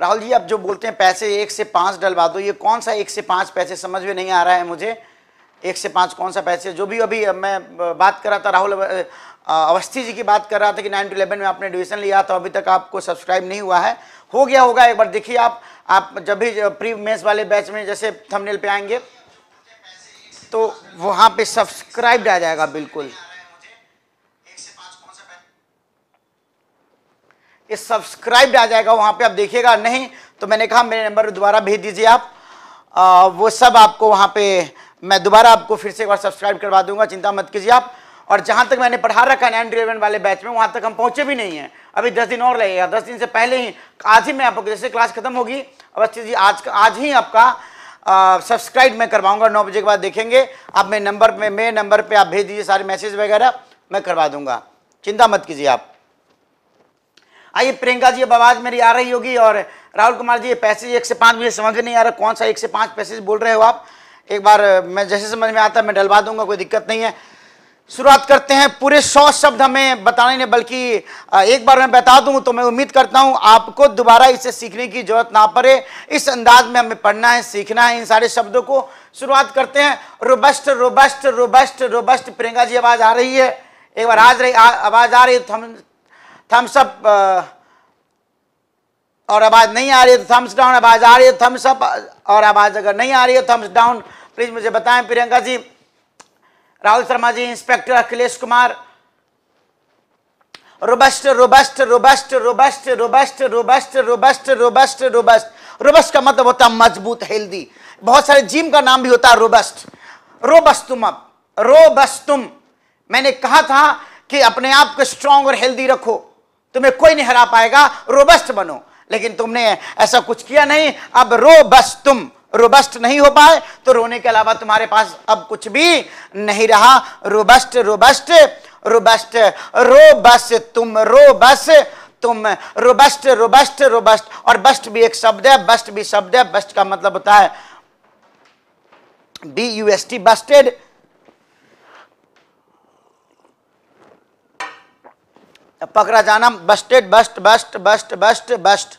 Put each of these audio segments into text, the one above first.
राहुल जी आप जो बोलते हैं पैसे एक से पाँच डलवा दो ये कौन सा एक से पाँच पैसे समझ में नहीं आ रहा है मुझे एक से पाँच कौन सा पैसे जो भी अभी मैं बात कर रहा था राहुल अवस्थी जी की बात कर रहा था कि नाइन टू इलेवन में आपने एडमिशन लिया तो अभी तक आपको सब्सक्राइब नहीं हुआ है हो गया होगा एक बार देखिए आप आप जब भी प्री मेस वाले बैच में जैसे थंबनेल पे आएंगे तो वहाँ पे सब्सक्राइब्ड आ जाएगा बिल्कुल इस सब्सक्राइब्ड आ जाएगा वहाँ पे आप देखिएगा नहीं तो मैंने कहा मेरे नंबर दोबारा भेज दीजिए आप आ, वो सब आपको वहाँ पे मैं दोबारा आपको फिर से एक बार सब्सक्राइब करवा दूंगा चिंता मत कीजिए आप और जहाँ तक मैंने पढ़ा रखा नाइन इलेवन वाले बैच में वहाँ तक हम पहुँचे भी नहीं हैं अभी दस दिन और लगेगा दस दिन से पहले ही आज ही मैं आपको जैसे क्लास खत्म होगी अवस्थी जी आज का आज ही आपका सब्सक्राइब मैं करवाऊंगा नौ बजे के बाद देखेंगे आप मेरे नंबर पर मेरे नंबर पर आप भेज दीजिए सारे मैसेज वगैरह मैं करवा दूंगा चिंता मत कीजिए आप आइए प्रियंका जी अब आवाज़ मेरी आ रही होगी और राहुल कुमार जी ये पैसेज एक से पाँच मुझे समझ नहीं आ रहा कौन सा एक से पाँच पैसेज बोल रहे हो आप एक बार मैं जैसे समझ में आता मैं डलवा दूंगा कोई दिक्कत नहीं है शुरुआत करते हैं पूरे सौ शब्द हमें बताने नहीं बल्कि एक बार मैं बता दूं तो मैं उम्मीद करता हूं आपको दोबारा इसे सीखने की जरूरत ना पड़े इस अंदाज में हमें पढ़ना है सीखना है इन सारे शब्दों को शुरुआत करते हैं robust robust robust robust Priyanka ji आवाज़ आ रही है एक बार आज रही आवाज़ आ रही है तो हम थम्स अप और आवाज़ नहीं आ रही है तो थम्स डाउन आवाज़ आ रही है तो थम्स अप और आवाज़ अगर नहीं आ रही है तो थम्स डाउन प्लीज़ मुझे बताएं Priyanka ji Rahul Sharma ji inspector Akhilesh Kumar robust robust robust robust robust robust robust robust robust robust का मतलब होता है मजबूत हेल्दी बहुत सारे जिम का नाम भी होता है रोबस्ट रोबस्तुम अब रोबस्तुम मैंने कहा था कि अपने आप को स्ट्रांग और हेल्दी रखो तुम्हें कोई नहीं हरा पाएगा रोबस्ट बनो लेकिन तुमने ऐसा कुछ किया नहीं अब रोबस्ट तुम रोबस्ट नहीं हो पाए तो रोने के अलावा तुम्हारे पास अब कुछ भी नहीं रहा रोबस्ट रोबस्ट रोबस्ट रोबस तुम रो बस तुम रोबस्ट रोबस्ट रोबस्ट और बस्ट भी एक शब्द है बस्ट भी शब्द है बस्ट का मतलब होता है बी यूएसटी बस्टेड पकड़ा जाना busted bust bust bust bust bust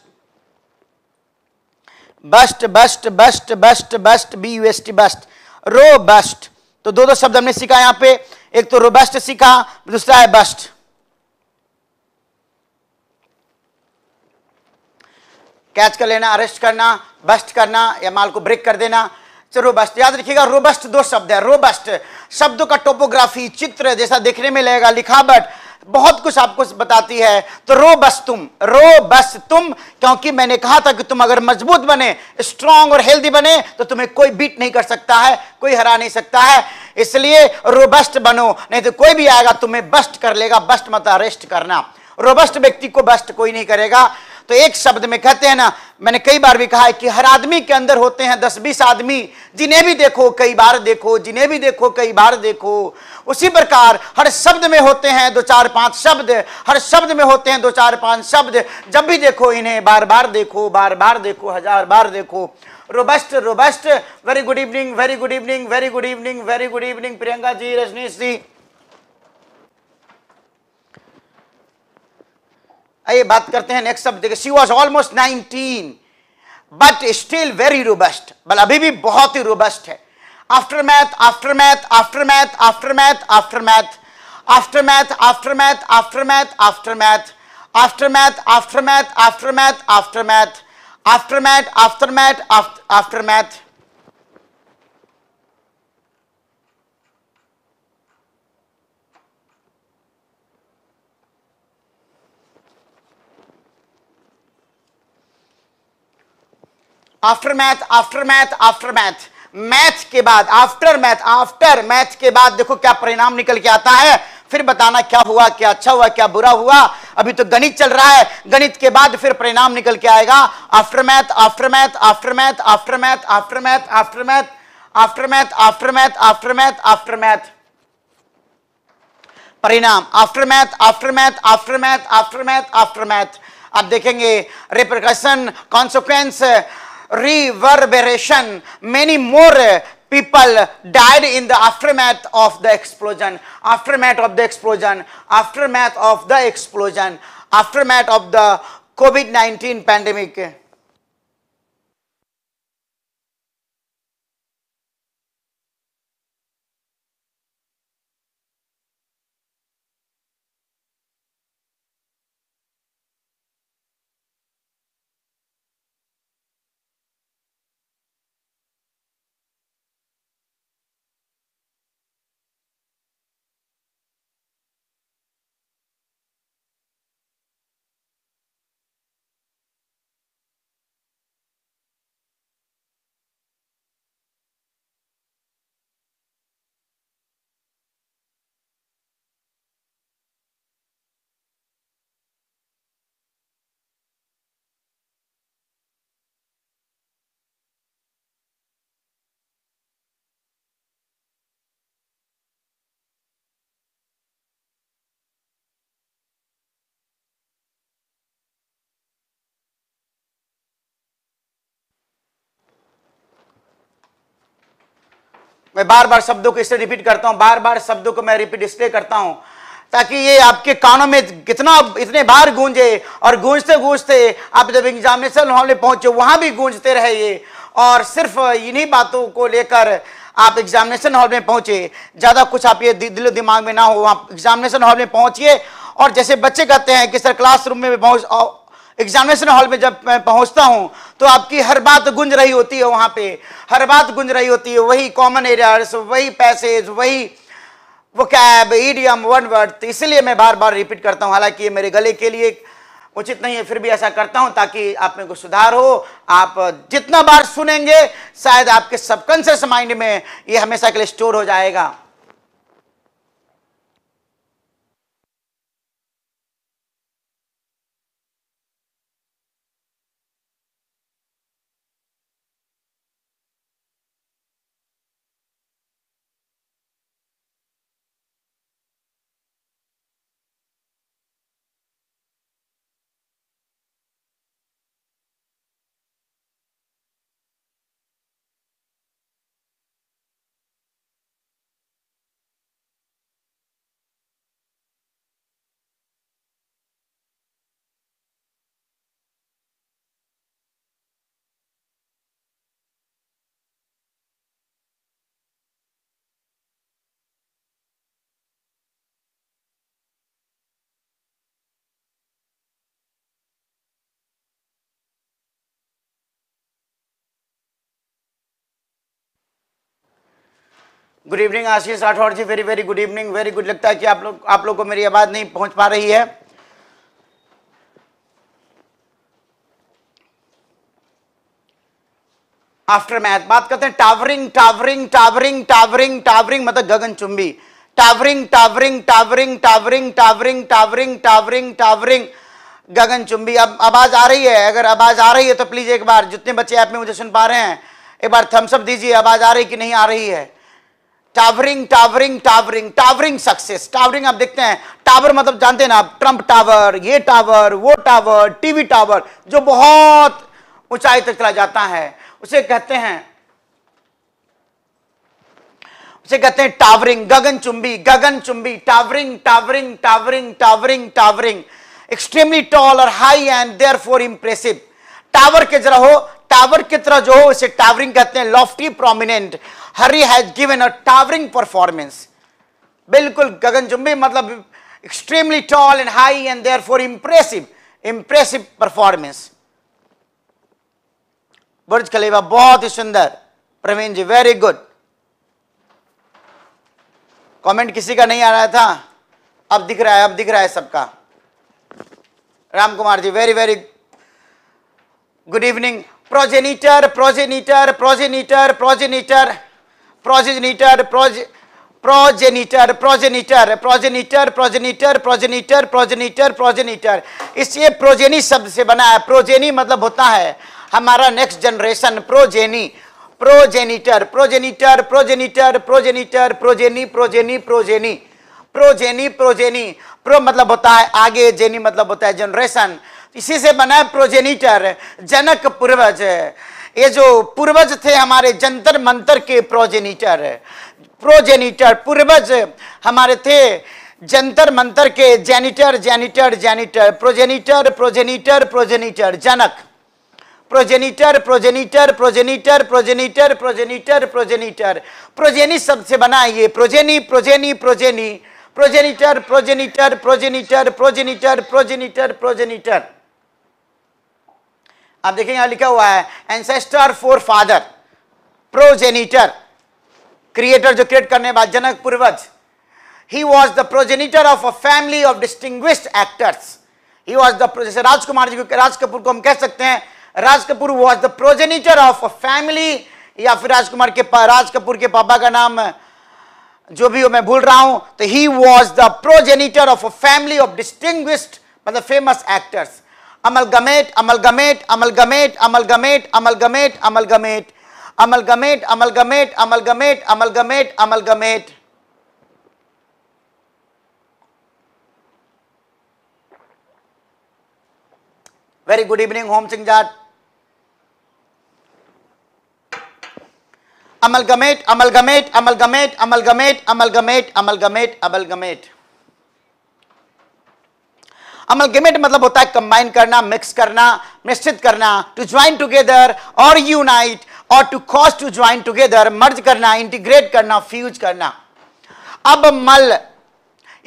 bust bust bust bust bust B U S T bust robust तो दो दो शब्द हमने सीखा यहां पे एक तो रोबस्ट सीखा दूसरा है बस्ट कैच कर लेना अरेस्ट करना बस्ट करना या माल को ब्रेक कर देना रोबस्ट याद रखिएगा रोबस्ट दो शब्द है रोबस्ट शब्दों का टोपोग्राफी चित्र जैसा देखने में लगेगा लिखावट बहुत कुछ आपको बताती है तो रो बस तुम रो बस तुम क्योंकि मैंने कहा था कि तुम अगर मजबूत बने स्ट्रांग और हेल्दी बने तो तुम्हें कोई बीट नहीं कर सकता है कोई हरा नहीं सकता है इसलिए रोबस्ट बनो नहीं तो कोई भी आएगा तुम्हें बस्ट कर लेगा बस्ट मत अरेस्ट करना रोबस्ट व्यक्ति को बस्ट कोई नहीं करेगा तो एक शब्द में कहते हैं ना मैंने कई बार भी कहा है कि हर आदमी के अंदर होते हैं दस बीस आदमी जिन्हें भी देखो कई बार देखो जिन्हें भी देखो कई बार देखो उसी प्रकार हर शब्द में होते हैं दो चार पांच शब्द हर शब्द में होते हैं दो चार पांच शब्द जब भी देखो इन्हें बार बार देखो बार बार देखो हजार बार देखो robust robust very good evening very good evening very good evening very good evening Priyanka ji Rajnish ji आइए बात करते हैं नेक्स्ट शब्द देखिए she was almost nineteen but still very robust बल अभी भी बहुत ही रोबस्ट है aftermath aftermath aftermath aftermath aftermath aftermath aftermath aftermath aftermath aftermath aftermath aftermath aftermath aftermath aftermath aftermath aftermath aftermath aftermath math के बाद after aftermath after math के बाद देखो क्या परिणाम निकल के आता है फिर बताना क्या हुआ क्या अच्छा हुआ क्या बुरा हुआ अभी तो गणित चल रहा है गणित के बाद फिर परिणाम निकल के आएगा aftermath aftermath aftermath aftermath aftermath aftermath aftermath aftermath aftermath aftermath परिणाम aftermath aftermath aftermath aftermath aftermath आप देखेंगे repercussion consequence reverberation. Many more people died in the aftermath of the explosion, aftermath of the explosion, aftermath of the explosion, aftermath of the COVID-19 pandemic. मैं बार बार शब्दों को इसे repeat करता हूँ बार बार शब्दों को मैं रिपीट इसलिए करता हूँ ताकि ये आपके कानों में कितना इतने बार गूंजे और गूंजते गूंजते आप जब एग्जामिनेशन हॉल में पहुंचे वहाँ भी गूंजते रहे ये और सिर्फ इन्हीं बातों को लेकर आप एग्जामिनेशन हॉल में पहुंचे ज़्यादा कुछ आप ये दिलो दिमाग में ना हो आप एग्जामिनेशन हॉल में पहुंचिए और जैसे बच्चे कहते हैं कि सर क्लासरूम में पहुंच एग्जामिनेशन हॉल में जब मैं पहुंचता हूं तो आपकी हर बात गुंज रही होती है वहां पे हर बात गुंज रही होती है वही कॉमन एरियाज वही पैसेज वही वो कैब ईडियम वन वर्ड तो इसलिए मैं बार बार रिपीट करता हूँ हालांकि ये मेरे गले के लिए उचित नहीं है फिर भी ऐसा करता हूँ ताकि आप में कुछ सुधार हो आप जितना बार सुनेंगे शायद आपके सबकॉन्शियस माइंड में ये हमेशा के लिए स्टोर हो जाएगा good evening Ashish Rathore ji very very good evening very good लगता है कि आप लोग आप लोग को मेरी आवाज़ नहीं पहुंच पा रही है आफ्टर मैथ बात करते हैं towering towering towering towering towering मतलब गगन चुंबी towering towering towering towering towering towering towering towering गगन चुंबी अब आवाज़ आ रही है अगर आवाज़ आ रही है तो प्लीज़ एक बार जितने बच्चे ऐप में मुझे सुन पा रहे हैं एक बार थम्सअप दीजिए आवाज़ आ रही कि नहीं आ रही है towering towering towering towering success towering आप देखते हैं टावर मतलब जानते हैं ना आप ट्रंप टावर ये टावर वो टावर टीवी टावर जो बहुत ऊंचाई तक चला जाता है उसे कहते हैं उसे कहते हैं टावरिंग गगन चुंबी गगन चुंबी towering towering towering towering towering extremely tall और high and therefore impressive tower के जरा हो टावर की तरह जो हो इसे टावरिंग कहते हैं lofty prominent Hari has given a towering performance बिल्कुल गगनचुंबी मतलब extremely tall and high and therefore impressive impressive performance Burj Khalifa बहुत ही सुंदर Praveen ji very good comment किसी का नहीं आ रहा था अब दिख रहा है अब दिख रहा है सबका Ram Kumar ji very very good evening progenitor progenitor progenitor progenitor progenitor proge progenitor progenitor progenitor progenitor progenitor progenitor progenitor इसलिए प्रोजेनी शब्द से बना है प्रोजेनी मतलब होता है हमारा next generation progeny progenitor progenitor progenitor progenitor progeny progeny progeny progeny progeny pro मतलब होता है आगे जेनी मतलब होता है जनरेशन इसी से बना है प्रोजेनिटर जनक पूर्वज ये जो पूर्वज थे हमारे जंतर मंतर के प्रोजेनिटर प्रोजेनिटर पूर्वज हमारे थे जंतर मंतर के genitor genitor genitor progenitor progenitor progenitor जनक progenitor progenitor progenitor progenitor progenitor progenitor progeny शब्द से बना ये progeny progeny progeny progenitor progenitor progenitor progenitor progenitor progenitor आप देखेंगे यहां लिखा हुआ है ancestor forefather progenitor creator जो क्रिएट करने बाद जनक पूर्वज he was the progenitor of a family of distinguished actors he was the जैसे राज जी को राज कपूर को हम कह सकते हैं Raj Kapoor was the progenitor of a family या फिर राजकुमार के राज कपूर के पापा का नाम जो भी हो मैं भूल रहा हूं तो he was the progenitor of a family of distinguished मतलब famous actors amalgamate, amalgamate, amalgamate, amalgamate, amalgamate, amalgamate, amalgamate, amalgamate, amalgamate, amalgamate, amalgamate. Very good evening, Home Singh Jat. Amalgamate, amalgamate, amalgamate, amalgamate, amalgamate, amalgamate, amalgamate. Amalgamate मतलब होता है combine करना mix करना मिश्रित करना to join together और unite और to cause to join together merge करना इंटीग्रेट करना फ्यूज करना अब मल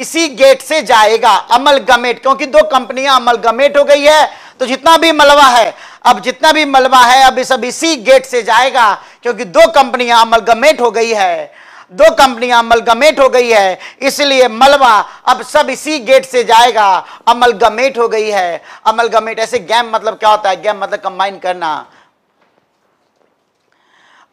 इसी गेट से जाएगा अमल गमेट क्योंकि दो कंपनियां अमल गमेट हो गई है तो जितना भी मलबा है अब जितना भी मलबा है अब सब इसी गेट से जाएगा क्योंकि दो कंपनियां अमल गमेट हो गई है दो कंपनियां मलगमेट हो गई है इसलिए मलबा अब सब इसी गेट से जाएगा अमलगमेट हो गई है अमलगमेट ऐसे गैम मतलब क्या होता है गैम मतलब कंबाइन करना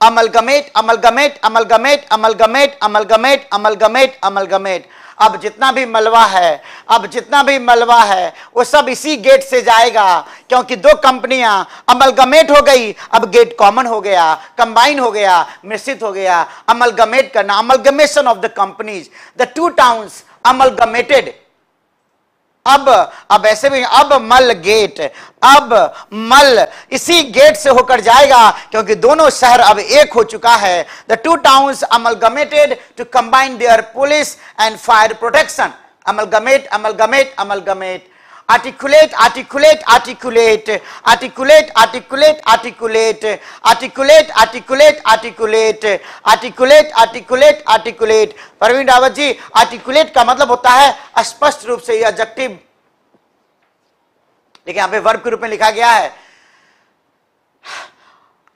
amalgamate amalgamate amalgamate amalgamate amalgamate amalgamate amalgamate अब जितना भी मलबा है अब जितना भी मलबा है वो सब इसी गेट से जाएगा क्योंकि दो कंपनियां अमलगमेट हो गई अब गेट कॉमन हो गया कंबाइन हो गया मिश्रित हो गया अमलगमेट करना amalgamation of the companies the two towns amalgamated अब अब ऐसे भी अब मल गेट अब मल इसी गेट से होकर जाएगा क्योंकि दोनों शहर अब एक हो चुका है the two towns amalgamated to combine their police and fire protection amalgamate amalgamate amalgamate articulate, articulate, articulate, articulate, articulate, articulate, articulate, articulate, articulate, articulate, articulate, articulate. Parveen Rawat ji articulate का मतलब होता है स्पष्ट रूप से यह adjective लेकिन यहां पे वर्ब के रूप में लिखा गया है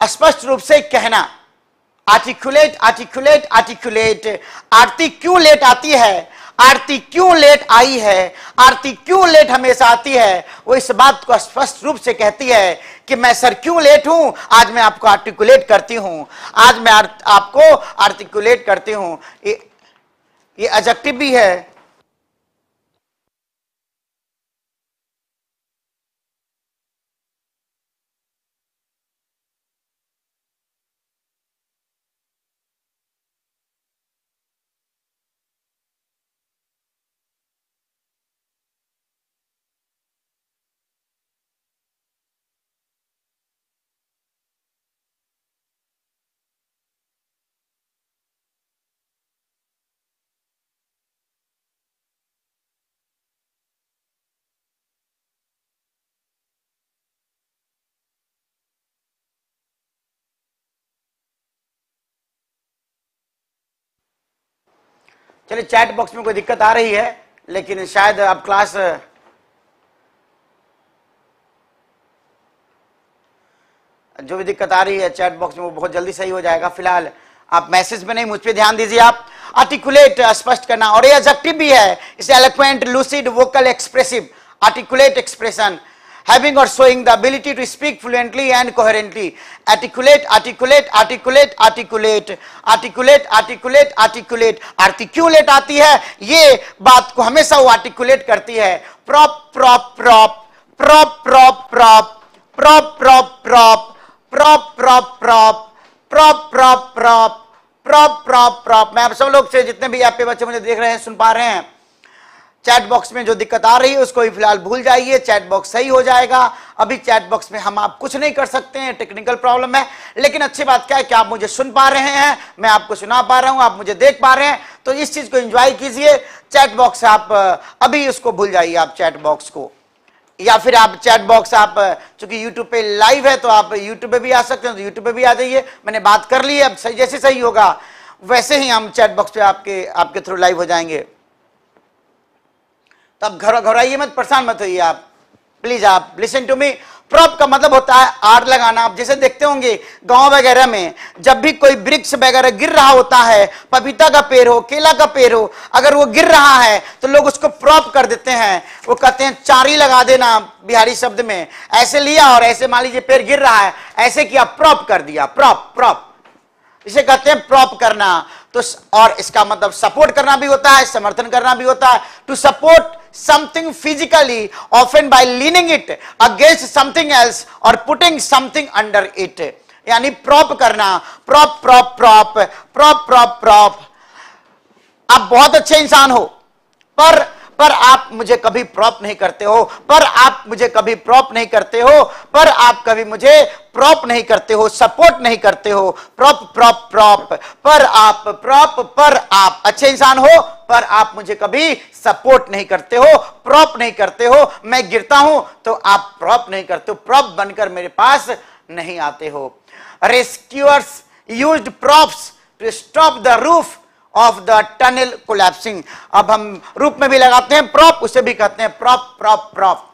स्पष्ट रूप से कहना आर्टिकुलेट आर्टिकुलेट आर्टिकुलेट आरती क्यों लेट आती है आरती क्यों लेट आई है आरती क्यों लेट हमेशा आती है वो इस बात को स्पष्ट रूप से कहती है कि मैं सर क्यों लेट हूं आज मैं आपको आर्टिकुलेट करती हूं आज मैं आपको आर्टिकुलेट करती हूं ये ये एडजेक्टिव भी है चलिए चैट बॉक्स में कोई दिक्कत आ रही है लेकिन शायद अब क्लास जो भी दिक्कत आ रही है चैट बॉक्स में वो बहुत जल्दी सही हो जाएगा फिलहाल आप मैसेज में नहीं मुझ पर ध्यान दीजिए आप आर्टिकुलेट uh, स्पष्ट करना और ये एजेक्टिव भी है इसे eloquent lucid vocal expressive articulate expression having or showing the ability to speak fluently and coherently. Articulate, articulate, articulate, articulate, articulate, articulate, articulate, articulate aati hai ye baat ko hamesha wo articulate karti hai prop prop prop prop prop prop prop prop prop prop prop prop prop prop prop prop prop prop मैं आप सब लोग से जितने भी यहाँ पे बच्चे मुझे देख रहे हैं सुन पा रहे हैं चैट बॉक्स में जो दिक्कत आ रही है उसको भी फिलहाल भूल जाइए चैट बॉक्स सही हो जाएगा अभी चैट बॉक्स में हम आप कुछ नहीं कर सकते हैं टेक्निकल प्रॉब्लम है लेकिन अच्छी बात क्या है कि आप मुझे सुन पा रहे हैं मैं आपको सुना पा रहा हूं आप मुझे देख पा रहे हैं तो इस चीज़ को इंजॉय कीजिए चैट बॉक्स आप अभी उसको भूल जाइए आप चैट बॉक्स को या फिर आप चैट बॉक्स आप चूंकि यूट्यूब पे लाइव है तो आप यूट्यूब पे भी आ सकते हैं तो यूट्यूब पे भी आ जाइए मैंने बात कर ली है अब सही जैसे सही होगा वैसे ही हम चैट बॉक्स पे आपके आपके थ्रू लाइव हो जाएंगे तो आप घर घबराइए मत परेशान मत होइए आप प्लीज आप लिसन टू मी प्रॉप का मतलब होता है आर लगाना आप जैसे देखते होंगे गांव वगैरह में जब भी कोई वृक्ष वगैरह गिर रहा होता है पपीता का पेड़ हो केला का पेड़ हो अगर वो गिर रहा है तो लोग उसको प्रॉप कर देते हैं वो कहते हैं चारी लगा देना बिहारी शब्द में ऐसे लिया और ऐसे मान लीजिए पेड़ गिर रहा है ऐसे किया प्रॉप कर दिया प्रॉप प्रॉप इसे कहते हैं प्रॉप करना तो और इसका मतलब सपोर्ट करना भी होता है समर्थन करना भी होता है to support something physically, often by leaning it against something else or putting something under it. yani prop karna prop prop prop prop prop prop aap bahut acche insaan ho par पर आप मुझे कभी prop नहीं करते हो पर आप मुझे कभी प्रॉप नहीं करते हो पर आप कभी मुझे प्रॉप नहीं करते हो सपोर्ट नहीं करते हो प्रॉप प्रॉप प्रॉप पर आप प्रॉप पर आप अच्छे इंसान हो पर आप मुझे कभी सपोर्ट नहीं करते हो प्रॉप नहीं करते हो मैं गिरता हूं तो आप प्रॉप नहीं करते हो प्रॉप बनकर मेरे पास नहीं आते हो rescuers used props to stop the roof of the tunnel collapsing अब हम रूप में भी लगाते हैं प्रॉप उसे भी कहते हैं प्रॉप प्रॉप प्रॉप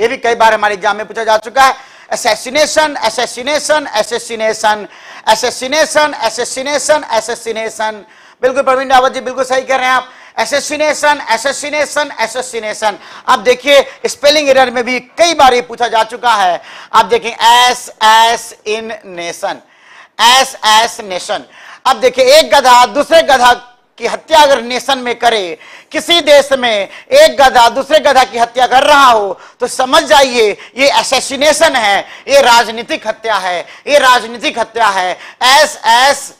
ये भी कई बार हमारे एग्जाम में पूछा जा चुका है assassination assassination assassination assassination assassination assassination बिल्कुल प्रवीण रावत जी बिल्कुल सही कह रहे हैं आप एसेसिनेशन एसेसिनेशन एसेसिनेशन आप देखिए स्पेलिंग एरर में भी कई बार ये पूछा जा चुका है आप देखिए ass ass in nation ass ass nation अब देखिए एक गधा दूसरे गधा की हत्या अगर नेशन में करे किसी देश में एक गधा दूसरे गधा की हत्या कर रहा हो तो समझ जाइए ये असैसिनेशन है ये राजनीतिक हत्या है ये राजनीतिक हत्या है ass ass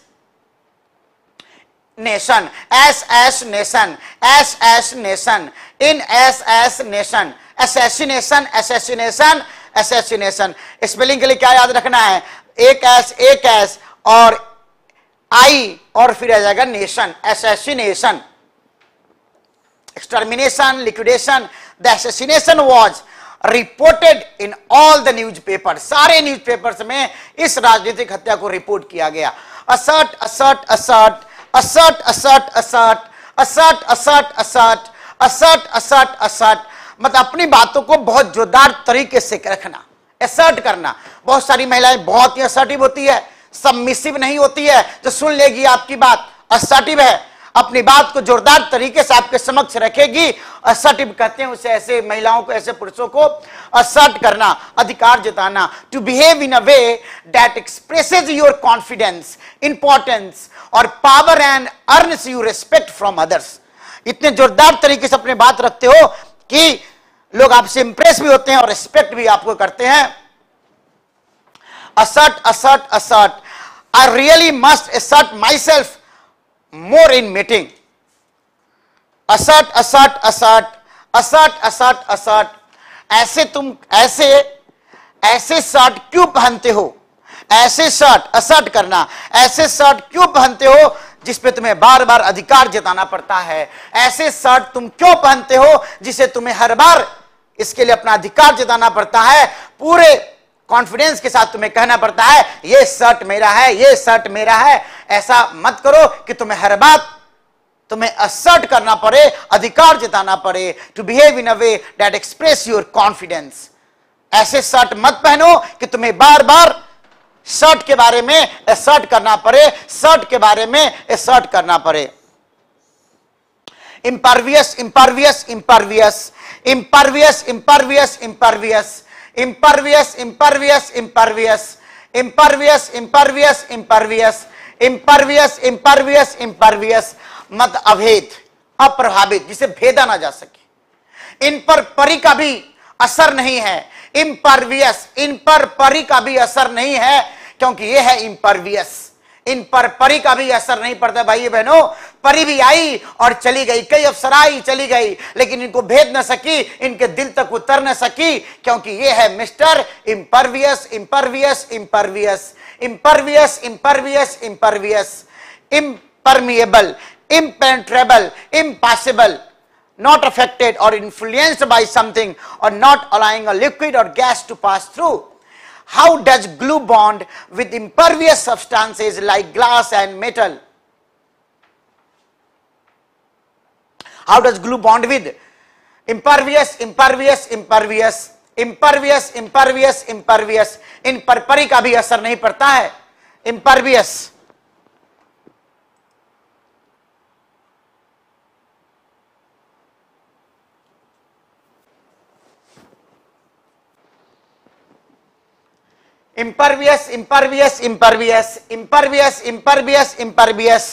nation ass ass nation ass ass nation in ass ass nation assassination assassination assassination spelling के लिए क्या याद रखना है एक एस एक एस और आई और फिर आ जाएगा nation assassination extermination liquidation the assassination was reported in all the newspaper सारे न्यूज पेपर में इस राजनीतिक हत्या को रिपोर्ट किया गया assert assert assert assert assert assert assert assert assert assert assert assert मतलब अपनी बातों को बहुत जोरदार तरीके से रखना असर्ट करना बहुत सारी महिलाएं बहुत ही असर्टिव होती है सबमिसिव नहीं होती है जो सुन लेगी आपकी बात असर्टिव है अपनी बात को जोरदार तरीके से आपके समक्ष रखेगी असर्टिव कहते हैं उसे ऐसे महिलाओं को ऐसे पुरुषों को असर्ट करना अधिकार जताना to behave in a way that expresses your confidence importance और power and earns you respect from others इतने जोरदार तरीके से अपने बात रखते हो कि लोग आपसे इंप्रेस भी होते हैं और रिस्पेक्ट भी आपको करते हैं assert assert assert I really must assert myself more in meeting. Assert, assert, assert, assert, assert, assert. ऐसे तुम ऐसे ऐसे शर्ट क्यों पहनते हो ऐसे शर्ट असर्ट करना ऐसे शर्ट क्यों पहनते हो जिसपे तुम्हें बार बार अधिकार जताना पड़ता है ऐसे शर्ट तुम क्यों पहनते हो जिसे तुम्हें हर बार इसके लिए अपना अधिकार जताना पड़ता है पूरे कॉन्फिडेंस के साथ तुम्हें कहना पड़ता है ये शर्ट मेरा है ये शर्ट मेरा है ऐसा मत करो कि तुम्हें हर बात तुम्हें असर्ट करना पड़े अधिकार जताना पड़े to behave in a way that express your confidence ऐसे शर्ट मत पहनो कि तुम्हें बार बार शर्ट के बारे में असर्ट करना पड़े शर्ट के बारे में असर्ट करना पड़े impervious इंपरवियस इंपरवियस impervious impervious impervious impervious impervious impervious impervious impervious impervious impervious impervious impervious मत अभेद अप्रभावित जिसे भेदा ना जा सके इन पर परी का भी असर नहीं है इम्परवियस इन पर परी का भी असर नहीं है क्योंकि यह है इम्परवियस इन पर परी का भी असर नहीं पड़ता भाई बहनों परी भी आई और चली गई कई अफसर आई चली गई लेकिन इनको भेद न सकी इनके दिल तक उतर न सकी क्योंकि ये है mister impervious impervious impervious impervious impervious impervious impermeable impenetrable impossible not affected और इन्फ्लुएंस्ड by समथिंग और नॉट अलाइंग अ लिक्विड और gas to pass through how does glue bond with impervious substances like glass and metal? How does glue bond with impervious, impervious, impervious, impervious, impervious, impervious, In पर abhi asar nahi padta hai. पड़ता impervious. impervious impervious impervious impervious impervious impervious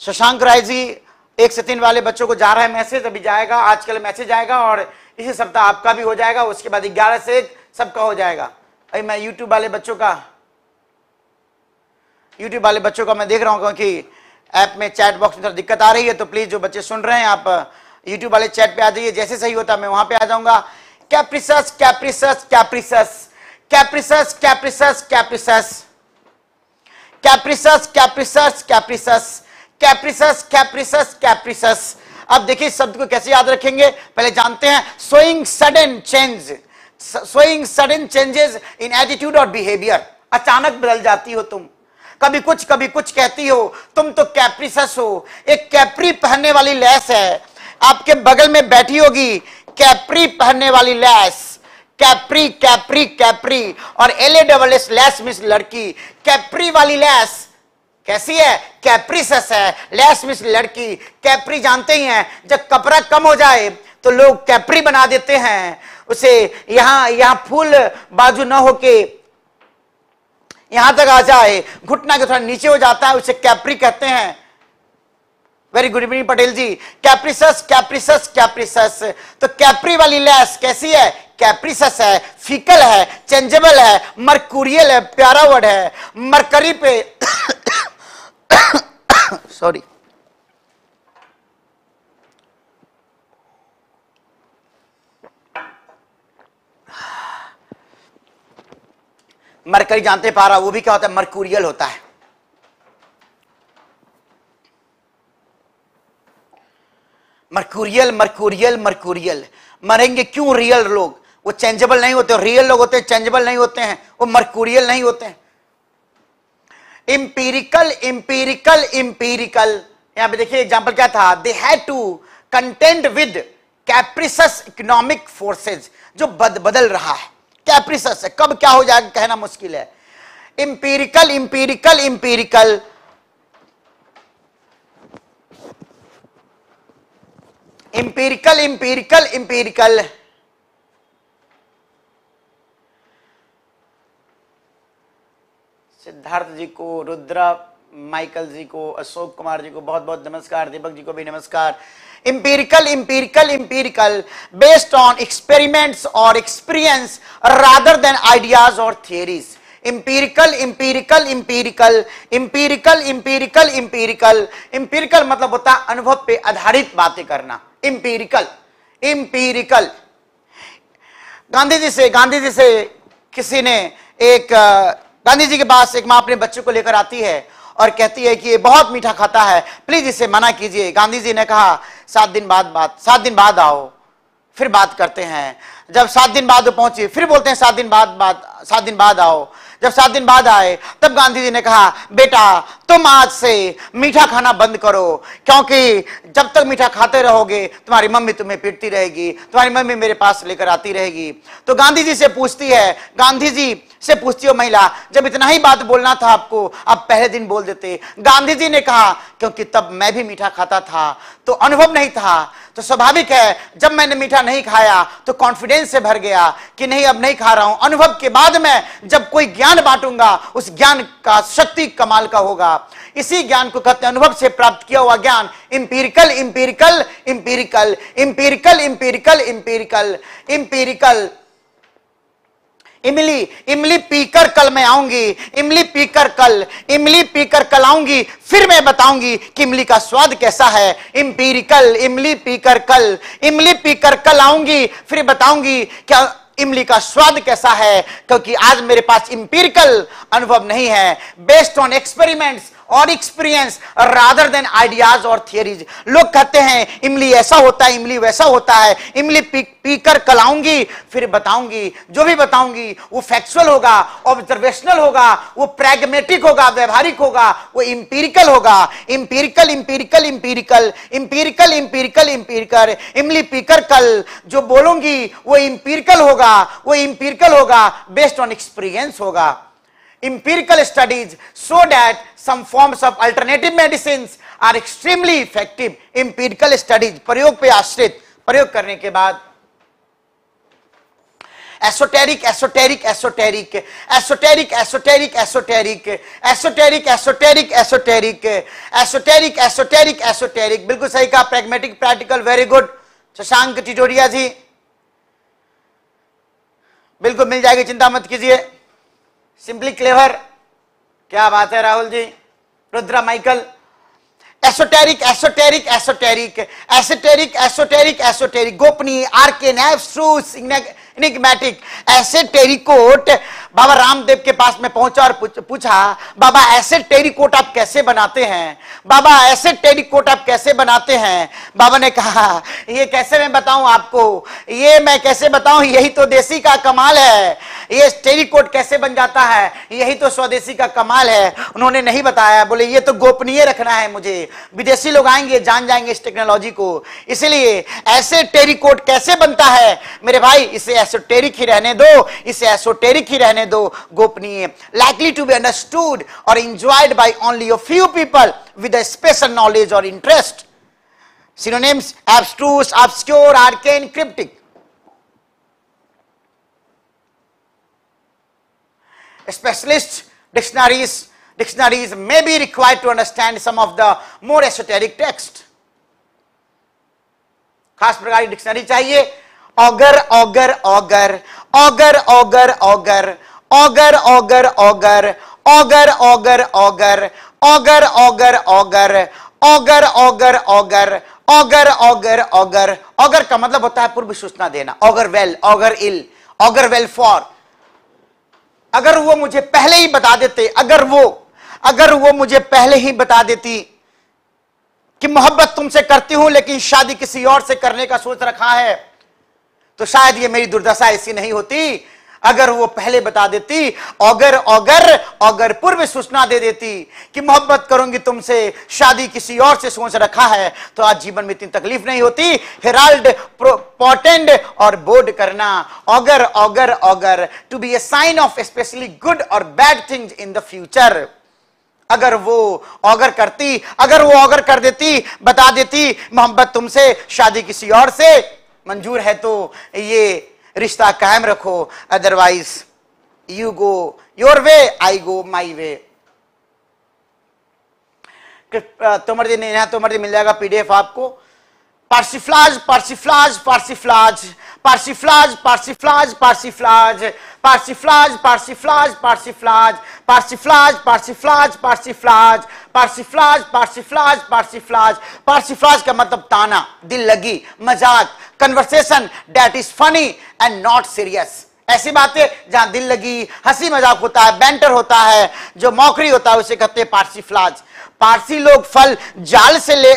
Shashank Rai ji एक से तीन वाले बच्चों को जा रहा है मैसेज अभी जाएगा आजकल मैसेज आएगा और इसी सप्ताह आपका भी हो जाएगा उसके बाद ग्यारह से सबका हो जाएगा अभी मैं यूट्यूब वाले बच्चों का यूट्यूब वाले बच्चों का मैं देख रहा हूँ क्योंकि ऐप में चैट बॉक्स में थोड़ा दिक्कत आ रही है तो प्लीज़ जो बच्चे सुन रहे हैं आप यूट्यूब वाले चैट पे आ जाइए जैसे सही होता मैं वहां पे आ जाऊंगा कैप्रिसस capricious capricious capricious capricious capricious capricious capricious capricious capricious capricious कैप्रिसस अब देखिए शब्द को कैसे याद रखेंगे पहले जानते हैं showing sudden change showing sudden changes in attitude और बिहेवियर अचानक बदल जाती हो तुम कभी कुछ कभी कुछ कहती हो तुम तो कैप्रिसस हो एक कैप्री पहनने वाली लैस है आपके बगल में बैठी होगी कैप्री पहनने वाली लैस कैप्री कैप्री कैप्री और L A double S lass miss लड़की कैप्री वाली लैस कैसी है कैप्रीसस है लैस मिस लड़की कैप्री जानते ही हैं जब कपड़ा कम हो जाए तो लोग कैप्री बना देते हैं उसे यहां यहां फूल बाजू न होके यहां तक आ जाए घुटना के थोड़ा नीचे हो जाता है उसे कैप्री कहते हैं very good evening Patel ji capricious capricious capricious तो कैप्री वाली लैस कैसी है कैप्रिसस है फिकल है चेंजेबल है मरकुरियल है प्यारा वर्ड है मरकरी पे सॉरी मरकरी जानते पा रहा वो भी क्या होता है मरकुरियल होता है मर्क्यूरियल मर्क्यूरियल मर्क्यूरियल मरेंगे क्यों रियल लोग वो चेंजेबल नहीं होते रियल लोग होते हैं चेंजेबल नहीं होते हैं वो मर्क्यूरियल नहीं होते हैं इंपीरिकल इंपीरिकल इंपीरिकल यहां पे देखिए एग्जांपल क्या था they had to content with capricious economic forces जो बद, बदल रहा है कैप्रिसस कब क्या हो जाएगा कहना मुश्किल है empirical empirical empirical empirical empirical empirical Siddharth ji को रुद्रा माइकल जी को अशोक कुमार जी को बहुत बहुत नमस्कार दीपक जी को भी नमस्कार empirical empirical empirical based on experiments और एक्सपीरियंस रादर देन आइडियाज और theories empirical empirical empirical empirical empirical empirical empirical मतलब होता अनुभव पे आधारित बातें करना इंपीरिकल इंपीरिकल गांधी जी से गांधी जी से किसी ने एक गांधी जी के पास एक माँ अपने बच्चे को लेकर आती है और कहती है कि ये बहुत मीठा खाता है प्लीज इसे मना कीजिए गांधी जी ने कहा सात दिन बाद बात सात दिन बाद आओ फिर बात करते हैं जब सात दिन बाद पहुंची फिर बोलते हैं सात दिन बाद बात सात दिन बाद आओ जब सात दिन बाद आए तब गांधी जी ने कहा बेटा तुम आज से मीठा खाना बंद करो क्योंकि जब तक मीठा खाते रहोगे तुम्हारी मम्मी तुम्हें पीटती रहेगी तुम्हारी मम्मी मेरे पास लेकर आती रहेगी तो गांधी जी से पूछती है गांधी जी से पूछती हो महिला जब इतना ही बात बोलना था आपको आप पहले दिन बोल देते गांधी जी ने कहा क्योंकि तब मैं भी मीठा खाता था तो अनुभव नहीं था तो स्वाभाविक है जब मैंने मीठा नहीं खाया तो कॉन्फिडेंस से भर गया कि नहीं अब नहीं खा रहा हूं अनुभव के बाद में जब कोई ज्ञान ज्ञान बांटूंगा उस ज्ञान का शक्ति कमाल का होगा इसी ज्ञान को कहते अनुभव से प्राप्त किया हुआ ज्ञान empirical empirical empirical empirical empirical empirical empirical इमली इमली पीकर कल मैं आऊंगी इमली पीकर कल इमली पीकर कल आऊंगी फिर मैं बताऊंगी कि इमली का स्वाद कैसा है इम्पीरिकल इमली पीकर कल इमली पीकर कल आऊंगी फिर बताऊंगी क्या इमली का स्वाद कैसा है क्योंकि आज मेरे पास इंपीरिकल अनुभव नहीं है बेस्ड ऑन एक्सपेरिमेंट्स और एक्सपीरियंस रादर देन आइडियाज और थियरीज लोग कहते हैं इमली ऐसा होता है इमली वैसा होता है इमली पी, पीकर कलाऊंगी फिर बताऊंगी जो भी बताऊंगी वो फैक्चुअल होगा ऑब्जर्वेशनल होगा वो प्रैग्मेटिक होगा व्यवहारिक होगा वो इंपीरिकल होगा empirical empirical empirical empirical empirical empirical इमली पीकर कल जो बोलूंगी वो इंपीरिकल होगा वो इंपीरिकल होगा बेस्ड ऑन एक्सपीरियंस होगा empirical studies show that some forms of alternative medicines are extremely effective empirical studies प्रयोग पे आश्रित प्रयोग करने के बाद esoteric esoteric esoteric esoteric esoteric esoteric esoteric esoteric esoteric esoteric esoteric esoteric बिल्कुल सही कहा pragmatic practical very good Shashank Titoria ji बिल्कुल मिल जाएगी चिंता मत कीजिए सिंपली क्लेवर क्या बात है Rahul ji Rudra Michael esoteric esoteric esoteric esoteric esoteric esoteric गोपनीय आर्केन एब्स्ट्रूस इनिग्मेटिक एसेटेरिकोट बाबा रामदेव के पास में पहुंचा और पूछा बाबा ऐसे टेरिकोट आप कैसे बनाते हैं बाबा ऐसे टेरिकोट आप कैसे बनाते हैं बाबा ने कहा ये कैसे मैं बताऊं आपको ये मैं कैसे बताऊं यही तो देसी का कमाल है ये टेरिकोट कैसे बन जाता है यही तो स्वदेशी का कमाल है उन्होंने नहीं बताया बोले ये तो गोपनीय रखना है मुझे विदेशी लोग आएंगे जान जाएंगे इस टेक्नोलॉजी को इसलिए ऐसे टेरिकोट कैसे बनता है मेरे भाई इसे एसोटेरिक ही रहने दो इसे एसोटेरिक ही रहने दो गोपनीय लाइकली टू बी अंडरस्टूड और enjoyed by only few people with a special knowledge और interest synonyms abstruse obscure arcane cryptic specialist dictionaries dictionaries may be required to understand some of the more esoteric text खास प्रकार की dictionary चाहिए augur augur augur augur augur augur augur augur augur augur augur augur augur augur augur augur augur augur augur augur augur augur का मतलब होता है पूर्व सूचना देना augur well augur ill augur well for अगर वो मुझे पहले ही बता देते अगर वो अगर वो मुझे पहले ही बता देती कि मोहब्बत तुमसे करती हूं लेकिन शादी किसी और से करने का सोच रखा है तो शायद ये मेरी दुर्दशा ऐसी नहीं होती अगर वो पहले बता देती अगर अगर अगर पूर्व सूचना दे देती कि मोहब्बत करूंगी तुमसे शादी किसी और से सोच रखा है तो आज जीवन में इतनी तकलीफ नहीं होती हेराल्ड पोर्टेंड और बोर्ड करना augur augur augur to be a sign of specially good और bad things in the future अगर वो ऑगर करती अगर वो ऑगर कर देती बता देती मोहब्बत तुमसे शादी किसी और से मंजूर है तो ये रिश्ता कायम रखो otherwise you go your way I go my way Tomar ji Tomar ji मिल जाएगा पीडीएफ आपको पार्सिफ्लाज पार्सिफ्लाज पार्सिफ्लाज पार्सिफ्लाज पार्सिफ्लाज पार्सिफ्लाज पार्सिफ्लाज पार्सिफ्लाज पार्सिफ्लाज पार्सिफ्लाज पार्सिफ्लाज पार्सिफ्लाज पार्सिफ्लाज पार्सिफ्लाज पार्सिफ्लाज पार्सिफ्लाज का मतलब ताना दिल लगी मजाक conversation that is funny and not serious ऐसी बातें जहां दिल लगी हंसी मजाक होता है बैंटर होता है जो मौकरी होता है उसे कहते हैं पारसी फ्लाज पारसी लोग फल जाल से ले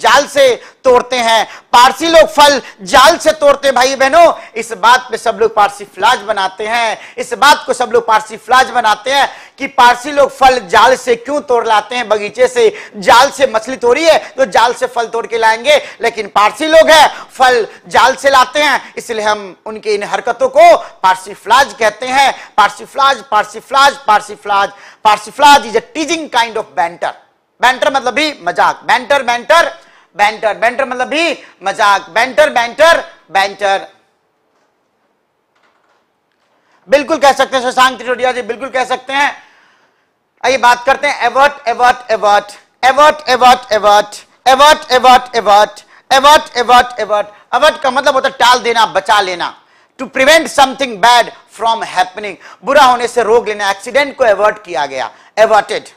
जाल से तोड़ते हैं पारसी लोग फल जाल से तोड़ते हैं भाई बहनों इस बात पे सब लोग पारसी फ्लाज बनाते हैं इस बात को सब लोग पारसी फ्लाज बनाते हैं कि पारसी लोग फल जाल से क्यों तोड़ लाते हैं बगीचे से जाल से मछली तोड़ी है तो जाल से फल तोड़ के लाएंगे लेकिन पारसी लोग है फल जाल से लाते हैं इसलिए हम उनके इन हरकतों को पारसी फ्लाज कहते हैं persiflage persiflage persiflage persiflage is a teasing kind of banter banter मतलब भी मजाक बैंटर बैंटर बैंटर बैंटर मतलब भी मजाक बैंटर बैंटर बैंटर बिल्कुल कह सकते हैं शशांक त्रिटोडिया जी बिल्कुल कह सकते हैं आइए बात करते हैं avert avert avert avert avert avert avert avert avert avert avert avert avert का मतलब होता है टाल देना बचा लेना to prevent something bad from happening बुरा होने से रोक लेना एक्सीडेंट को एवर्ट किया गया एवर्टेड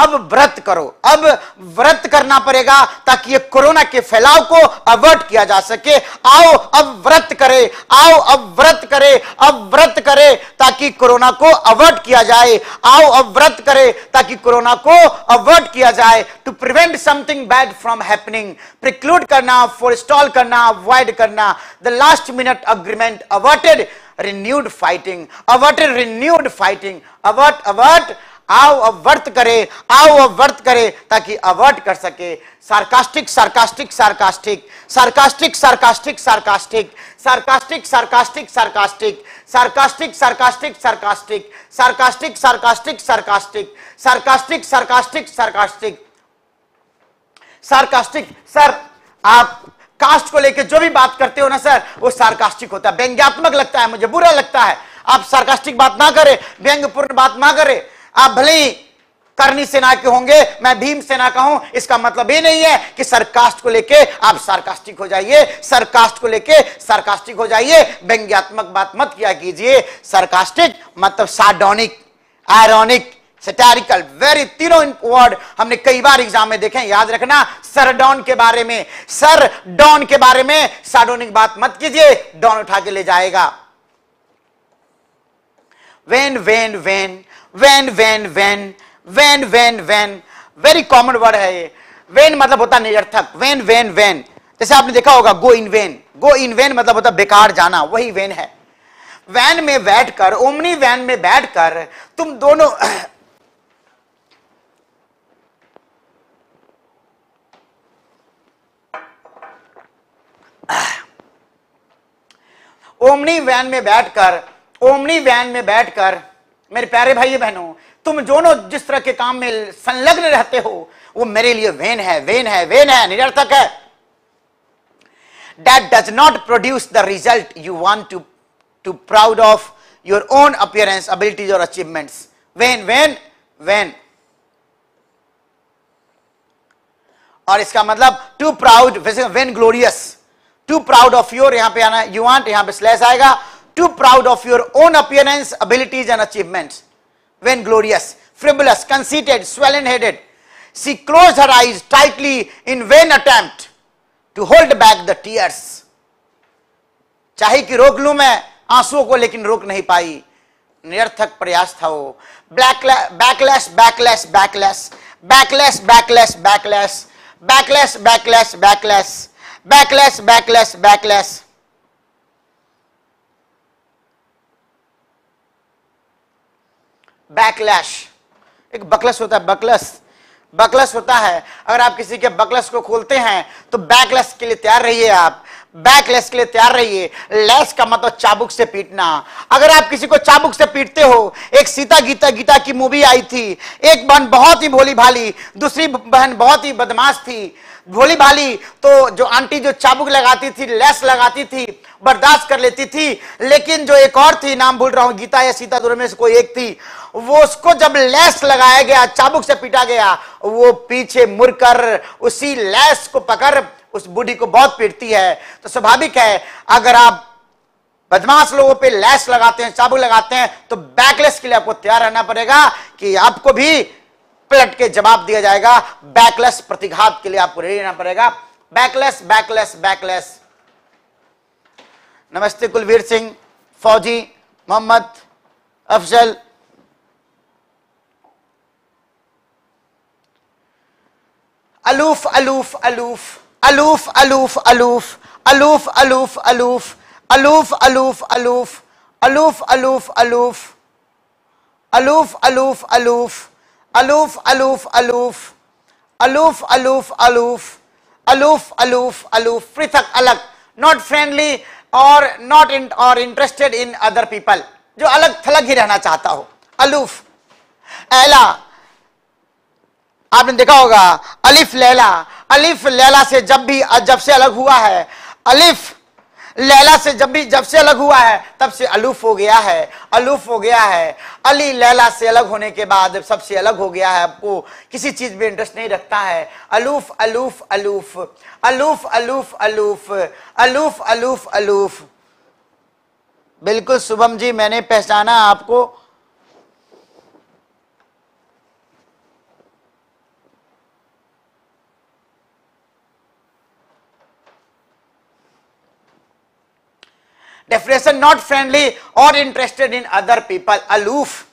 अब व्रत करो अब व्रत करना पड़ेगा ताकि ये कोरोना के फैलाव को अवर्ट किया जा सके आओ अब व्रत करे आओ अब व्रत करे अब व्रत करे ताकि कोरोना को अवर्ट किया जाए आओ अब व्रत करे ताकि कोरोना को अवर्ट किया जाए to prevent something bad from happening preclude करना स्टॉल करना अवॉइड करना the last minute agreement averted renewed fighting, avert renewed fighting, avert, avert आओ अवर्त करे आओ अवर्त करे ताकि अवर्ट कर सके sarcastic sarcastic sarcastic sarcastic sarcastic sarcastic sarcastic sarcastic sarcastic sarcastic sarcastic sarcastic sarcastic sarcastic sarcastic sarcastic sarcastic sarcastic sarcastic sir आप कास्ट को लेकर जो भी बात करते हो ना सर वो सार्कास्टिक होता है व्यंग्यात्मक लगता है मुझे बुरा लगता है आप सार्कास्टिक बात ना करें व्यंग्यपूर्ण बात ना करें आप भले ही करनी सेना के होंगे मैं भीम सेना का हूं इसका मतलब ये नहीं है कि सरकास्ट को लेके आप सार्कास्टिक हो जाइए सरकास्ट को लेके सरकास्टिक हो जाइए व्यंग्यात्मक बात मत किया कीजिए सरकास्टिक मतलब साडोनिक आयरोनिक सेटारिकल वेरी तीनों वर्ड हमने कई बार एग्जाम में देखे याद रखना सर डॉन के बारे में सर डॉन के बारे में साडोनिक बात मत कीजिए डॉन उठा के ले जाएगा vain vain vain vain vain vain vain vain vain very common word है ये वैन मतलब होता निरर्थक वैन वैन वैन जैसे आपने देखा होगा गो इन वैन गो इन वैन मतलब होता बेकार जाना वही वैन है वैन में बैठकर ओमनी वैन में बैठकर तुम दोनों ओमनी वैन में बैठकर ओमनी वैन में बैठकर मेरे प्यारे भाई बहनों तुम दोनों जिस तरह के काम में संलग्न रहते हो वो मेरे लिए वेन है वेन है वेन है निरर्थक है that does not produce the result you want to to proud of your own appearance abilities और अचीवमेंट वेन वेन वेन और इसका मतलब to proud vainglorious to proud of your यहां पे आना यू वॉन्ट यहां पे स्लैस आएगा too proud of your own appearance, abilities and achievements. When glorious, frivolous, conceited, swollen-headed, she closed her eyes tightly in vain attempt to hold back the tears. चाहे कि रोक लूं मैं आंसुओं को लेकिन रोक नहीं पाई निरर्थक प्रयास था वो backlash backlash backlash backlash backlash backlash backlash backlash backlash backlash backlash backlash backlash एक बकलस होता है बकलस बकलस होता है अगर आप किसी के बकलस को खोलते हैं तो बैकलेस के लिए तैयार रहिए आप बैकलेस के लिए तैयार रहिए लेस का मतलब चाबुक से पीटना अगर आप किसी को चाबुक से पीटते हो एक सीता गीता गीता की मूवी आई थी एक बहन बहुत ही भोली भाली दूसरी बहन बहुत ही बदमाश थी भोली भाली तो जो आंटी जो चाबुक लगाती थी लेस लगाती थी बर्दाश्त कर लेती थी लेकिन जो एक और थी नाम भूल रहा हूं गीता या सीता दुर्मे से कोई एक थी वो उसको जब लेस लगाया गया चाबुक से पीटा गया वो पीछे मुड़कर उसी लेस को पकड़ उस बूढ़ी को बहुत पीटती है तो स्वाभाविक है अगर आप बदमाश लोगों पे लैस लगाते हैं चाबुक लगाते हैं तो बैकलेस के लिए आपको तैयार रहना पड़ेगा कि आपको भी पलट के जवाब दिया जाएगा बैकलेस प्रतिघात के लिए आपको रेडी रहना पड़ेगा बैकलेस बैकलेस बैकलेस नमस्ते Kulveer Singh Fauji Mohammad Afzal aloof aloof aloof aloof aloof aloof aloof aloof aloof aloof aloof aloof aloof aloof aloof aloof aloof aloof aloof aloof aloof aloof aloof aloof aloof aloof aloof पृथक अलग not friendly और not in और interested in other people जो अलग थलग ही रहना चाहता हो अलूफ एला आपने देखा होगा अलिफ लैला अलिफ लैला से जब भी जब से अलग हुआ है अलिफ लैला से जब भी जब से अलग हुआ है तब से अलूफ हो गया है अलूफ हो गया है अली लैला से अलग होने के बाद सबसे अलग हो गया है आपको किसी चीज में इंटरेस्ट नहीं रखता है aloof aloof aloof aloof aloof aloof aloof aloof aloof बिल्कुल शुभम जी मैंने पहचाना आपको डेफिनेशन नॉट फ्रेंडली और interested in other people aloof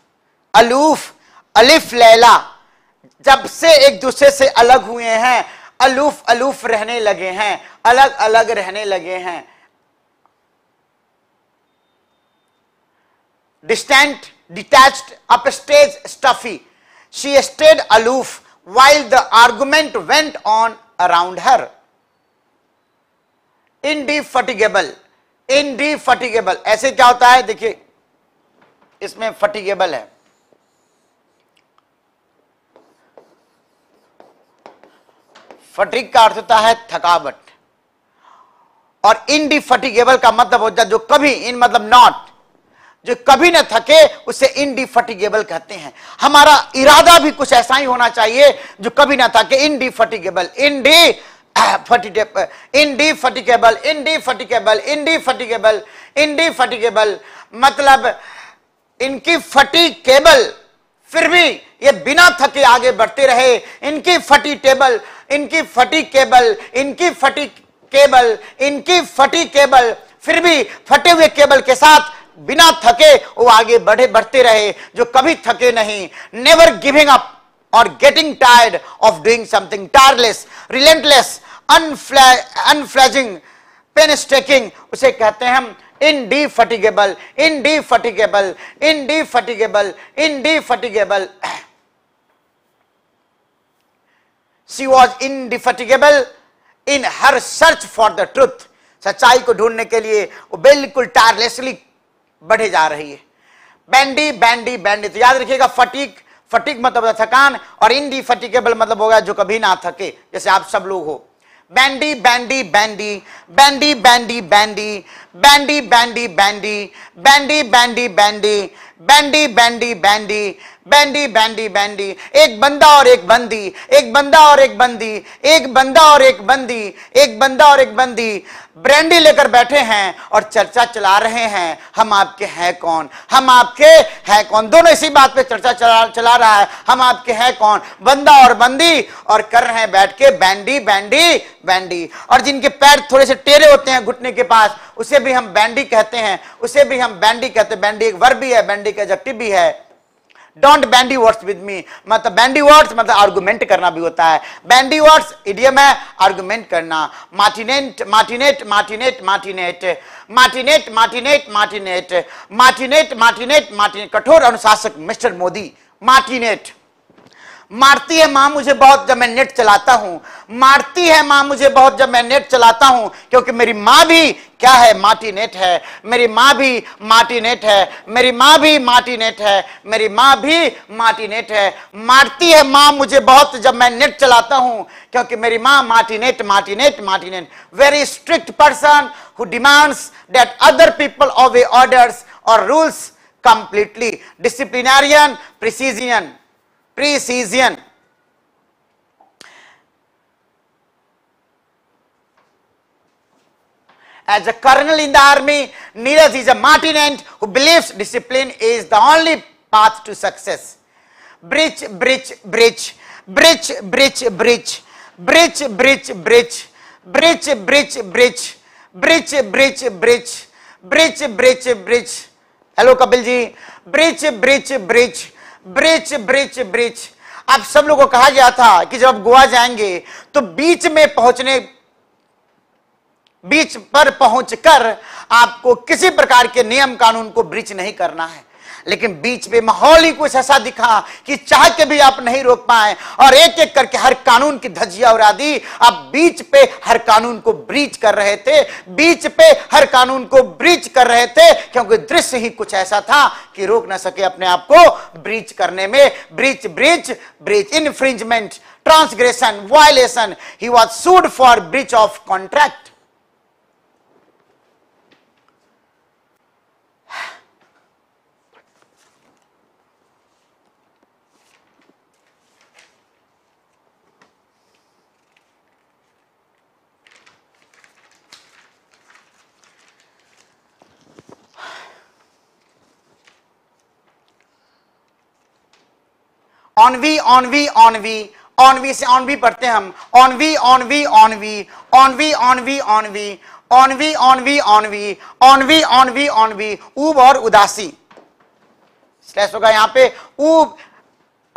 aloof Alif Laila जब से एक दूसरे से अलग हुए हैं अलूफ अलूफ रहने लगे हैं अलग अलग रहने लगे हैं distant detached upstage stuffy she stayed aloof while the argument went on around her in fatigable fatigable ऐसे क्या होता है देखिए इसमें फटिगेबल है फटिक का अर्थ होता है थकावट और इनडिफटिगेबल का मतलब होता है जो कभी इन मतलब नॉट जो कभी ना थके उसे इनडिफटिगेबल कहते हैं हमारा इरादा भी कुछ ऐसा ही होना चाहिए जो कभी ना थके इनडिफटिगेबल इनडी इनडिफटिकेबल इनडिफटिकेबल इनडिफटिकेबल इनडिफटिकेबल मतलब इनकी फटी केबल फिर भी ये बिना थके आगे बढ़ते रहे इनकी फटी टेबल इनकी फटी केबल इनकी फटी केबल इनकी फटी केबल फिर भी फटे हुए केबल के साथ बिना थके वो आगे बढ़े बढ़ते रहे जो कभी थके नहीं नेवर गिविंग अप और getting tired of doing something tireless relentless unflagging painstaking उसे कहते हैं हम fatigable indefatigable she was indefatigable in her search for the truth सच्चाई को ढूंढने के लिए वो बिल्कुल टायरलेसली बढ़े जा रही है बैंडी बैंडी बैंडी तो याद रखिएगा फटीक फटीक मतलब थकान और इनडिफटिगेबल मतलब होगा जो कभी ना थके जैसे आप सब लोग हो bandy bandy bandy bandy bandy bandy bandy bandy bandy bandy bandy bandy bandy bandy bandy bandy bandy bandy एक बंदा और एक बंदी एक बंदा और एक बंदी एक बंदा और एक बंदी एक बंदा और एक बंदी ब्रांडी लेकर बैठे हैं और चर्चा चला रहे हैं हम आपके हैं कौन हम आपके हैं कौन दोनों इसी बात पे चर्चा चला चला रहा है हम आपके हैं कौन बंदा और बंदी और कर रहे हैं बैठ के बैंडी बैंडी बैंडी और जिनके पैर थोड़े से टेरे होते हैं घुटने के पास उसे भी हम बैंडी कहते हैं उसे भी हम बैंडी कहते हैं बैंडी एक वर्ब भी है बैंडी का जब भी है don't bandy words with me मतलब बैंडी वर्ड्स मतलब आर्गुमेंट करना भी होता है बैंडी वर्ड्स इडियम है आर्गुमेंट करना मार्टिनेट मार्टिनेट मार्टिनेट मार्टिनेट मार्टिनेट मार्टिनेट मार्टिनेट मार्टिनेट मार्टिनेट मार्टिनेट कठोर अनुशासक मिस्टर मोदी मार्टिनेट मारती है मां मुझे बहुत जब मैं नेट चलाता हूं मारती है मां मुझे बहुत जब मैं नेट चलाता हूं क्योंकि मेरी मां भी क्या है माटी नेट है मेरी मां भी माटी नेट है मेरी मां भी माटी नेट है मेरी मां भी माटी नेट है मारती है मां मुझे बहुत जब मैं नेट चलाता हूं क्योंकि मेरी माँ माटी martinet martinet martinet very strict person who demands that other people of orders और rules completely disciplinarian precisian precision. As a colonel in the army, Neeraj is a martinet who believes discipline is the only path to success. Bridge, bridge, bridge, bridge, bridge, bridge, bridge, bridge, bridge, bridge, bridge, bridge, bridge, bridge, bridge, bridge, bridge, bridge. Hello, Kapil ji. Bridge, bridge, bridge, bridge bridge bridge आप सब लोगों को कहा गया था कि जब आप गोवा जाएंगे तो बीच में पहुंचने बीच पर पहुंचकर आपको किसी प्रकार के नियम कानून को ब्रिच नहीं करना है लेकिन बीच में माहौल ही कुछ ऐसा दिखा कि चाह के भी आप नहीं रोक पाए और एक एक करके हर कानून की धज्जिया उड़ा दी आप बीच पे हर कानून को ब्रीच कर रहे थे बीच पे हर कानून को ब्रीच कर रहे थे क्योंकि दृश्य ही कुछ ऐसा था कि रोक ना सके अपने आप को ब्रीच करने में breach breach breach infringement transgression violation he was sued for breach of contract ennui ennui वी ऑन वी ऑन वी से ऑनवी पढ़ते हैं हम ennui ennui ennui ennui ennui ennui ऊब और उदासी slash होगा यहां पे ऊब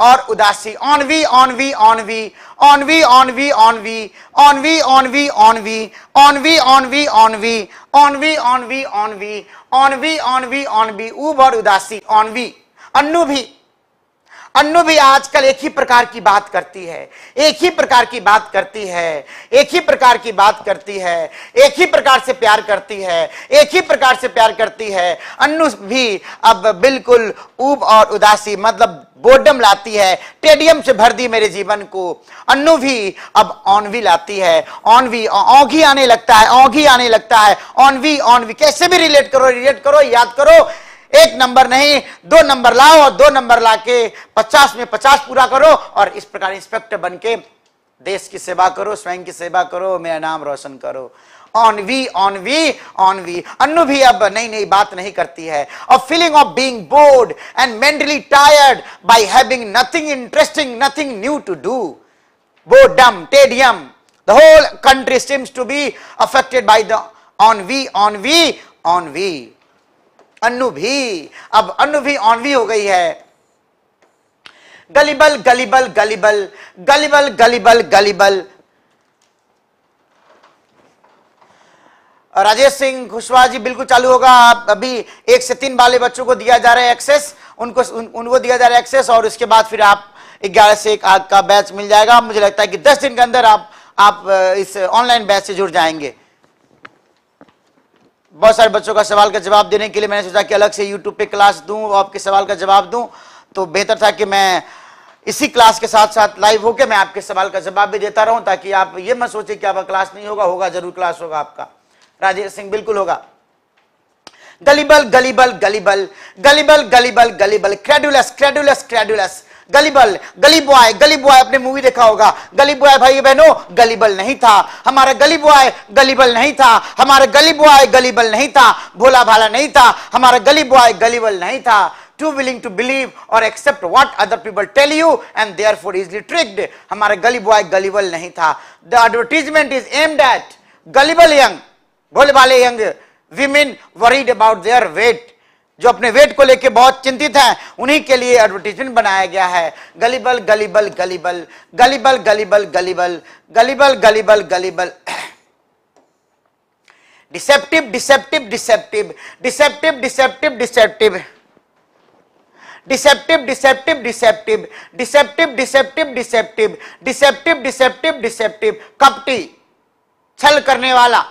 और उदासी ennui ennui ennui ennui ennui ennui ennui ennui ennui ऊब और उदासी ऑन वी अन्नू भी अन्नू भी आजकल एक ही प्रकार की बात करती है एक ही प्रकार की बात करती है एक ही प्रकार की बात करती है एक ही प्रकार से प्यार करती है एक ही प्रकार से प्यार करती है अन्नु भी अब बिल्कुल ऊब और उदासी मतलब बोर्डम लाती है टेडियम से भर दी मेरे जीवन को अन्नु भी अब ऑनवी लाती है ऑनवी औघी आने लगता है औघी आने लगता है ऑनवी ऑनवी कैसे भी रिलेट करो रिलेट करो याद करो एक नंबर नहीं दो नंबर लाओ और दो नंबर ला के पचास में पचास पूरा करो और इस प्रकार इंस्पेक्टर बन के देश की सेवा करो स्वयं की सेवा करो मेरा नाम रोशन करो ennui ennui ennui Annu भी अब नई नई बात नहीं करती है और feeling of being bored and mentally tired by having nothing interesting nothing new to do boredom tedium the whole country seems to be affected by the ennui ennui ennui Anu भी अब अनु भी ennui हो गई है gullible gullible gullible gullible gullible gullible Rajesh Singh Kushwaha जी बिल्कुल चालू होगा आप अभी एक से तीन वाले बच्चों को दिया जा रहा है एक्सेस उनको उन, उनको दिया जा रहा है एक्सेस और उसके बाद फिर आप ग्यारह से एक आग का बैच मिल जाएगा मुझे लगता है कि दस दिन के अंदर आप आप इस ऑनलाइन बैच से जुड़ जाएंगे बहुत सारे बच्चों का सवाल का जवाब देने के लिए मैंने सोचा कि अलग से यूट्यूब पे क्लास दूं और आपके सवाल का जवाब दूं तो बेहतर था कि मैं इसी क्लास के साथ साथ लाइव होकर मैं आपके सवाल का जवाब भी देता रहूं ताकि आप ये मत सोचे कि आपका क्लास नहीं होगा होगा जरूर क्लास होगा आपका राजेश सिंह बिल्कुल होगा gullible gullible gullible gullible gullible gullible credulous credulous credulous gullible Gully Boy Gully Boy आपने मूवी देखा होगा गली बॉय भाई बहनों गलीबल नहीं था हमारा गली बॉय गलीबल नहीं था हमारा गली बॉय गलीबल नहीं था भोला भाला नहीं था हमारा गली बॉय गलीबल नहीं था टू विलिंग टू बिलीव और accept what other people tell you and therefore easily tricked हमारे गली बॉय गलीबल नहीं था the advertisement is aimed at gullible young भोले भाले young women worried about their weight जो अपने वेट को लेके बहुत चिंतित हैं उन्हीं के लिए एडवर्टीजमेंट बनाया गया है gullible gullible gullible gullible gullible gullible gullible gullible gullible deceptive deceptive deceptive deceptive deceptive deceptive deceptive deceptive deceptive deceptive deceptive deceptive deceptive deceptive deceptive कपटी छल करने वाला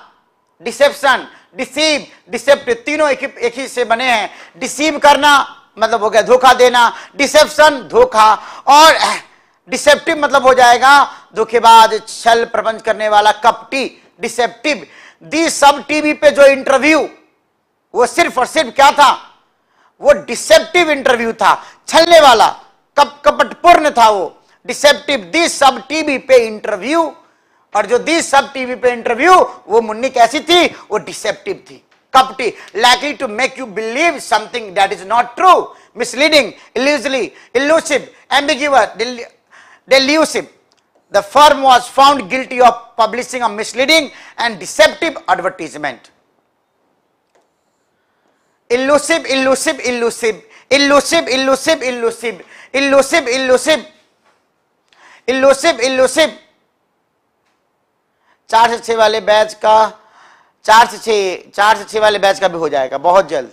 डिसेप्शन डिसीव डिसेप्ट तो तीनों एक, एक ही से बने हैं डिसीव करना मतलब हो गया धोखा देना डिसेप्शन धोखा और डिसेप्टिव मतलब हो जाएगा धोखेबाज छल प्रबंध करने वाला कपटी डिसेप्टिव दी सब टीवी पे जो इंटरव्यू वो सिर्फ और सिर्फ क्या था वो डिसेप्टिव इंटरव्यू था छलने वाला कप कपटपूर्ण था वो डिसेप्टिव दी सब टीवी पे इंटरव्यू और जो दी सब टीवी पे इंटरव्यू वो मुन्नी कैसी थी वो डिसेप्टिव थी कपटी likely to make you believe something that is not true misleading illusory illusive ambiguous delusive the firm was found guilty of publishing of misleading and deceptive advertisement illusive illusive illusive illusive illusive illusive illusive illusive illusive illusive illusive चार से छः वाले batch का चार से छः चार से छः वाले बैच का भी हो जाएगा बहुत जल्द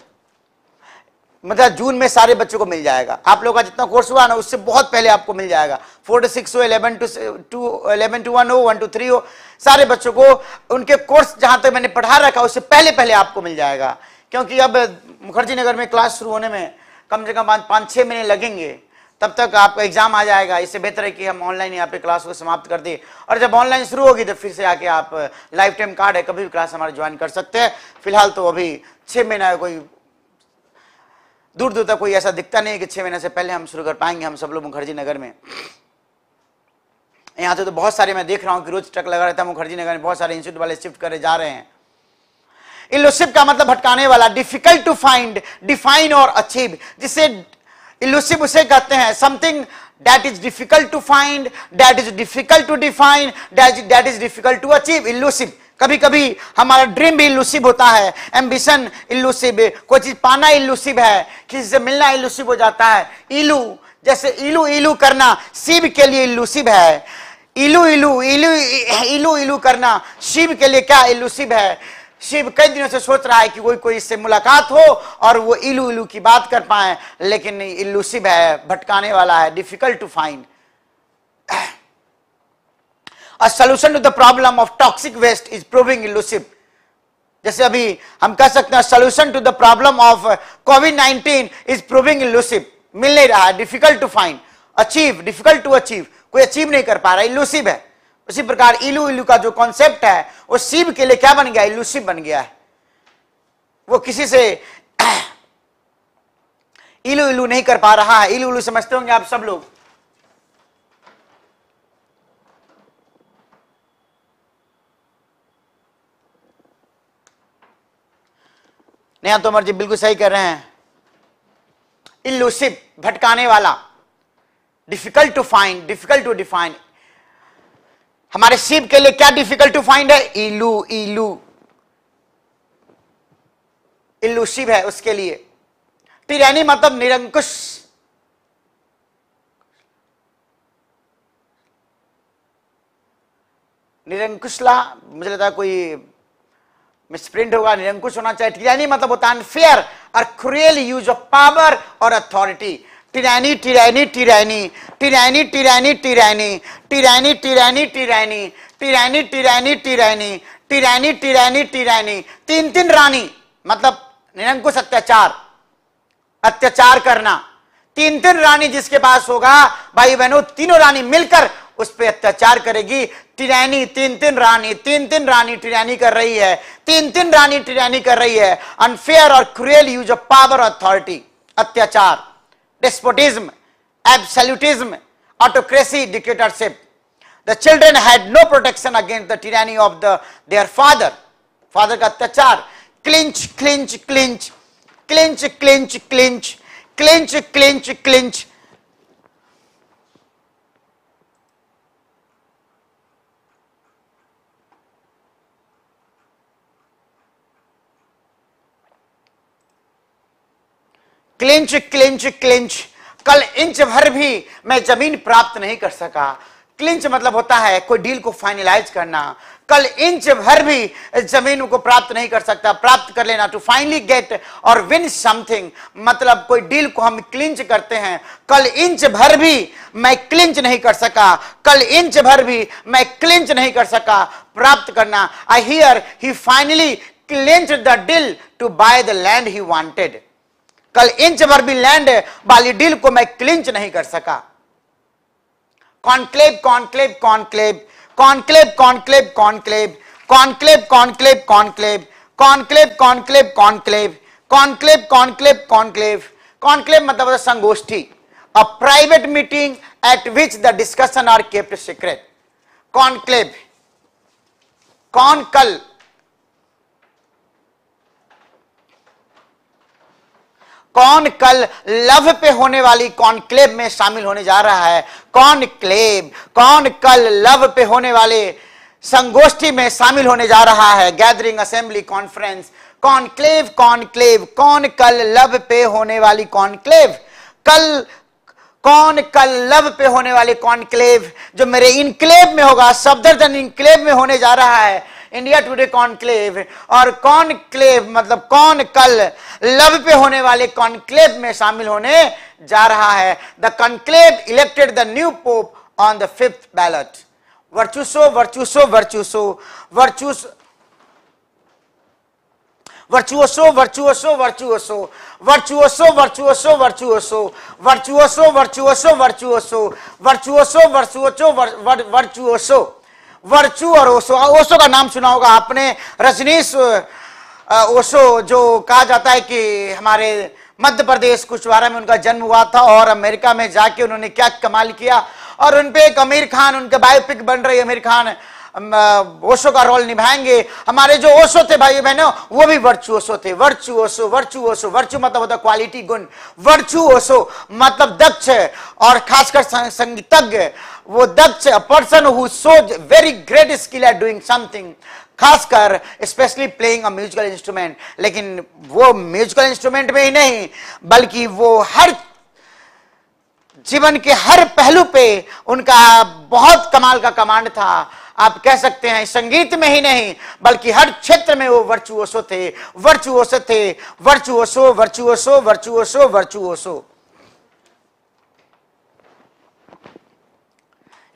मतलब जून में सारे बच्चों को मिल जाएगा आप लोगों का जितना कोर्स हुआ ना उससे बहुत पहले आपको मिल जाएगा फोर टू सिक्स हो eleven to two eleven two one हो वन टू थ्री हो सारे बच्चों को उनके कोर्स जहाँ तक मैंने पढ़ा रखा उससे पहले पहले आपको मिल जाएगा क्योंकि अब मुखर्जी नगर में क्लास शुरू होने में कम से कम पाँच छः महीने लगेंगे तब तक आपका एग्जाम आ जाएगा इससे बेहतर है कि हम ऑनलाइन यहाँ पे क्लास को समाप्त कर दें और जब ऑनलाइन शुरू होगी तो फिर से आके आप लाइफ टाइम कार्ड है कभी भी क्लास हमारे ज्वाइन कर सकते हैं फिलहाल तो अभी छः महीना कोई दूर दूर तक कोई ऐसा दिखता नहीं है कि छः महीने से पहले हम शुरू कर पाएंगे हम सब लोग मुखर्जी नगर में यहाँ से तो, तो बहुत सारे मैं देख रहा हूँ कि रोज ट्रक लगा रहता है मुखर्जी नगर में बहुत सारे इंस्टीट्यूट वाले शिफ्ट करे जा रहे हैं शिफ्ट का मतलब भटकाने वाला डिफिकल्ट टू फाइंड डिफाइन और अचीव जिसे इलूसिव उसे कहते हैं something that is difficult to find that is difficult to define that is difficult to achieve elusive कभी कभी हमारा ड्रीम भी इलूसिव होता है एम्बिशन इलूसिव कोई चीज पाना इलूसिव है किसी से मिलना इलूसिव हो जाता है इलू जैसे इलू इलू करना शिव के लिए इलूसिव है इलू इलू इलू इलू इलू करना शिव के लिए क्या इलूसिव है शिव कई दिनों से सोच रहा है कि कोई कोई इससे मुलाकात हो और वो इलू इलू की बात कर पाए लेकिन इल्लू शिव है भटकाने वाला है difficult to find a solution to the problem of toxic waste is proving elusive जैसे अभी हम कह सकते हैं solution to the problem of Covid nineteen is proving elusive मिल नहीं रहा है difficult to find achieve difficult to achieve कोई अचीव नहीं कर पा रहा है इल्लूसिव है उसी प्रकार इलू इलू का जो कॉन्सेप्ट है वो शिव के लिए क्या बन गया इल्लू शिव बन गया है वो किसी से इलू इलू नहीं कर पा रहा है इलू इलू समझते होंगे आप सब लोग नया तोमर जी बिल्कुल सही कर रहे हैं इलूसिव भटकाने वाला difficult to find difficult to define हमारे शिव के लिए क्या डिफिकल्ट टू फाइंड है इलू इलू इलू शिव है उसके लिए तिरैनी मतलब निरंकुश निरंकुशला मुझे लगता है कोई मिसप्रिंट होगा निरंकुश होना चाहिए तिरैनी मतलब होता है अनफेयर और क्रुएल यूज ऑफ पावर और authority tyranny tyranny tyranny tyranny tyranny tyranny tyranny tyranny tyranny tyranny tyranny tyranny tyranny tyranny tyranny तीन तीन रानी मतलब निरंकुश अत्याचार अत्याचार करना तीन तीन रानी जिसके पास होगा भाई बहनों तीनों रानी मिलकर उस पर अत्याचार करेगी टिरानी तीन तीन रानी तीन तीन रानी टिरानी कर रही है तीन तीन रानी टिरानी कर रही है अनफेयर और cruel use of power authority अत्याचार despotism, absolutism, autocracy, dictatorship. The children had no protection against the tyranny of the, their father. Father ka tachar, clinch, clinch, clinch, clinch, clinch, clinch, clinch, clinch, clinch, clinch clinch clinch कल इंच भर भी मैं जमीन प्राप्त नहीं कर सका क्लिंच मतलब होता है कोई डील को फाइनलाइज करना कल इंच भर भी जमीन को प्राप्त नहीं कर सकता प्राप्त कर लेना टू फाइनली गेट और विन समथिंग मतलब कोई डील को हम क्लिंच करते हैं कल इंच भर भी मैं क्लिंच नहीं कर सका कल इंच भर भी मैं क्लिंच नहीं कर सका प्राप्त करना I hear he finally clinch the deal to buy the land he wanted कल इंच भर भी लैंड वाली डील को मैं क्लिंच नहीं कर सका conclave conclave conclave conclave conclave conclave conclave conclave conclave conclave conclave conclave conclave conclave conclave conclave मतलब संगोष्ठी a private meeting at which the discussion are kept secret conclave कॉन कल कौन कल लव पे होने वाली कॉन्क्लेव में शामिल होने जा रहा है कौन क्लेव कौन कल लव पे होने वाले संगोष्ठी में शामिल होने जा रहा है gathering assembly conference conclave conclave कौन कल लव पे होने वाली कॉन्क्लेव कल कौन कल लव पे होने वाले कॉन्क्लेव जो मेरे इनक्लेव में होगा शब्द इनक्लेव में होने जा रहा है इंडिया टुडे कॉन्क्लेव और कॉन्क्लेव मतलब कौन कल लव पे होने वाले कॉन्क्लेव में शामिल होने जा रहा है the conclave elected the new pope on the fifth ballot virtuoso virtuoso virtuoso virtuoso virtuoso virtuoso virtuoso virtuoso virtuoso virtuoso virtuoso virtuoso virtuoso virtuoso virtuoso virtuoso वर्चू और ओशो ओशो का नाम सुना होगा आपने रजनीश ओशो जो कहा जाता है कि हमारे मध्य प्रदेश कुशवारा में उनका जन्म हुआ था और अमेरिका में जाके उन्होंने क्या कमाल किया और उनपे एक अमीर खान उनके बायोपिक बन रही अमीर खान ओशो का रोल निभाएंगे हमारे जो ओशो थे भाई बहनों वो भी ओशो थे वर्चुओशो ओशो वर्चु मतलब होता क्वालिटी गुण ओशो मतलब दक्ष और खासकर संगीतज्ञ वो दक्ष person who shows very great skill at doing something खासकर especially playing a musical instrument लेकिन वो म्यूजिकल इंस्ट्रूमेंट में ही नहीं बल्कि वो हर जीवन के हर पहलू पे उनका बहुत कमाल का कमांड था आप कह सकते हैं संगीत में ही नहीं बल्कि हर क्षेत्र में वो वर्चुओसो थे वर्चुओसो थे वर्चुओसो वर्चुओसो वर्चुओसो वर्चुओसो वर्चुओसो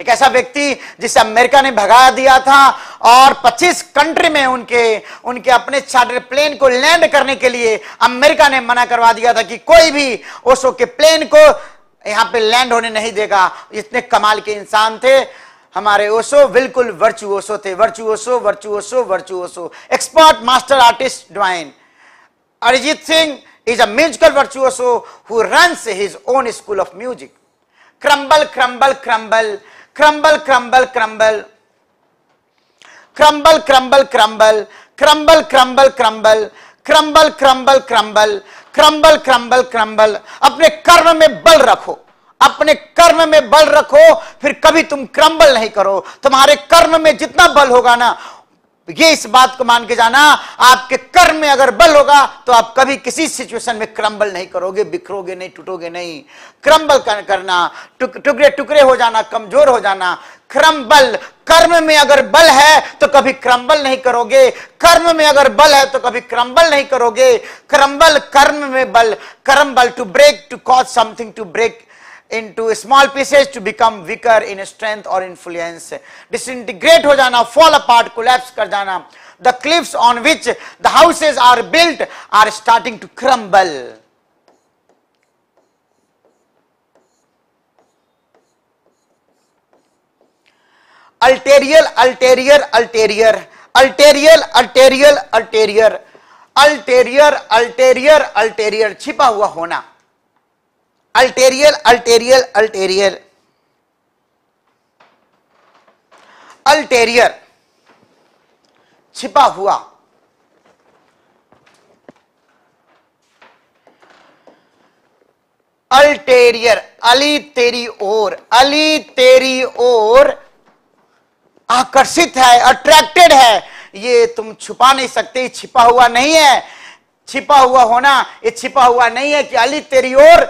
एक ऐसा व्यक्ति जिसे अमेरिका ने भगा दिया था और 25 कंट्री में उनके उनके अपने चार्टर प्लेन को लैंड करने के लिए अमेरिका ने मना करवा दिया था कि कोई भी ओसो के प्लेन को यहां पे लैंड होने नहीं देगा इतने कमाल के इंसान थे हमारे ओसो बिल्कुल वर्चुओसो थे virtuoso virtuoso virtuoso expert master artist divine Arijit Singh is a musical virtuoso who ran his own school of music crumble crumble crumble crumble, crumble, crumble, crumble, crumble, crumble, crumble, crumble, crumble, crumble crumble crumble crumble crumble crumble अपने कर्म में बल रखो अपने कर्म में बल रखो फिर कभी तुम क्रम्बल नहीं करो तुम्हारे कर्म में जितना बल होगा ना तो ये इस बात को मान के जाना आपके कर्म में अगर बल होगा तो आप कभी किसी सिचुएशन में क्रम्बल नहीं करोगे बिखरोगे नहीं टूटोगे नहीं क्रम्बल कर, करना टुक, टुकड़े टुकड़े हो जाना कमजोर हो जाना क्रम्बल कर्म में अगर बल है तो कभी क्रम्बल नहीं करोगे कर्म में अगर बल है तो कभी क्रम्बल नहीं करोगे क्रम्बल कर्म में बल कर्म बल to break to cause something to break into small pieces to become weaker in strength or influence. Disintegrate ho jana, fall apart, collapse kar jana. The cliffs on which the houses are built are starting to crumble. Ulterior, ulterior, ulterior, ulterior, ulterior, ulterior, ulterior, ulterior, ulterior, छिपा हुआ होना अल्टेरियल अल्टेरियल अल्टेरियल ulterior छिपा हुआ ulterior Ali तेरी ओर अली तेरी ओर आकर्षित है अट्रैक्टेड है ये तुम छुपा नहीं सकते छिपा हुआ नहीं है छिपा हुआ होना ये छिपा हुआ नहीं है कि अली तेरी ओर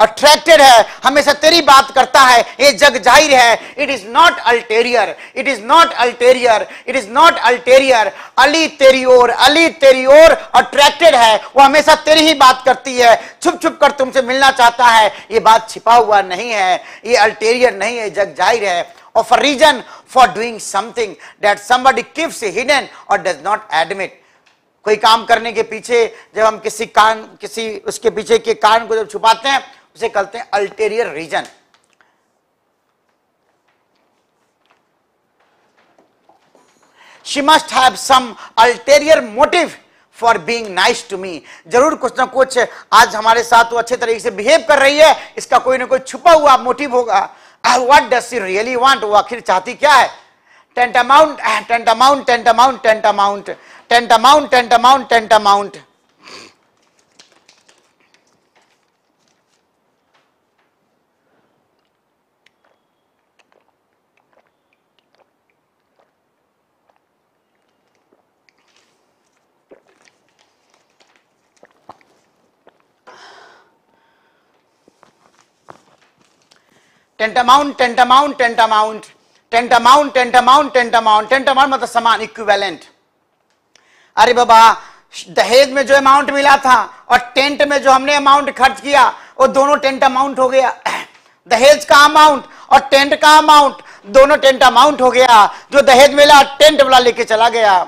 अट्रैक्टेड है हमेशा तेरी बात करता है ये जग जाहिर है it is not ulterior it is not ulterior it is not ulterior Ali तेरी ओर अली तेरी ओर अट्रैक्टेड है वो हमेशा तेरी ही बात करती है छुप छुप कर तुमसे मिलना चाहता है ये बात छिपा हुआ नहीं है ये अल्टेरियर नहीं है जग जाहिर है और a reason for doing something that somebody keeps hidden और डज नॉट एडमिट कोई काम करने के पीछे जब हम किसी कान किसी उसके पीछे के कान को जब छुपाते हैं उसे कहते हैं ulterior reason she must have some ulterior motive for being nice to me जरूर कुछ ना कुछ आज हमारे साथ वो अच्छे तरीके से बिहेव कर रही है इसका कोई ना कोई छुपा हुआ मोटिव होगा what does you really want वो आखिर चाहती क्या है tantamount tantamount tantamount tantamount tantamount tantamount tantamount amount tantamount tantamount tantamount मतलब समान इक्विवेलेंट अरे बाबा दहेज में जो अमाउंट मिला था और टेंट में जो हमने अमाउंट खर्च किया वो दोनों टेंट अमाउंट हो गया दहेज का अमाउंट और टेंट का अमाउंट दोनों टेंट अमाउंट हो गया जो दहेज मिला टेंट वाला लेके चला गया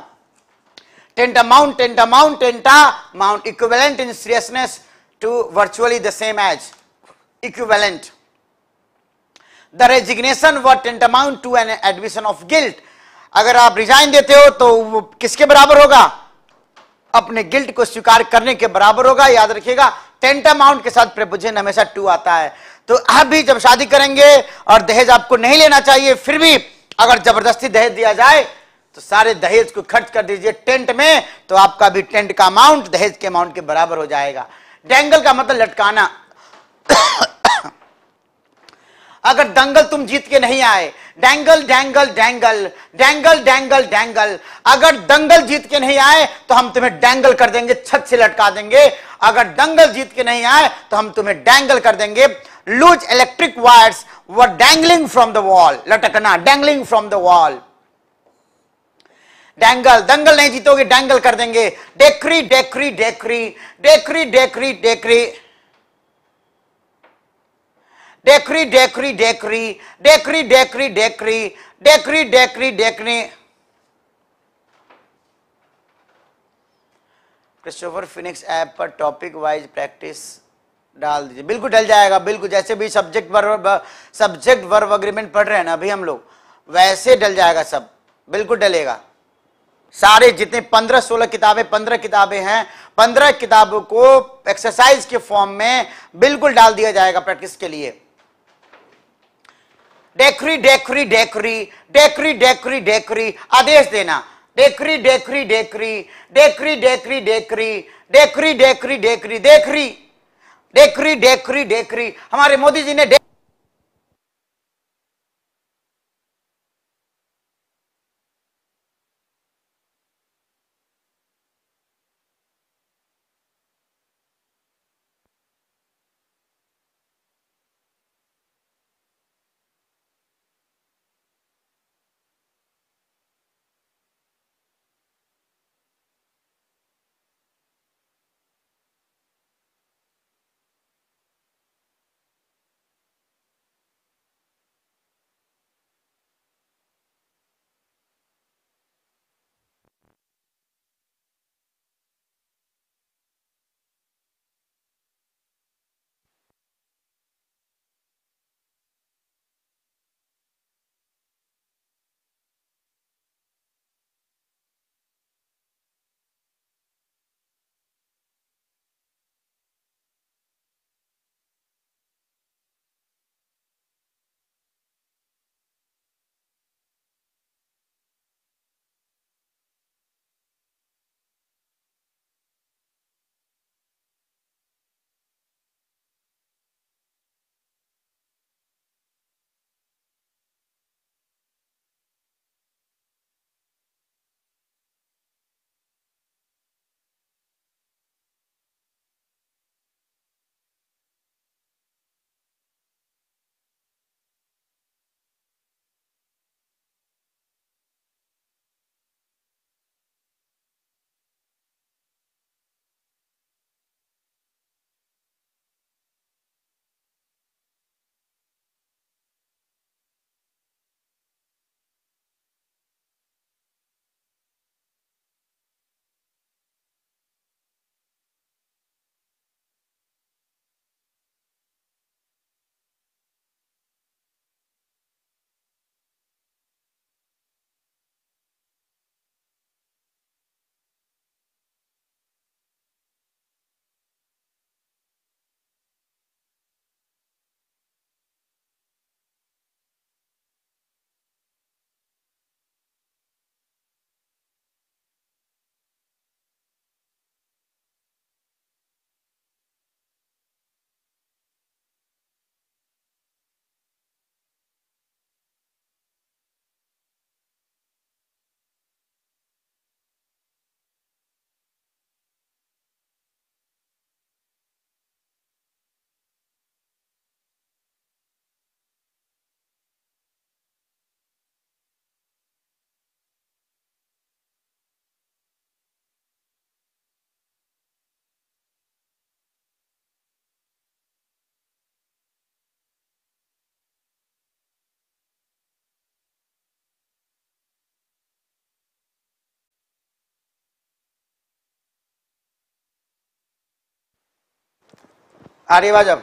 tantamount tantamount tantamount equivalent in seriousness to virtually the same as equivalent the resignation tantamount to an admission of guilt अगर आप रिजाइन देते हो तो वो किसके बराबर होगा अपने गिल्ट को स्वीकार करने के बराबर होगा याद रखिएगा टेंट अमाउंट के साथ प्रभुजन हमेशा टू आता है तो आप भी जब शादी करेंगे और दहेज आपको नहीं लेना चाहिए फिर भी अगर जबरदस्ती दहेज दिया जाए तो सारे दहेज को खर्च कर दीजिए टेंट में तो आपका भी टेंट का अमाउंट दहेज के अमाउंट के बराबर हो जाएगा डेंगल का मतलब लटकाना अगर दंगल तुम जीत के नहीं आए dangle dangle dangle dangle dangle dangle अगर दंगल जीत के नहीं आए तो हम तुम्हें डैंगल कर देंगे छत से लटका देंगे अगर दंगल जीत के नहीं आए तो हम तुम्हें डैंगल कर देंगे loose electric wires were dangling from the wall लटकना dangling from the wall dangle दंगल नहीं जीतोगे डैंगल कर देंगे decree decree decree decree decree decree, decree decree decree decree decree decree decree decree decree decree Christopher Phoenix app पर topic wise practice डाल दीजिए बिल्कुल डल जाएगा बिल्कुल जैसे भी subject verb subject verb agreement पढ़ रहे हैं ना अभी हम लोग वैसे डल जाएगा सब बिल्कुल डलेगा सारे जितने पंद्रह सोलह किताबें पंद्रह किताबें हैं पंद्रह किताबों को एक्सरसाइज के फॉर्म में बिल्कुल डाल दिया जाएगा प्रैक्टिस के लिए डेकरी डेकरी डेकरी डेकरी डेकरी डेकरी आदेश देना डेकरी decree decree decree decree decree decree decree decree decree decree decree डेकरी हमारे मोदी जी ने आगे बाज अब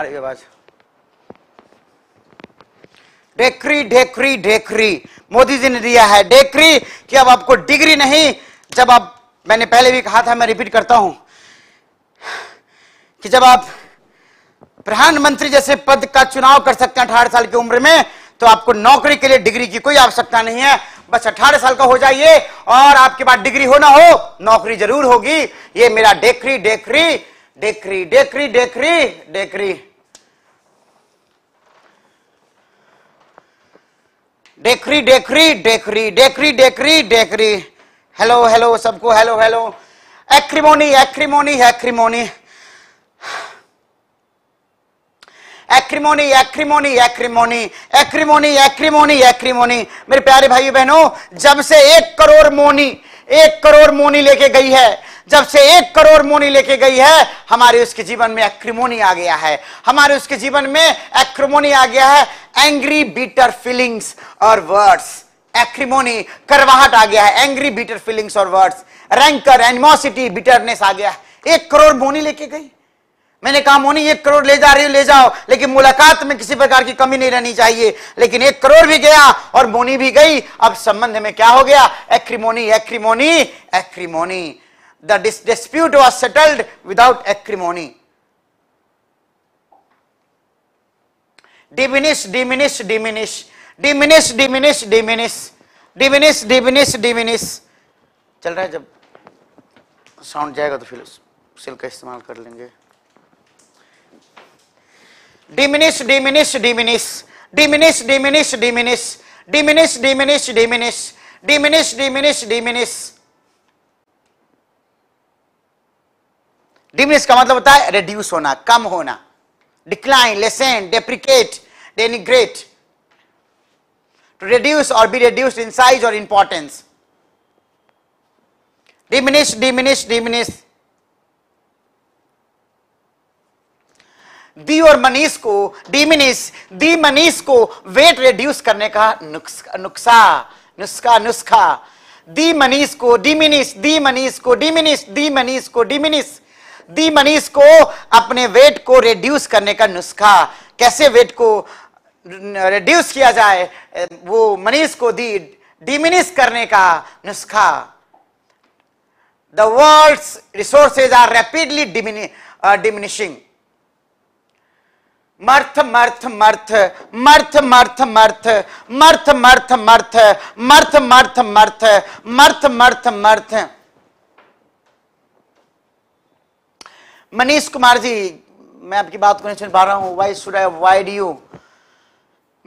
आगे बाज decree decree decree Modi ji ने दिया है डेक्री कि अब आपको डिग्री नहीं जब आप मैंने पहले भी कहा था मैं रिपीट करता हूं कि जब आप प्रधानमंत्री जैसे पद का चुनाव कर सकते हैं अठारह साल की उम्र में तो आपको नौकरी के लिए डिग्री की कोई आवश्यकता नहीं है बस 18 साल का हो जाइए और आपके पास डिग्री हो ना हो नौकरी जरूर होगी ये मेरा decree decree decree decree decree decree decree decree decree decree decree decree hello hello सबको hello hello acrimony acrimony acrimony acrimony acrimony acrimony acrimony acrimony acrimony मेरे प्यारे भाई बहनों जब से एक करोड़ मोनी एक करोड़ मोनी लेके गई है जब से एक करोड़ मोनी लेके गई है हमारे उसके जीवन में एक्रीमोनी आ गया है हमारे उसके जीवन में एक्रीमोनी आ गया है एंग्री बीटर फीलिंग्स और वर्ड्स एक्रीमोनी करवाहट आ गया है एंग्री बीटर फीलिंग्स और वर्ड्स रैंकर एनिमोसिटी बिटरनेस आ गया है एक करोड़ मोनी लेके गई मैंने कहा मोनी एक करोड़ ले जा रही हूँ ले जाओ लेकिन मुलाकात में किसी प्रकार की कमी नहीं रहनी चाहिए लेकिन एक करोड़ भी गया और मोनी भी गई अब संबंध में क्या हो गया acrimony acrimony acrimony the dispute was settled without acrimony diminish diminish diminish diminish diminish diminish diminish diminish diminish चल रहा है जब साउंड जाएगा तो फिर सिल्क का इस्तेमाल कर लेंगे diminish, diminish, diminish, diminish, diminish, diminish, diminish, diminish, diminish, diminish, diminish, diminish. Diminish का मतलब होता है रिड्यूस होना कम होना decline lessen deprecate denigrate to reduce और बी रिड्यूस्ड इन साइज और इंपॉर्टेंस डिमिनिश डिमिनिश डिमिनिश दी और मनीष को डी मनीष दी मनीष को वेट रिड्यूस करने का नुस्खा नुस्खा नुस्खा दी मनीष को डी मनीष दी मनीष को डी मनीष दी मनीष को डी मनीष दी मनीष को अपने वेट को रिड्यूस करने का नुस्खा कैसे वेट को रिड्यूस किया जाए वो मनीष को दी डिमिनिश करने का नुस्खा the world resources are rapidly diminishing uh, mirth mirth mirth mirth mirth mirth mirth mirth mirth mirth mirth mirth mirth mirth mirth Manish Kumar ji मैं आपकी बात को नहीं सुन पा रहा हूं why should why'd you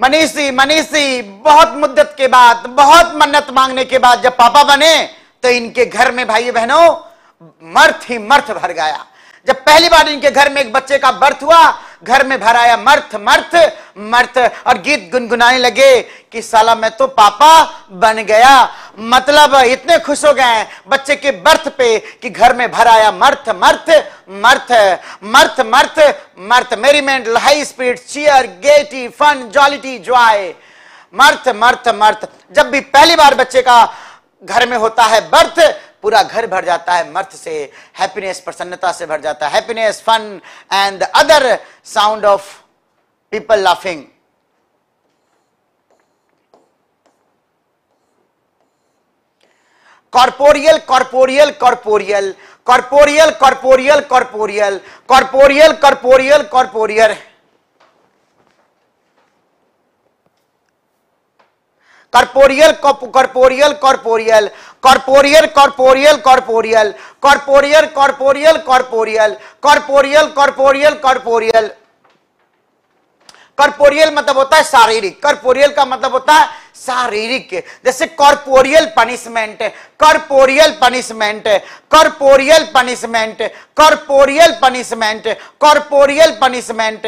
Manish ji Manish ji बहुत मुद्दत के बाद बहुत मन्नत मांगने के बाद जब पापा बने तो इनके घर में भाई बहनों मर्थ ही मर्थ भर गया जब पहली बार इनके घर में एक बच्चे का बर्थ हुआ घर में भराया मर्थ मर्थ मर्थ और गीत गुनगुनाने लगे कि साला मैं तो पापा बन गया मतलब इतने खुश हो गए बच्चे के बर्थ पे कि घर में भराया mirth mirth mirth mirth mirth mirth merriment high speed cheer gaiety fun jollity joy mirth mirth mirth जब भी पहली बार बच्चे का घर में होता है बर्थ पूरा घर भर जाता है मर्थ से हैप्पीनेस प्रसन्नता से भर जाता है happiness fun and other sound of people laughing corporeal corporeal corporeal corporeal corporeal corporeal corporeal corporeal corporeal corporeal corporeal corporeal corporeal corporeal corporeal corporeal corporeal corporeal corporeal corporeal corporeal corporeal मतलब होता है शारीरिक corporeal का मतलब होता है शारीरिक जैसे corporeal punishment corporeal punishment corporeal punishment corporeal punishment corporeal punishment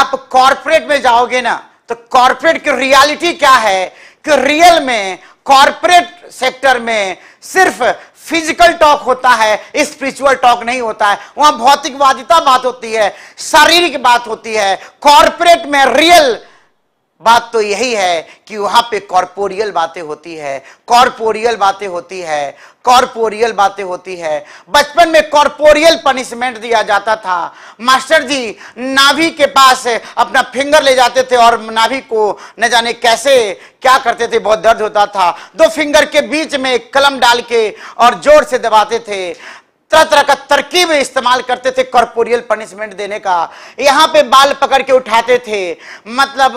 आप कॉर्पोरेट में जाओगे ना तो कॉर्पोरेट की रियलिटी क्या है कि रियल में कॉरपोरेट सेक्टर में सिर्फ फिजिकल टॉक होता है स्पिरिचुअल टॉक नहीं होता है वहां भौतिकवादिता बात होती है शारीरिक बात होती है कॉरपोरेट में रियल बात तो यही है कि वहां पे कॉर्पोरियल बातें होती है कॉर्पोरियल बातें होती है कॉर्पोरियल बातें होती है बचपन में कॉर्पोरियल पनिशमेंट दिया जाता था मास्टर जी नाभि के पास अपना फिंगर ले जाते थे और नाभि को न जाने कैसे क्या करते थे बहुत दर्द होता था दो फिंगर के बीच में कलम डाल के और जोर से दबाते थे तरह तरह का तरकीब इस्तेमाल करते थे कॉर्पोरियल पनिशमेंट देने का यहाँ पे बाल पकड़ के उठाते थे मतलब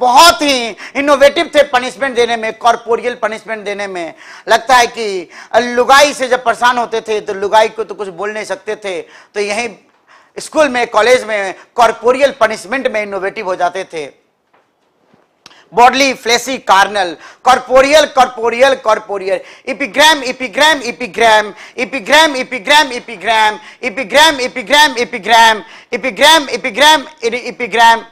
बहुत ही इनोवेटिव थे पनिशमेंट देने में कॉर्पोरियल पनिशमेंट देने में लगता है कि लुगाई से जब परेशान होते थे तो लुगाई को तो कुछ बोल नहीं सकते थे तो यहीं स्कूल में कॉलेज में कॉर्पोरियल पनिशमेंट में इनोवेटिव हो जाते थे bodily fleshy carnal corporeal corporeal corporeal epigram epigram epigram epigram epigram epigram epigram epigram epigram epigram epigram epigram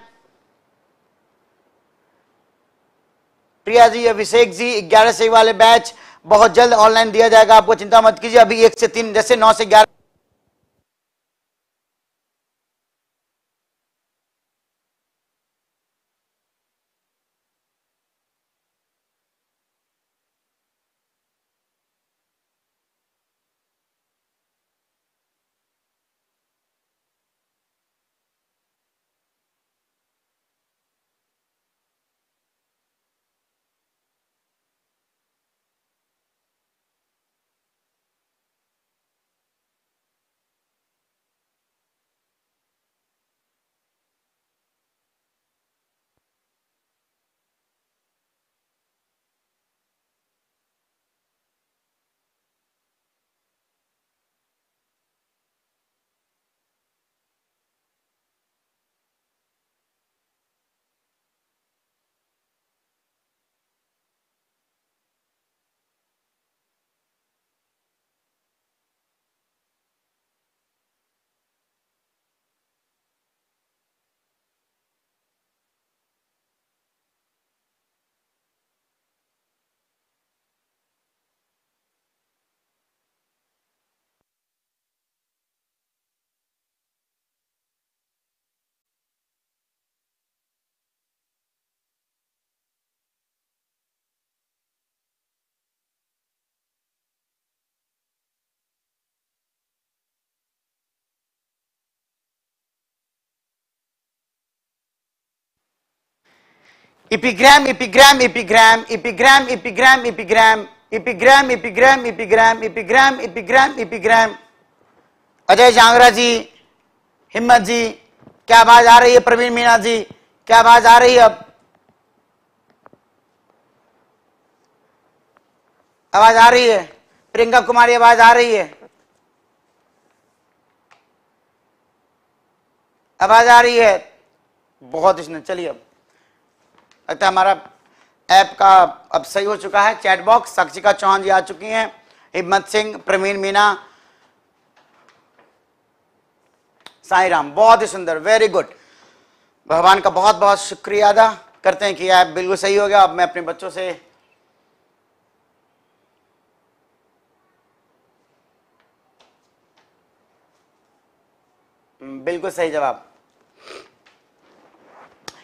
Priya ji Abhishek ji ग्यारह से वाले बैच बहुत जल्द ऑनलाइन दिया जाएगा आपको चिंता मत कीजिए अभी एक से तीन जैसे नौ से ग्यारह epigram epigram epigram epigram epigram epigram epigram epigram epigram epigram epigram epigram Ajay जांगरा जी हिम्मत जी क्या आवाज आ रही है प्रवीण मीणा जी क्या आवाज आ रही है अब आवाज आ रही है प्रियंका कुमारी आवाज आ रही है आवाज आ रही है बहुत इसने चलिए अब लगता है हमारा ऐप का अब सही हो चुका है चैट बॉक्स साक्षिका चौहान जी आ चुकी हैं हिम्मत सिंह प्रवीण मीना साई राम बहुत ही सुंदर वेरी गुड भगवान का बहुत बहुत शुक्रिया अदा करते हैं कि ऐप बिल्कुल सही हो गया अब मैं अपने बच्चों से बिल्कुल सही जवाब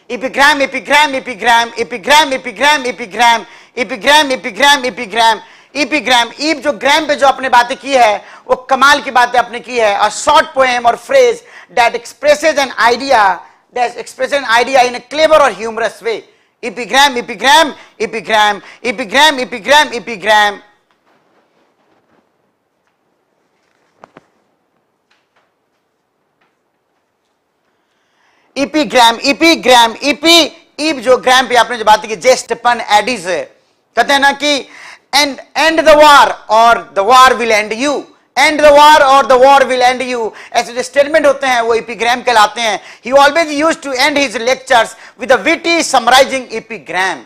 epigram, epigram, epigram, epigram, epigram, epigram, epigram, epigram, epigram, epigram, ईब जो ग्राम पे जो आपने बातें की है वो कमाल की बातें आपने की है a short poem or phrase that expresses an idea that express an idea in a clever or humorous way epigram, epigram, epigram, epigram, epigram, epigram. epigram. Epigram epigram इपी इप जो ग्राम पे आपने जो बात की जेस्टपन एडिस कहते हैं ना कि end end the war or the war will end you end the war or the war will end you ऐसे जो स्टेटमेंट होते हैं वो इपीग्राम कहलाते हैं he always use to end his lectures with a witty summarising epigram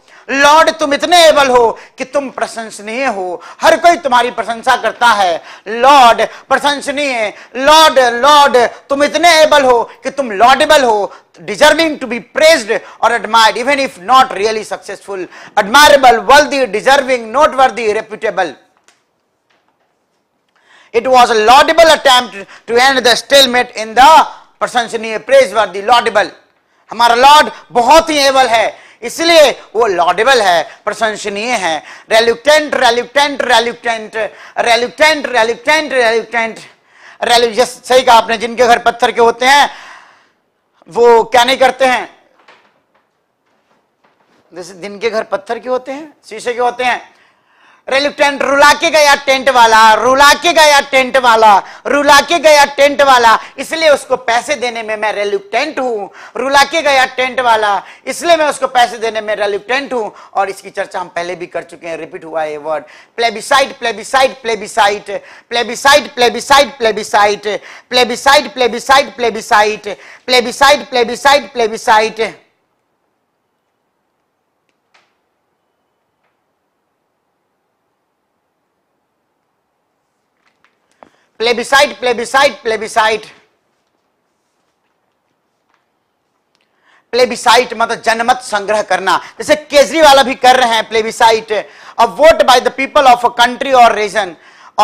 lord तुम इतने able हो कि तुम प्रशंसनीय हो हर कोई तुम्हारी प्रशंसा करता है लॉर्ड प्रशंसनीय लॉर्ड लॉर्ड तुम इतने एबल हो कि तुम लॉर्डेबल हो deserving to be praised or admired even if not really successful admirable worthy deserving not worthy reputable it was a laudable attempt to end the stalemate in the प्रशंसनीय praiseworthy laudable हमारा Lord बहुत he able है इसलिए वो laudable है प्रशंसनीय है रेलुक्टेंट रेलुक्टेंट रेलुक्टेंट रेलुक्टेंट रेलुक्टेंट रेलुक्टेंट रेलिजियस सही कहा आपने जिनके घर पत्थर के होते हैं वो क्या नहीं करते हैं जैसे दिन के घर पत्थर के होते हैं शीशे के होते हैं रेलुटेंट रुला के गया टेंट वाला रुला के गया टेंट वाला रुला के गया टेंट वाला इसलिए उसको पैसे देने में मैं रेलुटेंट हूं रुला के गया टेंट वाला इसलिए मैं उसको पैसे देने में रेलुटेंट हूं और इसकी चर्चा हम पहले भी कर चुके हैं रिपीट हुआ है word plebiscite plebiscite plebiscite plebiscite plebiscite plebiscite plebiscite plebiscite plebiscite plebiscite plebiscite plebiscite plebiscite plebiscite plebiscite plebiscite मतलब जनमत संग्रह करना जैसे केजरीवाल भी कर रहे हैं plebiscite a vote by the people of a country or region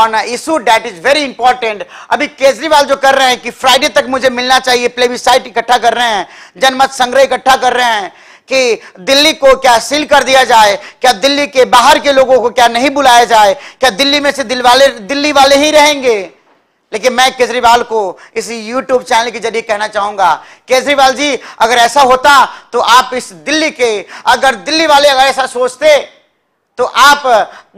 on issue that is very important अभी केजरीवाल जो कर रहे हैं कि फ्राइडे तक मुझे मिलना चाहिए प्लेबिसाइट इकट्ठा कर रहे हैं जनमत संग्रह इकट्ठा कर रहे हैं कि दिल्ली को क्या सील कर दिया जाए क्या दिल्ली के बाहर के लोगों को क्या नहीं बुलाया जाए क्या दिल्ली में से दिल वाले दिल्ली वाले ही रहेंगे लेकिन मैं केजरीवाल को इस यूट्यूब चैनल के जरिए कहना चाहूंगा केजरीवाल जी अगर ऐसा होता तो आप इस दिल्ली के अगर दिल्ली वाले अगर ऐसा सोचते तो आप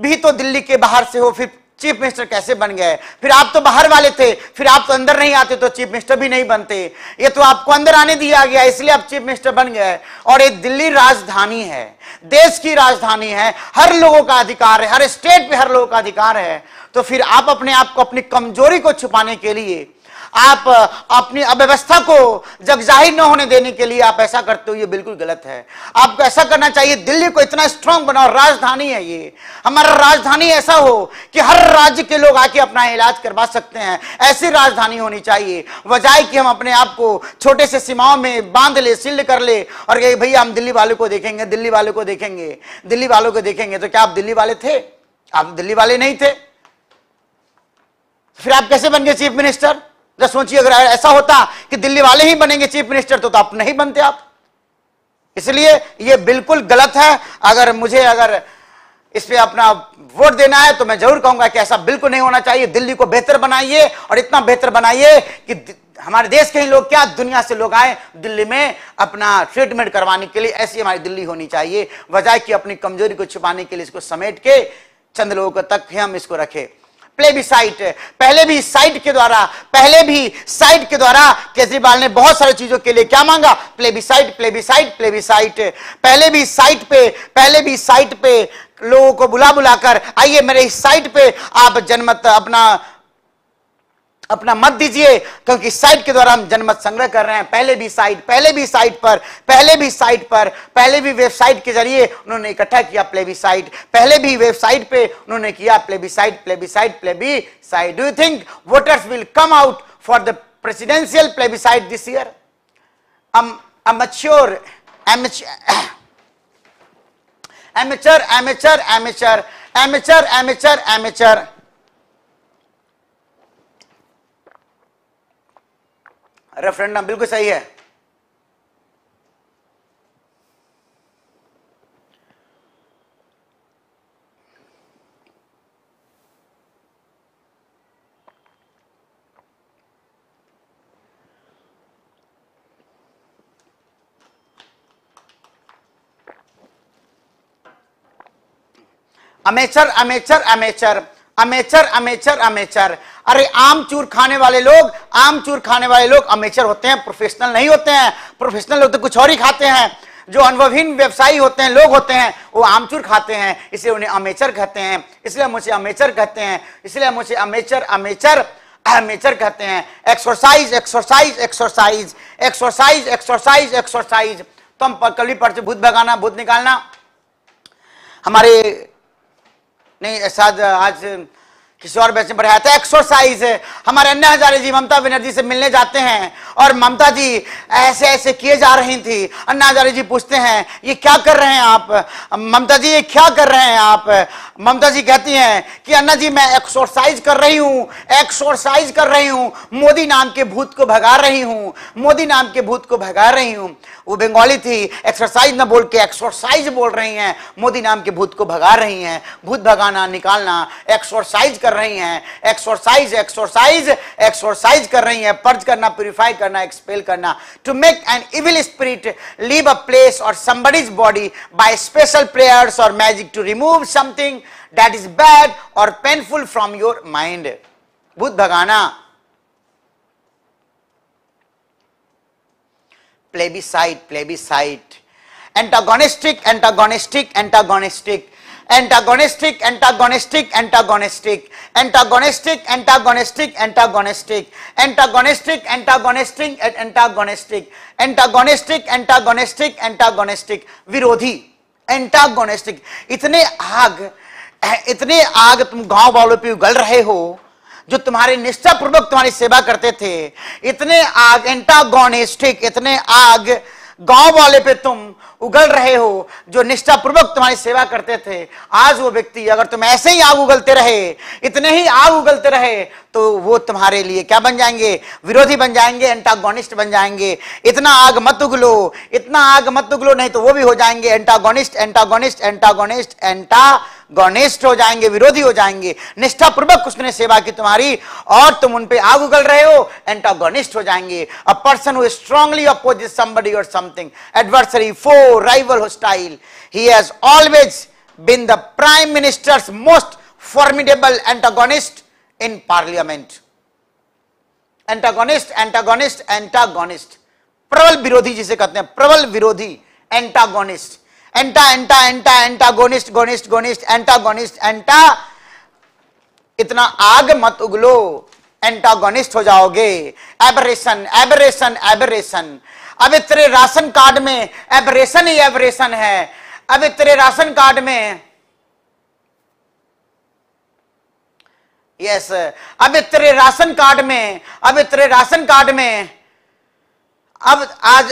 भी तो दिल्ली के बाहर से हो फिर चीफ मिनिस्टर कैसे बन गए फिर आप तो बाहर वाले थे फिर आप तो अंदर नहीं आते तो चीफ मिनिस्टर भी नहीं बनते ये तो आपको अंदर आने दिया गया इसलिए आप चीफ मिनिस्टर बन गए और ये दिल्ली राजधानी है देश की राजधानी है हर लोगों का अधिकार है हर स्टेट पे हर लोगों का अधिकार है तो फिर आप अपने आप को अपनी कमजोरी को छुपाने के लिए आप अपनी अव्यवस्था को जगजाहिर न होने देने के लिए आप ऐसा करते हो ये बिल्कुल गलत है आपको ऐसा करना चाहिए दिल्ली को इतना स्ट्रांग बनाओ राजधानी है ये हमारा राजधानी ऐसा हो कि हर राज्य के लोग आके अपना इलाज करवा सकते हैं ऐसी राजधानी होनी चाहिए वजाय कि हम अपने आप को छोटे से सीमाओं में बांध ले सील्ड कर ले और कहे भैया हम दिल्ली वालों को देखेंगे दिल्ली वालों को देखेंगे दिल्ली वालों को देखेंगे तो क्या आप दिल्ली वाले थे आप दिल्ली वाले नहीं थे फिर आप कैसे बन गए चीफ मिनिस्टर जरा सोचिए अगर ऐसा होता कि दिल्ली वाले ही बनेंगे चीफ मिनिस्टर तो, तो आप नहीं बनते आप इसलिए यह बिल्कुल गलत है अगर मुझे अगर इस पर अपना वोट देना है तो मैं जरूर कहूंगा कि ऐसा बिल्कुल नहीं होना चाहिए दिल्ली को बेहतर बनाइए और इतना बेहतर बनाइए कि हमारे देश के ही लोग क्या दुनिया से लोग आए दिल्ली में अपना ट्रीटमेंट करवाने के लिए ऐसी हमारी दिल्ली होनी चाहिए वजह कि अपनी कमजोरी को छुपाने के लिए इसको समेट के चंद लोगों तक ही हम इसको रखें प्लेबिसाइट पहले भी साइट के द्वारा पहले भी साइट के द्वारा केजरीवाल ने बहुत सारी चीजों के लिए क्या मांगा प्लेबिसाइट प्लेबिसाइट प्लेबिसाइट पहले भी साइट पे पहले भी साइट पे लोगों को बुला बुलाकर आइए मेरे इस साइट पे आप जनमत अपना अपना मत दीजिए क्योंकि साइट के द्वारा हम जनमत संग्रह कर रहे हैं पहले भी साइट पहले भी साइट पर पहले भी साइट पर पहले भी वेबसाइट के जरिए उन्होंने इकट्ठा किया प्ले बी साइट पहले भी वेबसाइट पे उन्होंने किया plebiscite plebiscite plebiscite do you think voters will come out for the presidential plebiscite this year amateur amateur amateur amateur amateur amateur amateur referendum बिल्कुल सही है amateur amateur amateur amateur amateur amateur अरे आमचूर खाने वाले लोग आमचूर खाने वाले लोग अमेचर होते हैं प्रोफेशनल नहीं होते हैं प्रोफेशनल लोग तो कुछ और ही खाते हैं जो अनुभवहीन व्यवसायी होते हैं लोग होते हैं वो आमचूर खाते हैं इसलिए उन्हें अमेचर कहते हैं इसलिए मुझे अमेचर कहते हैं इसलिए मुझे अमेचर अमेचर अमेचर कहते हैं exercise exercise exercise exercise exercise exercise तो हम कल भी पढ़ते भूत भगाना भूत निकालना हमारे नहीं शायद आज किसी और बहस में पढ़ाया था एक्सरसाइज हमारे अन्ना हजारे जी ममता बनर्जी से मिलने जाते हैं और ममता जी ऐसे ऐसे किए जा रही थी अन्ना हजारे जी पूछते हैं ये क्या कर रहे हैं आप ममता जी ये क्या कर रहे हैं आप ममता जी कहती हैं कि अन्ना जी मैं एक्सरसाइज कर रही हूँ एक्सरसाइज कर रही हूँ मोदी नाम के भूत को भगा रही हूँ मोदी नाम के भूत को भगा रही हूँ वो बंगाली थी एक्सरसाइज ना बोल के एक्सरसाइज बोल रही हैं मोदी नाम के भूत को भगा रही हैं भूत भगाना निकालना एक्सरसाइज कर कर रही हैं एक्सरसाइज एक्सरसाइज एक्सरसाइज कर रही हैं पर्ज करना प्यूरिफाई करना एक्सपेल करना to make an evil spirit leave a place or somebody's body by special prayers or magic to remove something that is bad or painful from your mind भूत भगाना plebiscite plebiscite antagonistic antagonistic antagonistic antagonistic antagonistic antagonistic antagonistic antagonistic antagonistic antagonistic antagonistic antagonistic antagonistic antagonistic antagonistic विरोधी antagonistic इतने आग इतने आग तुम गांव वालों पे उगल रहे हो जो तुम्हारे निष्ठापूर्वक तुम्हारी सेवा करते थे इतने आग एंटागोनिस्टिक इतने आग गांव वाले पे तुम उगल रहे हो जो निष्ठापूर्वक तुम्हारी सेवा करते थे आज वो व्यक्ति अगर तुम ऐसे ही आग उगलते रहे इतने ही आग उगलते रहे तो वो तुम्हारे लिए क्या बन जाएंगे विरोधी बन जाएंगे एंटागोनिस्ट बन जाएंगे इतना आग मत उगलो इतना आग मत उगलो नहीं तो वो भी हो जाएंगे antagonist antagonist antagonist antagonist हो जाएंगे विरोधी हो जाएंगे निष्ठा पूर्वक उसने सेवा की तुम्हारी और तुम उन पे आग उगल रहे हो एंटागोनिस्ट तो हो जाएंगे a person who strongly opposite somebody or something adversary foe rival hostile he has always been the prime minister's most formidable antagonist in parliament antagonist antagonist antagonist प्रबल विरोधी जिसे कहते हैं प्रबल विरोधी एंटागोनिस्ट एंटा एंटा एंटा एंटागोनिस्ट गोनिस्ट गोनिस्ट गोनिस्ट एंटा इतना आग मत उगलो एंटागोनिस्ट हो जाओगे एबरेशन एबरेशन एबरेशन अब तेरे राशन कार्ड में एबरेशन ही एबरेशन है अब तेरे राशन कार्ड में यस अब तेरे राशन कार्ड में अब तेरे राशन कार्ड में अब आज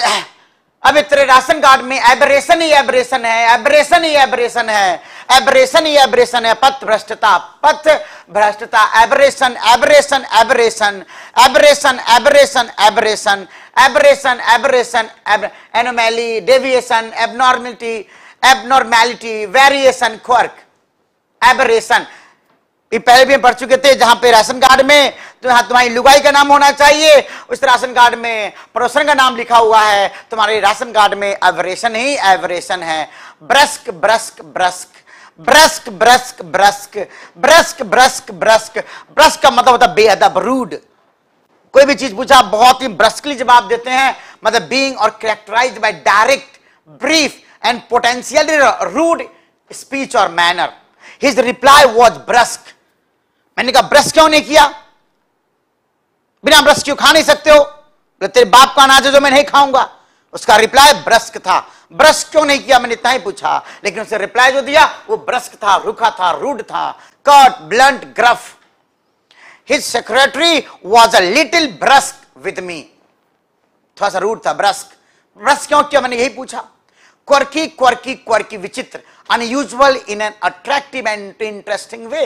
अब तेरे राशन कार्ड में एबरेशन ही एबरेशन है एबरेशन ही एबरेशन है एबरेशन ही एबरेशन है पथ भ्रष्टता पथ भ्रष्टता aberration aberration aberration aberration aberration aberration aberration aberration anomaly deviation abnormality abnormality variation quirk aberration भी पहले भी पढ़ चुके थे जहां पे राशन कार्ड में तो यहाँ तुम्हारी लुगाई का नाम होना चाहिए उस राशन कार्ड में पड़ोसन का नाम लिखा हुआ है तुम्हारे राशन कार्ड में एवरेशन ही एवरेशन है ब्रस्क ब्रस्क ब्रस्क ब्रस्क ब्रस्क ब्रस्क ब्रस्क ब्रस्क ब्रस्क ब्रस्क का मतलब होता है बेअदब रूड कोई भी चीज पूछा बहुत ही ब्रस्कली जवाब देते हैं मतलब being or characterised by direct brief and potentially rude speech or manner his reply was brusque मैंने कहा ब्रश क्यों नहीं किया बिना ब्रश क्यों खा नहीं सकते हो बोले तेरे बाप का अनाज है जो मैं नहीं खाऊंगा उसका रिप्लाई ब्रश्क था ब्रश क्यों नहीं किया मैंने इतना ही पूछा लेकिन उसने रिप्लाई जो दिया वो ब्रस्क था रुखा था रूड था curt blunt gruff his secretary was a little brusque with me थोड़ा सा रूड था ब्रस्क ब्रश क्यों किया मैंने यही पूछा क्वर्की क्वर्की क्वर्की विचित्र unusual in an attractive and interesting way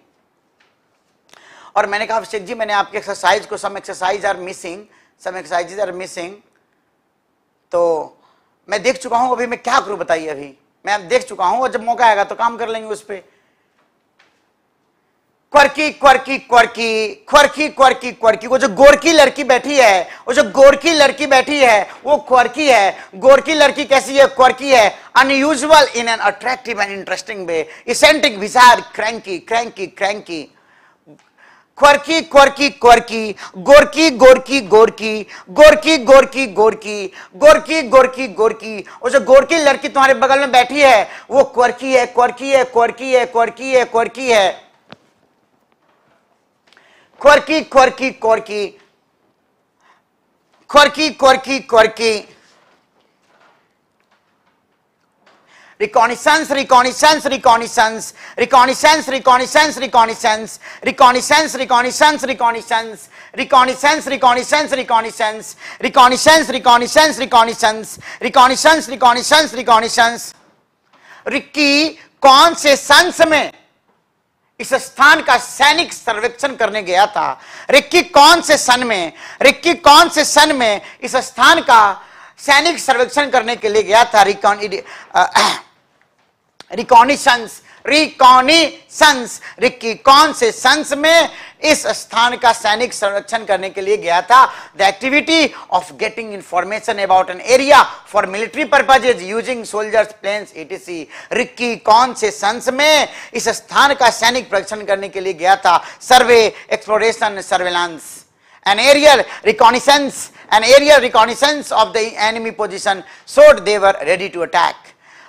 और मैंने कहा अभिषेक जी मैंने आपके एक्सरसाइज को some exercise are missing some exercises are missing तो मैं देख चुका हूं अभी मैं क्या करूं बताइए अभी मैं देख चुका हूं और जब मौका आएगा तो काम कर लेंगे उस पर quirky quirky quirky quirky quirky quirky वो जो गोरकी लड़की बैठी है वो जो गोरकी लड़की बैठी है वो क्वर्की है गोरकी लड़की कैसी है क्वर्की है unusual in an attractive and interesting way eccentric bizarre cranky cranky cranky quirky quirky quirky गोरकी गोरकी गोरकी गोरकी गोरकी गोरकी गोरकी गोरकी गोरकी और जो गोरकी लड़की तुम्हारे बगल में बैठी है वो क्वर्की है क्वर्की है क्वर्की है क्वर्की है क्वर्की है quirky quirky quirky quirky quirky quirky reconnaissance reconnaissance reconnaissance reconnaissance reconnaissance reconnaissance reconnaissance reconnaissance reconnaissance reconnaissance reconnaissance reconnaissance reconnaissance reconnaissance reconnaissance reconnaissance reconnaissance reconnaissance recce कौन से संस में इस स्थान का सैनिक सर्वेक्षण करने गया था रिक्की कौन से सन में रिक्की कौन से सन में इस स्थान का सैनिक सर्वेक्षण करने के लिए गया था रिकॉन रिकॉनिशंस रिकॉनिशंस कौन से संस में इस स्थान का सैनिक संरक्षण करने के लिए गया था the activity of getting information about an area for military purposes using soldiers planes etc recce कौन से संस में इस स्थान का सैनिक प्रदर्शन करने के लिए गया था survey exploration surveillance an aerial reconnaissance an aerial reconnaissance of the enemy position showed they were ready to attack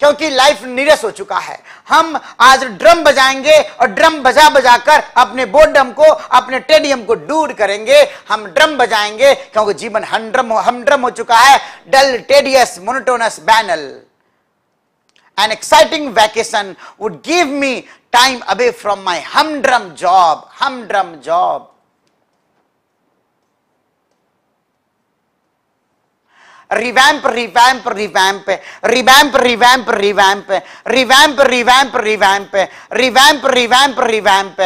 क्योंकि लाइफ नीरस हो चुका है हम आज ड्रम बजाएंगे और ड्रम बजा बजाकर अपने बोर्डम को अपने टेडियम को दूर करेंगे हम ड्रम बजाएंगे क्योंकि जीवन हमड्रम हमड्रम हो चुका है dull tedious monotonous banal an vacation would give me time away from my humdrum job humdrum job revamp revamp revamp revamp revamp revamp revamp revamp revamp revamp revamp revamp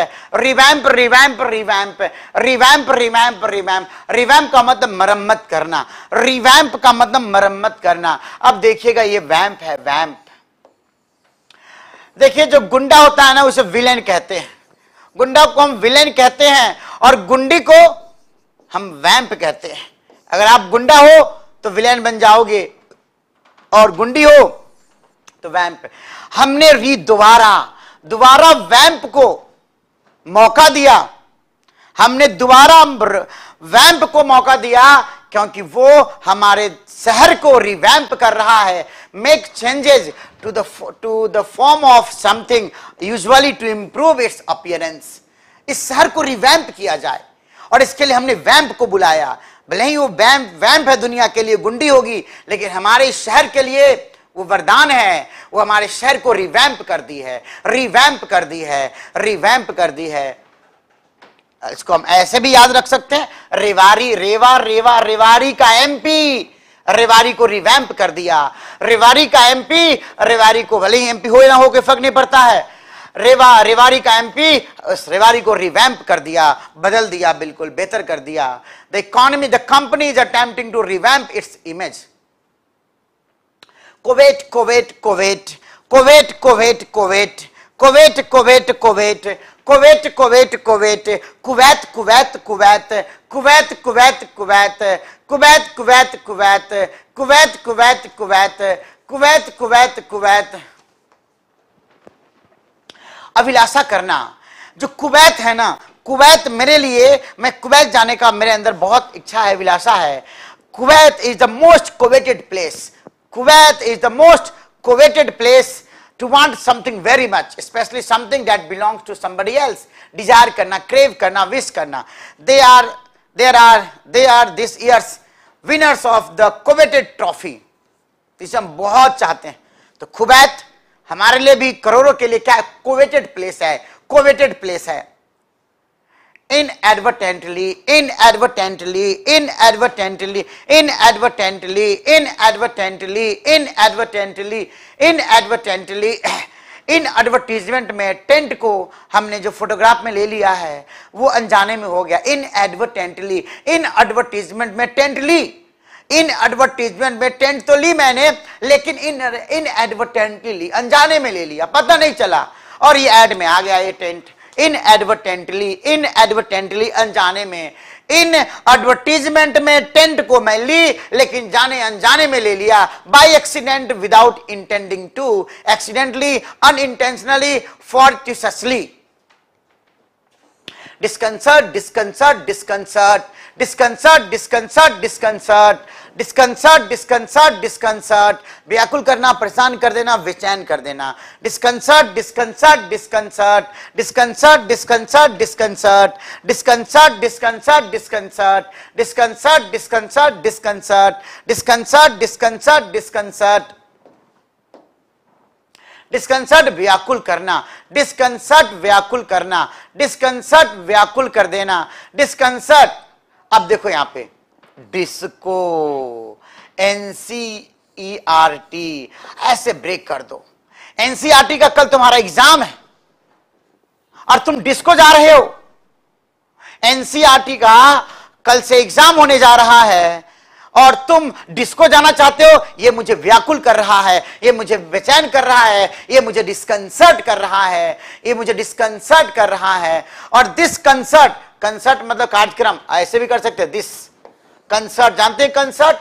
revamp revamp revamp revamp revamp revamp revamp का मतलब मरम्मत करना revamp का मतलब मरम्मत करना अब देखिएगा ये वैम्प है वैम्प देखिए जो गुंडा होता है ना उसे विलेन कहते हैं गुंडा को हम विलेन कहते हैं और गुंडी को हम वैम्प कहते हैं अगर आप गुंडा हो तो विलेन बन जाओगे और गुंडी हो तो वैम्प हमने री दोबारा दोबारा वैम्प को मौका दिया हमने दोबारा वैम्प को मौका दिया क्योंकि वो हमारे शहर को रिवैम्प कर रहा है make changes to the to the form of something usually to improve its appearance इस शहर को रिवैम्प किया जाए और इसके लिए हमने वैम्प को बुलाया भले ही वो वैम्प वैम्प है दुनिया के लिए गुंडी होगी लेकिन हमारे शहर के लिए वो वरदान है वो हमारे शहर को रिवैम्प कर दी है रिवैम्प कर दी है रिवैम्प कर दी है इसको हम ऐसे भी याद रख सकते हैं रेवारी रेवा रेवा रेवारी का एमपी रेवारी को रिवैम्प कर दिया रिवारी का एमपी रेवारी को भले ही एमपी हो या ना हो के फर्क नहीं पड़ता है रेवा रेवारी का एमपी उस रेवारी को रिवैम्प कर दिया बदल दिया बिल्कुल बेहतर कर दिया the economy the company is attempting to revamp its image covet covet covet covet covet covet covet covet covet covet covet covet Kuwait Kuwait Kuwait Kuwait Kuwait Kuwait Kuwait Kuwait Kuwait Kuwait Kuwait Kuwait Kuwait Kuwait Kuwait Kuwait अभिलाषा करना जो Kuwait है ना Kuwait मेरे लिए मैं Kuwait जाने का मेरे अंदर बहुत इच्छा है अभिलाषा है Kuwait is the most coveted place Kuwait is the most coveted place to want something very much especially something that belongs to somebody else desire करना क्रेव करना विश करना they are there are they are this year's winners of the coveted trophy इसे हम बहुत चाहते हैं तो Kuwait हमारे लिए भी करोड़ों के लिए क्या कोवेटेड प्लेस है कोवेटेड प्लेस है inadvertently inadvertently inadvertently inadvertently inadvertently inadvertently inadvertently in advertisement में टेंट को हमने जो फोटोग्राफ में ले लिया है वो अनजाने में हो गया इन एडवर्टेंटली इन एडवर्टीजमेंट में टेंटली इन एडवर्टीजमेंट में टेंट तो ली मैंने लेकिन इन इन एडवर्टेंट ली अनजाने में ले लिया पता नहीं चला और ये एड में आ गया ये tent inadvertently inadvertently अनजाने में इन एडवर्टीजमेंट में टेंट को मैं ली लेकिन जाने अनजाने में ले लिया by accident without intending to accidentally unintentionally fortuitously disconcert disconcert disconcert disconcert disconcert disconcert disconcert disconcert disconcert व्याकुल करना परेशान कर देना बेचैन कर देना डिस्कंसर्ट disconcert disconcert disconcert disconcert disconcert disconcert disconcert disconcert disconcert disconcert disconcert disconcert disconcert disconcert disconcert व्याकुल करना डिस्कंसर्ट व्याकुल करना डिस्कंसर्ट व्याकुल कर देना डिस्कंसर्ट अब देखो यहां पे disco N C E R T ऐसे ब्रेक कर दो एनसीआरटी e का कल तुम्हारा एग्जाम है और तुम डिस्को जा रहे हो एनसीआरटी e का कल से एग्जाम होने जा रहा है और तुम डिस्को जाना चाहते हो यह मुझे व्याकुल कर रहा है यह मुझे बेचैन कर रहा है यह मुझे डिस्कंसर्ट कर रहा है यह मुझे डिस्कंसर्ट कर रहा है और दिस कंसर्ट कंसर्ट मतलब कार्यक्रम ऐसे भी कर सकते दिस कंसर्ट जानते हैं कंसर्ट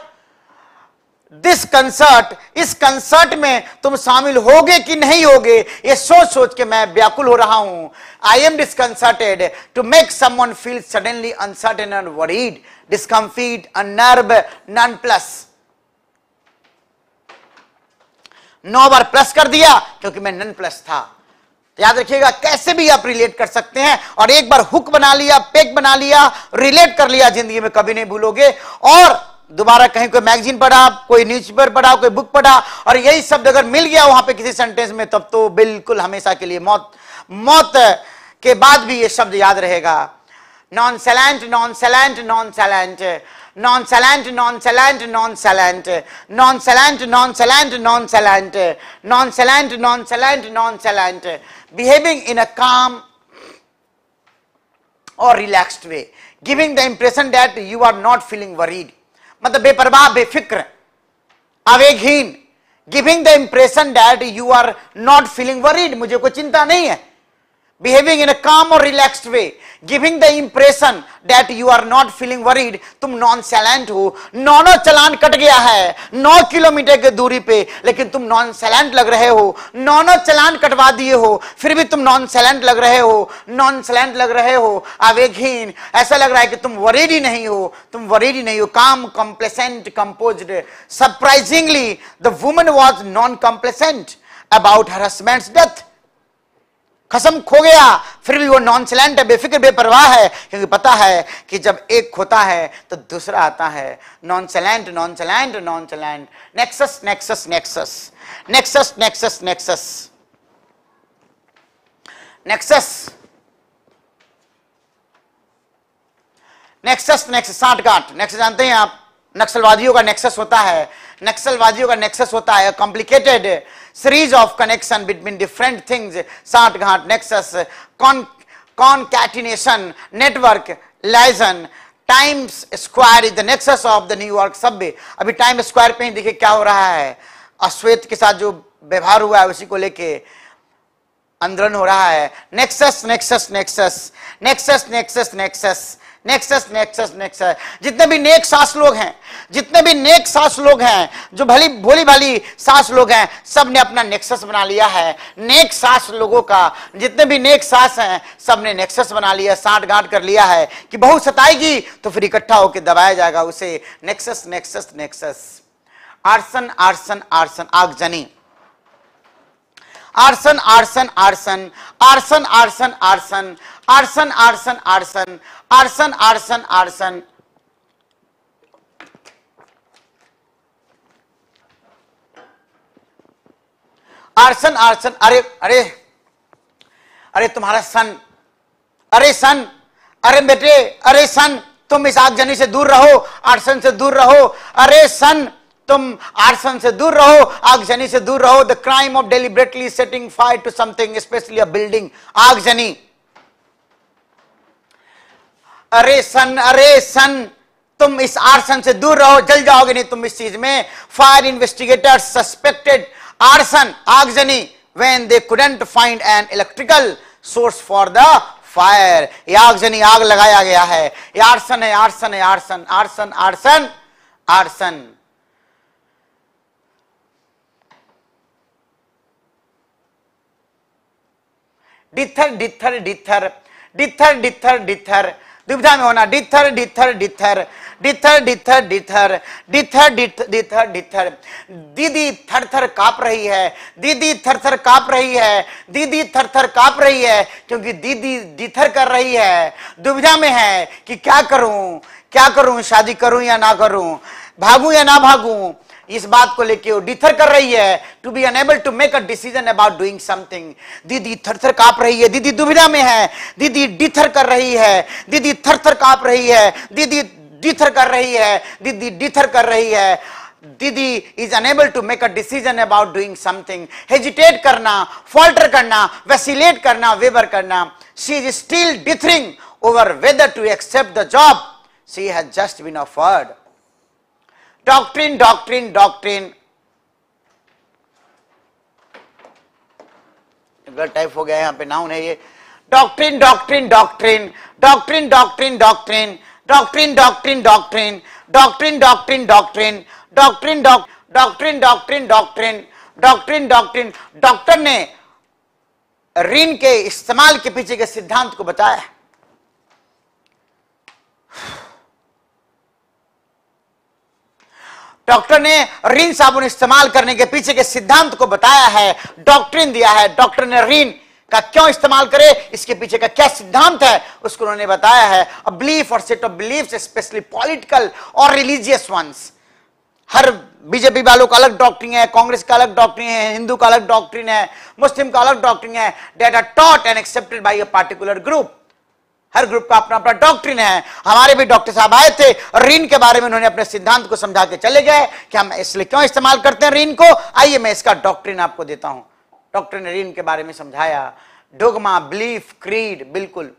दिस कंसर्ट इस कंसर्ट में तुम शामिल होगे कि नहीं होगे ये सोच सोच के मैं व्याकुल हो रहा हूं I am disconcerted to make someone feel suddenly uncertain and worried discomfit unnerve nonplus नौ बार प्लस कर दिया क्योंकि मैं नन प्लस था याद रखिएगा कैसे भी आप रिलेट कर सकते हैं और एक बार हुक बना लिया पेक बना लिया रिलेट कर लिया जिंदगी में कभी नहीं भूलोगे और दोबारा कहीं कोई मैगजीन पढ़ा कोई न्यूज़पेपर पढ़ा कोई बुक पढ़ा और यही शब्द अगर मिल गया वहां पे किसी सेंटेंस में तब तो बिल्कुल हमेशा के लिए मौत मौत के बाद भी ये शब्द याद रहेगा nonchalant nonchalant nonchalant nonchalant nonchalant nonchalant nonchalant nonchalant nonchalant nonchalant nonchalant nonchalant non behaving in a calm or relaxed way giving the impression that you are not feeling worried मतलब बेपरवाह बेफिक्र आवेगहीन giving the impression that you are not feeling worried मुझे कोई चिंता नहीं है behaving in a calm or relaxed way giving the impression that you are not feeling worried तुम नॉन सैलेंट हो नौ चलान कट गया है नौ किलोमीटर की दूरी पे लेकिन तुम नॉन सैलेंट लग रहे हो नौ चलान कटवा दिए हो फिर भी तुम नॉन सैलेंट लग रहे हो नॉन सैलेंट लग रहे हो आवेगहीन ऐसा लग रहा है कि तुम वरीड ही नहीं हो तुम वरीड ही नहीं हो calm complacent compose surprisingly the woman was non complacent about her husband death कसम खो गया फिर भी वो नॉन सिलेंट है बेफिक्र बेपरवाह है क्योंकि पता है कि जब एक खोता है तो दूसरा आता है nonchalant nonchalant nonchalant nexus nexus nexus nexus nexus nexus nexus nexus nexus साठ साठगांठ नेक्सस जानते हैं आप नक्सलवादियों का नेक्सस होता है नक्सलवादियों का नेक्सस होता है complicated series of connection between different things साठ घाट nexus, कॉन concatenation, network liaison, Times Square is the nexus of the New York subway अभी टाइम स्क्वायर पे ही देखिए क्या हो रहा है अश्वेत के साथ जो व्यवहार हुआ है उसी को लेके अंदरन हो रहा है nexus nexus nexus nexus nexus nexus nexus nexus nexus जितने भी नेक सास लोग हैं जितने भी नेक सास लोग हैं जो भली भोली भाली सास लोग हैं सब ने अपना नेक्सस बना लिया है नेक सास लोगों का जितने भी नेक सास हैं सब ने नेक्सस बना लिया साठ गांठ कर लिया है कि बहुत सताएगी तो फिर इकट्ठा होकर दबाया जाएगा उसे nexus nexus nexus arson arson arson आगजनी arson arson arson arson arson arson arson arson arson arson arson arson arson arson अरे अरे अरे तुम्हारा सन अरे सन अरे बेटे अरे सन तुम इस आगजनी से दूर रहो आर्सन से दूर रहो अरे सन तुम आर्सन से दूर रहो आगजनी से दूर रहो the crime of deliberately setting fire to something especially a building आगजनी अरे सन अरे सन तुम इस आरसन से दूर रहो जल जाओगे नहीं तुम इस चीज में फायर इन्वेस्टिगेटर सस्पेक्टेड आरसन आगजनी वेन दे couldn't find an electrical source for the fire आग आग लगाया गया है आरसन है आर्सन है आर्सन आर्सन आरसन आरसन डिथर डिथर डिथर डिथर डिथर डिथर द्विविधा में होना डिथर डिथर डिथर डिथर डिथर डिथर डिथर डिथर डिथर दीदी थर थर काप रही है दीदी थर थर काप रही है दीदी थर थर काप रही है क्योंकि दीदी डिथर कर रही है दुविधा में है कि क्या करूं क्या करूं शादी करूं या ना करूं भागूं या ना भागूं इस बात को लेके वो डिथर कर रही है to be unable to make a decision about doing something दीदी थर थर काप रही है दीदी दुविधा में है दीदी डिथर कर रही है दीदी थर थर काप रही है दीदी डिथर कर रही है दीदी डिथर कर रही है दीदी is unable to make a decision about doing something hesitate करना फॉल्टर करना वेसिलेट करना वेबर करना she is still dithering over whether to accept the job she has just been offered doctrine doctrine doctrine गलत type हो गया यहां पे noun है ये doctrine doctrine doctrine doctrine doctrine doctrine doctrine doctrine doctrine doctrine doctrine doctrine doctrine doctrine doctrine doctrine doctrine doctrine doctor ने ऋण के इस्तेमाल के पीछे के सिद्धांत को बताया डॉक्टर ने रीन साबुन इस्तेमाल करने के पीछे के सिद्धांत को बताया है डॉक्ट्रिन दिया है डॉक्टर ने ऋण का क्यों इस्तेमाल करे इसके पीछे का क्या सिद्धांत है उसको उन्होंने बताया है बिलीफ और set of belief especially political और रिलीजियस वंस हर बीजेपी वालों का अलग डॉक्टर है कांग्रेस का अलग डॉक्ट्रिन है हिंदू का अलग डॉक्ट्रिन है मुस्लिम का अलग डॉक्टर है that are taught and accepted by a particular group हर ग्रुप का अपना अपना डॉक्ट्रिन है हमारे भी डॉक्टर साहब आए थे ऋण के बारे में उन्होंने अपने सिद्धांत को समझा के चले गए कि हम इसलिए क्यों इस्तेमाल करते हैं ऋण को आइए मैं इसका डॉक्ट्रिन आपको देता हूं डॉक्टर ने ऋण के बारे में समझाया डोगमा बिलीफ क्रीड बिल्कुल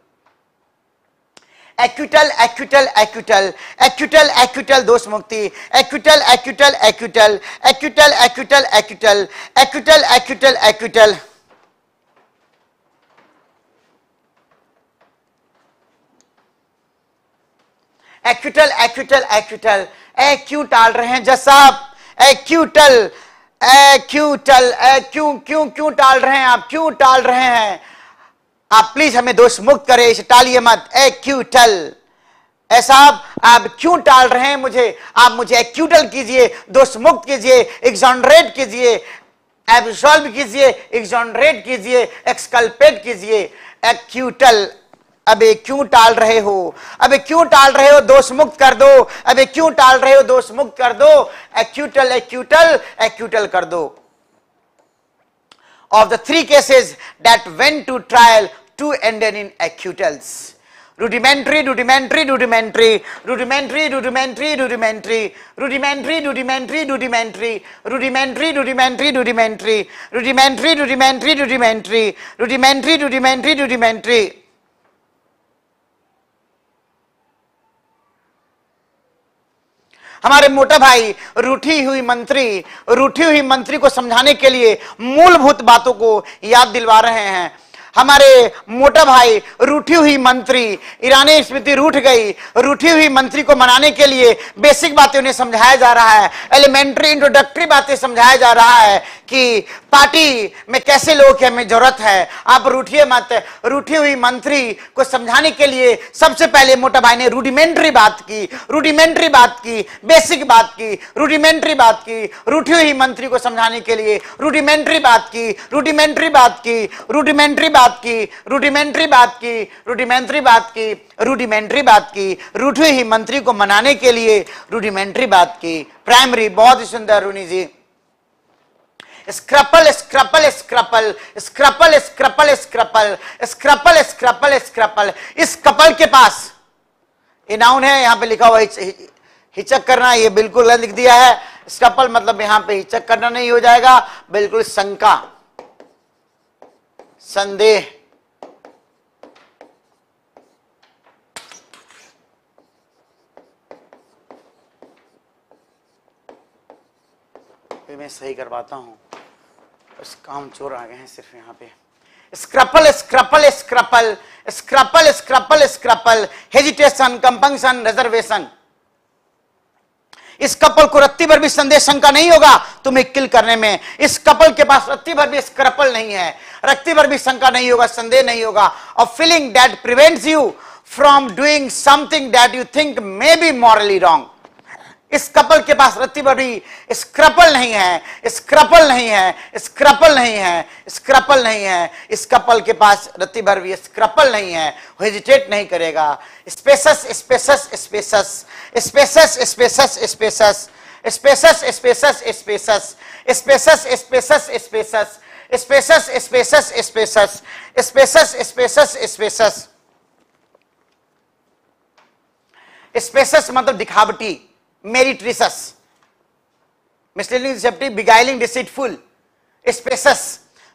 acquittal acquittal acquittal acquittal acquittal दोष मुक्ति acquittal acquittal acquittal acquittal acquittal acquittal acquittal acquittal acquittal acquittal acquittal acquittal acquittal रहे हैं जसाब एक्यूटल एक्यूटल क्यों क्यों क्यों टाल रहे हैं आप क्यों टाल रहे हैं आप प्लीज हमें दोष मुक्त करें इसे टालिए मत एक्यूटल ऐसा आप क्यों टाल रहे हैं मुझे आप मुझे एक्यूटल कीजिए दोष मुक्त कीजिए एग्जॉनरेट कीजिए एब्सॉल्व कीजिए एग्जॉनरेट कीजिए एक्सकल्पेट कीजिए एक्यूटल अबे क्यों टाल रहे हो अबे क्यों टाल रहे हो दोष मुक्त कर दो अबे क्यों टाल रहे हो दोष मुक्त कर दो एक्यूटल एक्यूटल एक्यूटल कर दो of the three cases that went to trial to end in acquittals rudimentary rudimentary rudimentary rudimentary rudimentary rudimentary rudimentary rudimentary rudimentary rudimentary rudimentary rudimentary rudimentary rudimentary rudimentary rudimentary rudimentary rudimentary rudimentary हमारे मोटा भाई रूठी हुई मंत्री रूठी हुई मंत्री को समझाने के लिए मूलभूत बातों को याद दिलवा रहे हैं हमारे मोटा भाई रूठी हुई मंत्री ईरानी स्मृति रूठ गई रूठी हुई मंत्री को मनाने के लिए बेसिक बातें उन्हें समझाया जा रहा है एलिमेंट्री इंट्रोडक्टरी बातें समझाया जा रहा है कि पार्टी में कैसे लोग हैं हमें जरूरत है आप रूठिए मत रूठी हुई मंत्री को समझाने के लिए सबसे पहले मोटा भाई ने रूडिमेंट्री बात की रूडिमेंट्री बात की बेसिक बात की रूडिमेंट्री बात की रूठी हुई मंत्री को समझाने के लिए रूडिमेंट्री बात की रूडिमेंट्री बात की रूडिमेंट्री बात बात की रूटीमेंट्री बात की रूटीमेंट्री बात की रूटीमेंट्री बात की रूठे ही मंत्री को मनाने के लिए रूटीमेंट्री बात की प्राइमरी बहुत ही सुंदर रूनी जी स्क्रपल scruple scruple scruple scruple scruple scruple scruple स्क्रपल इस कपल के पास ये नाउन है यहां पे लिखा हुआ हिचक करना ये बिल्कुल लिख दिया है स्क्रपल मतलब यहां पे हिचक करना नहीं हो जाएगा बिल्कुल शंका संदेह मैं सही करवाता हूं इस काम चोर आ गए हैं सिर्फ यहां पे scruple scruple scruple scruple scruple scruple hesitation compunction reservation इस कपल को रत्ती भर भी संदेश शंका नहीं होगा तुम्हें किल करने में इस कपल के पास रत्ती भर भी स्क्रपल नहीं है रत्ती भर भी शंका नहीं होगा संदेह नहीं होगा और feeling that prevents you from doing something that you think may be morally wrong इस कपल के पास रत्ती भी स्क्रपल नहीं है स्क्रपल नहीं है स्क्रपल नहीं है स्क्रपल नहीं है इस कपल के पास रत्ती भर भी स्क्रपल नहीं है हेजिटेट नहीं करेगा specious specious specious specious specious specious specious specious specious specious specious specious specious specious specious specious specious specious specious मतलब दिखावटी मेरिट्रिसस misleading, deceptive, beguiling, deceitful, specious,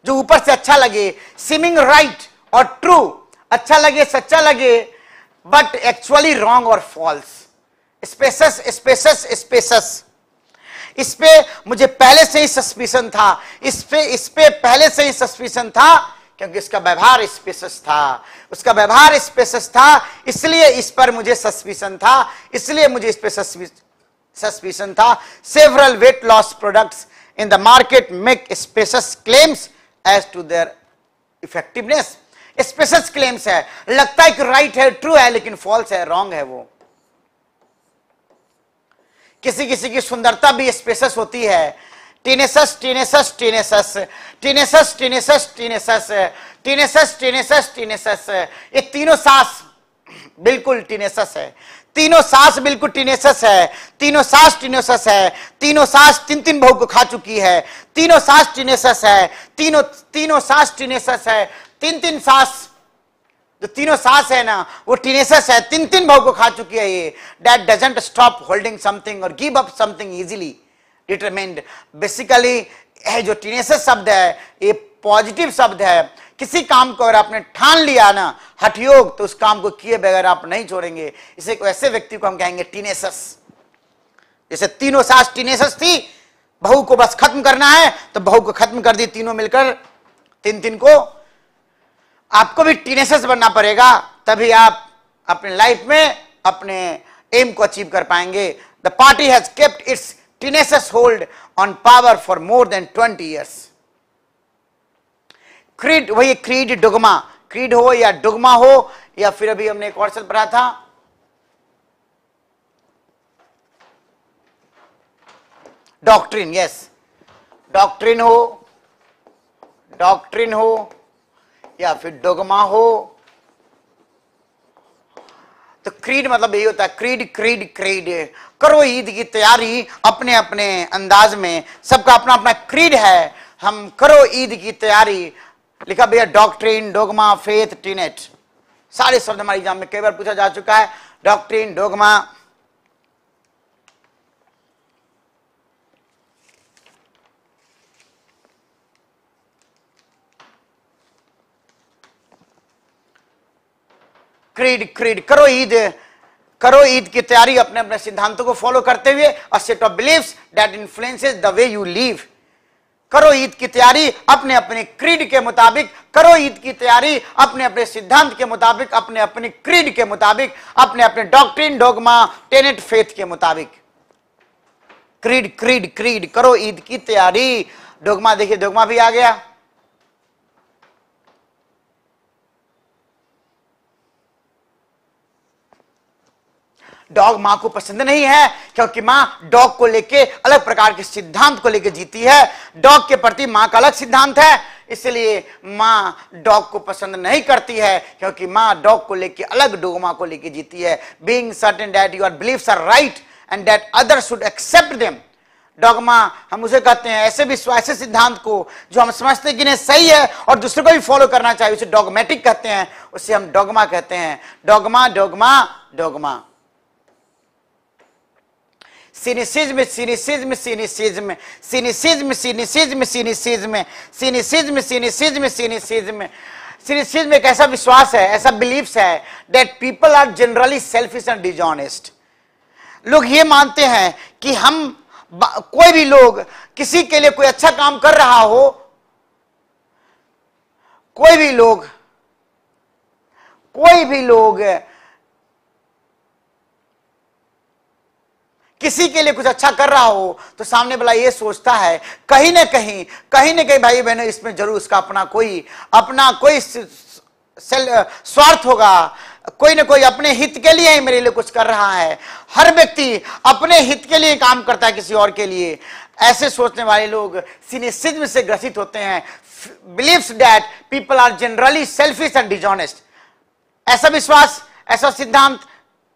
जो ऊपर से अच्छा लगे seeming right और true, अच्छा लगे सच्चा लगे but actually wrong और false. स्पेसस स्पेसस स्पेसस इस पे मुझे पहले से ही सस्पिशन था इस पे इस पे पहले से ही सस्पिशन था क्योंकि इसका व्यवहार स्पेसस था उसका व्यवहार स्पेसस था इसलिए इस पर मुझे सस्पिशन था इसलिए मुझे इस पे सस्पिशन था several weight loss products in the market make specious claims as to their effectiveness specious claims है लगता है कि राइट है ट्रू है लेकिन फॉल्स है रॉन्ग है वो किसी किसी की सुंदरता भी स्पेशस होती है टीनेसस टीनेसस टीनेसस टीनेसस टीनेसस टीनेसस टीनेसस टीनेसस टीनेसस ये तीनों सास बिल्कुल टीनेसस है तीनों सास बिल्कुल टीनेसस है तीनों सास टीनेसस है तीनों सास तीन तीन बहू को खा चुकी है तीनों सास टीनेसस है तीनों तीनों सास टीनेसस है तीन तीन सास जो तीनों सास है ना वो टीनेसस है तीन तीन भाव को खा चुकी है ये that doesn't stop holding something और give up something easily determined basically जो टीनेसस शब्द है ये पॉजिटिव शब्द है किसी काम को अगर आपने ठान लिया ना हठयोग तो उस काम को किए बगैर आप नहीं छोड़ेंगे इसे को ऐसे व्यक्ति को हम कहेंगे टीनेसस जैसे तीनों सास टीनेसस थी बहू को बस खत्म करना है तो बहू को खत्म कर दी तीनों मिलकर तीन तीन को आपको भी टीनेसस बनना पड़ेगा तभी आप अपने लाइफ में अपने एम को अचीव कर पाएंगे the party has kept its tenacious hold on power for more than twenty years creed वही क्रीड डुगमा क्रीड हो या डुगमा हो या फिर अभी हमने एक और सल पढ़ा था डॉक्ट्रिन यस डॉक्ट्रिन हो डॉक्ट्रिन हो या फिर डोगमा हो तो क्रीड मतलब यही होता है क्रीड क्रीड क्रीड करो ईद की तैयारी अपने अपने अंदाज में सबका अपना अपना क्रीड है हम करो ईद की तैयारी लिखा भैया डॉक्ट्रिन डोगमा फेथ टीनेट सारे शब्द हमारे एग्जाम में कई बार पूछा जा चुका है डॉक्ट्रिन डोगमा क्रीड क्रीड करो ईद करो ईद की तैयारी अपने अपने सिद्धांतों को फॉलो करते हुए a set of beliefs that influences the way you live करो ईद की तैयारी अपने अपने क्रीड के मुताबिक करो ईद की तैयारी अपने अपने सिद्धांत के मुताबिक अपने अपने क्रीड के मुताबिक अपने अपने डॉक्ट्रिन डोगमा टेनेट फेथ के मुताबिक क्रीड क्रीड क्रीड करो ईद की तैयारी डोगमा देखिए डोगमा भी आ गया डॉग माँ को पसंद नहीं है क्योंकि माँ डॉग को लेके अलग प्रकार के सिद्धांत को लेके जीती है डॉग के प्रति माँ का अलग सिद्धांत है इसलिए माँ डॉग को पसंद नहीं करती है क्योंकि माँ डॉग को लेके अलग डोगमा को लेके जीती है being certain that your belief are right and that other should accept them dogma हम उसे कहते हैं ऐसे विश्वास ऐसे सिद्धांत को जो हम समझते हैं कि नहीं सही है और दूसरे को भी फॉलो करना चाहिए उसे डॉगमेटिक कहते हैं उसे हम डॉगमा कहते हैं dogma dogma dogma cynicism cynicism cynicism cynicism cynicism cynicism cynicism cynicism cynicism cynicism एक ऐसा विश्वास है ऐसा बिलीफ्स है that people are generally selfish and dishonest लोग ये मानते हैं कि हम कोई भी लोग किसी के लिए कोई अच्छा काम कर रहा हो कोई भी लोग कोई भी लोग किसी के लिए कुछ अच्छा कर रहा हो तो सामने वाला ये सोचता है कहीं ना कहीं कहीं ना कहीं भाई बहनों इसमें जरूर उसका अपना कोई अपना कोई स्वार्थ होगा कोई ना कोई अपने हित के लिए ही मेरे लिए कुछ कर रहा है हर व्यक्ति अपने हित के लिए काम करता है किसी और के लिए ऐसे सोचने वाले लोग सिनेसिज्म से ग्रसित होते हैं believes that people are generally selfish and dishonest ऐसा विश्वास ऐसा सिद्धांत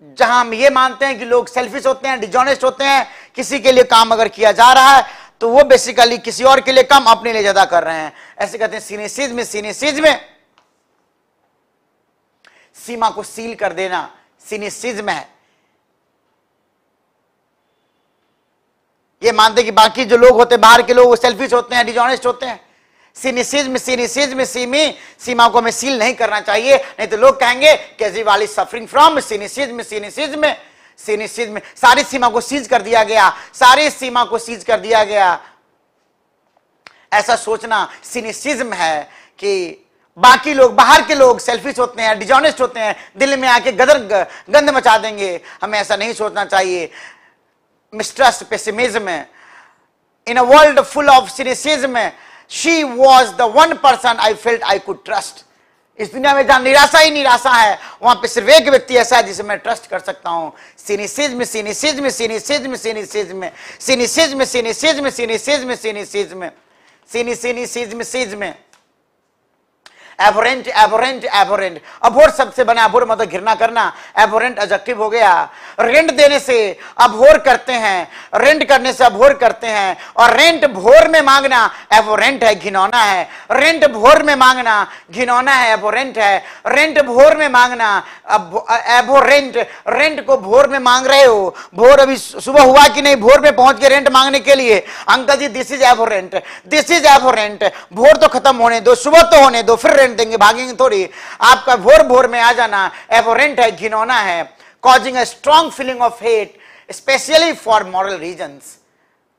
जहां हम ये मानते हैं कि लोग सेल्फिश होते हैं डिजॉनेस्ट होते हैं किसी के लिए काम अगर किया जा रहा है तो वो बेसिकली किसी और के लिए कम अपने लिए ज्यादा कर रहे हैं ऐसे कहते हैं सीनेसिज में सीनेसिज में सीमा को सील कर देना में है ये मानते कि बाकी जो लोग होते बाहर के लोग वो सेल्फिश होते हैं डिजॉनेस्ट होते हैं सीमिसिज्म सीनिसिज्म सीमी सीमा को हमें सील नहीं करना चाहिए नहीं तो लोग कहेंगे Kejriwal is suffering from cynicism cynicism cynicism सारी सीमा को सीज कर दिया गया सारी सीमा को सीज कर दिया गया ऐसा सोचना सीनिसिज्म है कि बाकी लोग बाहर के लोग सेल्फिश होते हैं डिजॉनेस्ट होते हैं दिल में आके गदर गंध मचा देंगे हमें ऐसा नहीं सोचना चाहिए mistrust pessimism in a world full of cynicism she was the one person I felt I could trust इस दुनिया में जहां निराशा ही निराशा है वहां पे सिर्फ एक व्यक्ति ऐसा है जिसे मैं ट्रस्ट कर सकता हूं हूँ सीनिसिज्म सीनिसिज्म सीनिसिज्म में सीनिसिज्म सीनिसिज्म सीनिसिज्म में सीनिसिज्म में एबोरेंट एबोरेंट एबोरेंट अभोर शब्द से बना अभोर मतलब घृणा करना एबोरेंट एडजेक्टिव हो गया रेंट देने से अभोर करते हैं रेंट करने से अभोर करते हैं और रेंट भोर में मांगना एबोरेंट है घिनौना है रेंट भोर में मांगना घिनौना है एबोरेंट है रेंट भोर में मांगना एबोरेंट रेंट को भोर में मांग रहे हो भोर अभी सुबह हुआ कि नहीं भोर में पहुंच के रेंट मांगने के लिए uncle ji this is abhorrent this is abhorrent भोर तो खत्म होने दो सुबह तो होने दो फिर रेंट रेंट देंगे भागेंगे थोड़ी आपका भोर भोर में आ जाना एफोरेंट है घिनौना है causing a strong feeling of hate especially for moral reason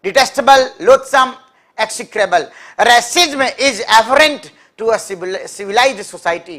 detestable loathsome execrable racism is abhorrent to a civilise society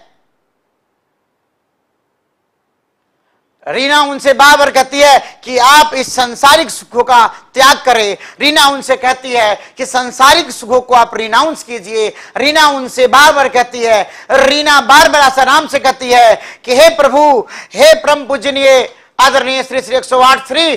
Reena उनसे बार बार कहती है कि आप इस संसारिक सुखों का त्याग करें रीना उनसे कहती है कि संसारिक सुखों को आप रिनाउंस कीजिए रीना उनसे बार बार कहती है रीना बार बार आसाराम से कहती है कि हे प्रभु हे परम पूजनीय आदरणीय श्री श्री एक सौ आठ श्री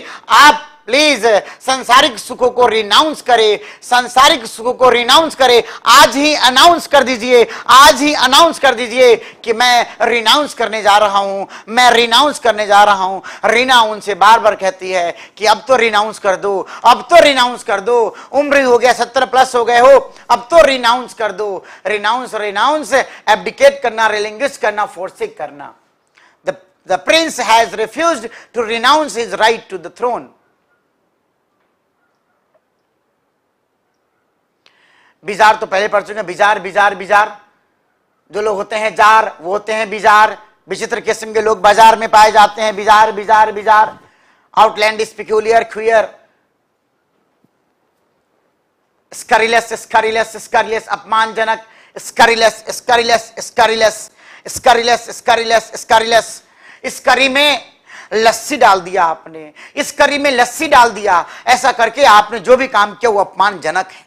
आप प्लीज संसारिक सुखों को रिनाउंस करे संसारिक सुखों को रिनाउंस करे आज ही अनाउंस कर दीजिए आज ही अनाउंस कर दीजिए कि मैं रिनाउंस करने जा रहा हूं मैं रिनाउंस करने जा रहा हूं रीना उनसे बार बार कहती है कि अब तो रिनाउंस कर दो अब तो रिनाउंस कर दो उम्र हो गया सत्तर प्लस हो गए हो अब तो रिनाउंस कर दो रिनाउंस रिनाउंस एबडिकेट करना रिलिंग करना फोर्सिक करना the prince has refused to renounce his right to the throne bizarre तो पहले पढ़ चुके हैं बिजार बिजार बिजार जो लोग होते हैं जार वो होते हैं बिजार विचित्र किस्म के लोग बाजार में पाए जाते हैं bizarre bizarre bizarre outlandish peculiar queer scurrilous scurrilous scurrilous अपमानजनक scurrilous scurrilous scurrilous scurrilous scurrilous स्करिलेस इस करी में लस्सी डाल दिया आपने इस करी में लस्सी डाल दिया ऐसा करके आपने जो भी काम किया वो अपमानजनक है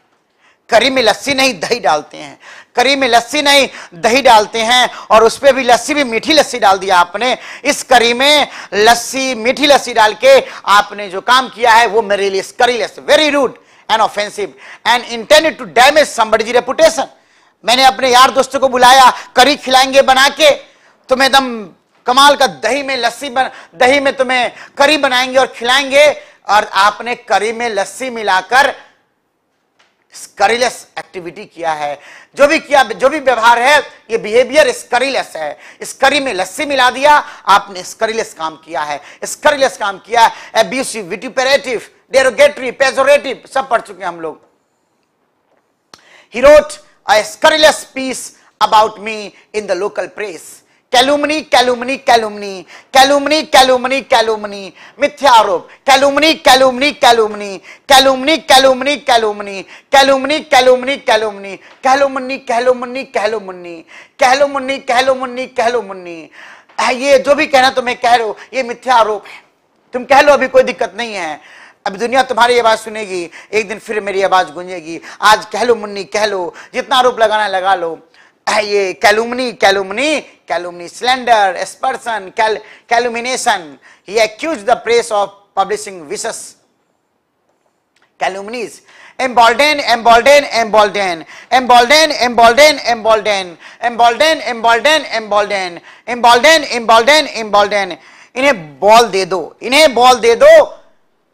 करी में लस्सी नहीं दही डालते हैं करी में लस्सी नहीं दही डालते हैं और उस पर भी लस्सी भी मीठी लस्सी डाल दिया आपने इस करी में लस्सी मीठी लस्सी डाल के आपने जो काम किया है वो मेरे लिए करी लस्सी very rude and offensive and intended to damage somebody's reputation मैंने अपने यार दोस्तों को बुलाया करी खिलाएंगे बना के तो मैं एकदम कमाल का दही में लस्सी बन दही में तुम्हें करी बनाएंगे और खिलाएंगे और आपने करी में लस्सी मिलाकर स्करिलेस एक्टिविटी किया है जो भी किया जो भी व्यवहार है ये बिहेवियर स्करिलेस है स्करी में लस्सी मिला दिया आपने स्करिलेस काम किया है स्करिलेस काम किया है एब्यूसिव विटिपेरेटिव डेरोगेटरी पेजोरेटिव सब पढ़ चुके हैं हम लोग he wrote wrote piece about me in the local press calumny calumny calumny calumny calumny calumny मिथ्यारोप calumny calumny calumny calumny calumny calumny calumny calumny calumny calumny calumny calumny calumny calumny calumny ये जो भी कहना तुम्हें तो कह रहे हो ये मिथ्या आरोप है तुम कह लो अभी कोई दिक्कत नहीं है अभी दुनिया तुम्हारी आवाज सुनेगी एक दिन फिर मेरी आवाज गूंजेगी आज कह लो मुन्नी कह लो जितना आरोप लगाना लगा लो ये calumny calumny calumny slander aspersion calumniation he accuse the press of publishing vicious calumnies embolden embolden embolden embolden embolden embolden embolden embolden embolden embolden embolden embolden इन्हें बॉल दे दो इन्हें बॉल दे दो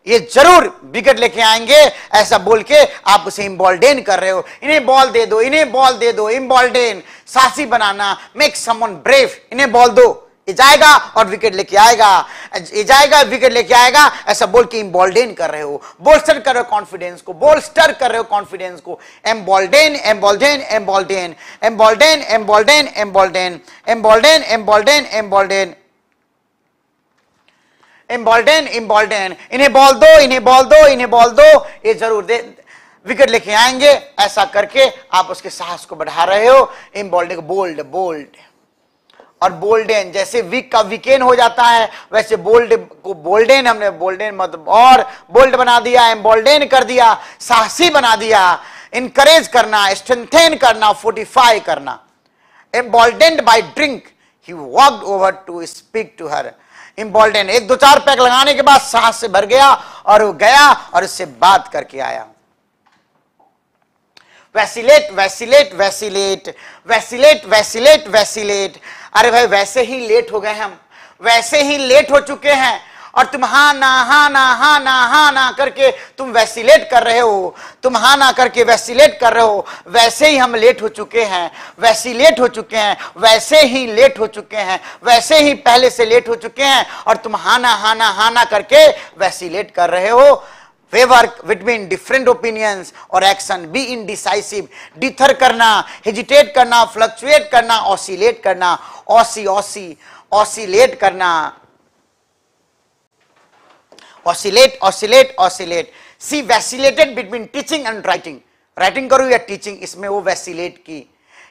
ये जरूर विकेट लेके आएंगे ऐसा बोल के आप उसे इम्बॉल्डेन कर रहे हो इन्हें बॉल दे दो इन्हें बॉल दे दो इम्बॉल्डेन सासी बनाना मेक समन ब्रेफ इन्हें बॉल दो ये जाएगा और विकेट लेके आएगा ये जाएगा विकेट लेके आएगा ऐसा बोल के इम्बॉल्डेन कर रहे हो बोल्स्टर कर रहे हो कॉन्फिडेंस को बोल्स्टर कर रहे हो कॉन्फिडेंस को एम्बॉल्डेन embolden embolden embolden embolden embolden embolden embolden एम्बॉल्डेन इम्बॉल्डन इम्बॉल्डन इन्हें बॉल दो इन्हें बॉल दो इन्हें बॉल दो ये जरूर दे विकेट लेके आएंगे ऐसा करके आप उसके साहस को बढ़ा रहे हो इम्बॉल्डन बोल्ड बोल्ड और बोल्डेन जैसे वीक का वीकेन हो जाता है वैसे बोल्ड को बोल्डेन हमने बोल्डेन मतलब और बोल्ड बना दिया एम्बोल्डेन कर दिया साहसी बना दिया इनकरेज करना स्ट्रेंथेन करना फोर्टिफाई करना emboldened by drink he walked over to speak to her important एक दो चार पैक लगाने के बाद साहस से भर गया और वो गया और उससे बात करके आया vacillate vacillate vacillate vacillate vacillate vacillate अरे भाई वैसे ही लेट हो गए हम वैसे ही लेट हो चुके हैं और तुम हा ना हा ना हा ना हा ना करके तुम वैसीलेट कर रहे हो तुम हा ना करके वैसीलेट कर रहे हो वैसे ही हम लेट हो चुके हैं वैसीलेट हो चुके हैं वैसे ही लेट हो चुके हैं वैसे ही पहले से लेट हो चुके हैं और तुम हाना हाना हाना करके वैसीलेट कर रहे हो waver between different opinions और action be indecisive dither करना हेजिटेट करना फ्लक्चुएट करना ऑसिलेट करना ऑसी ऑसी ऑसिलेट करना oscillate, oscillate, oscillate. She vacillated between teaching and writing. Writing करूँ या टीचिंग इसमें वो वैसिलेट की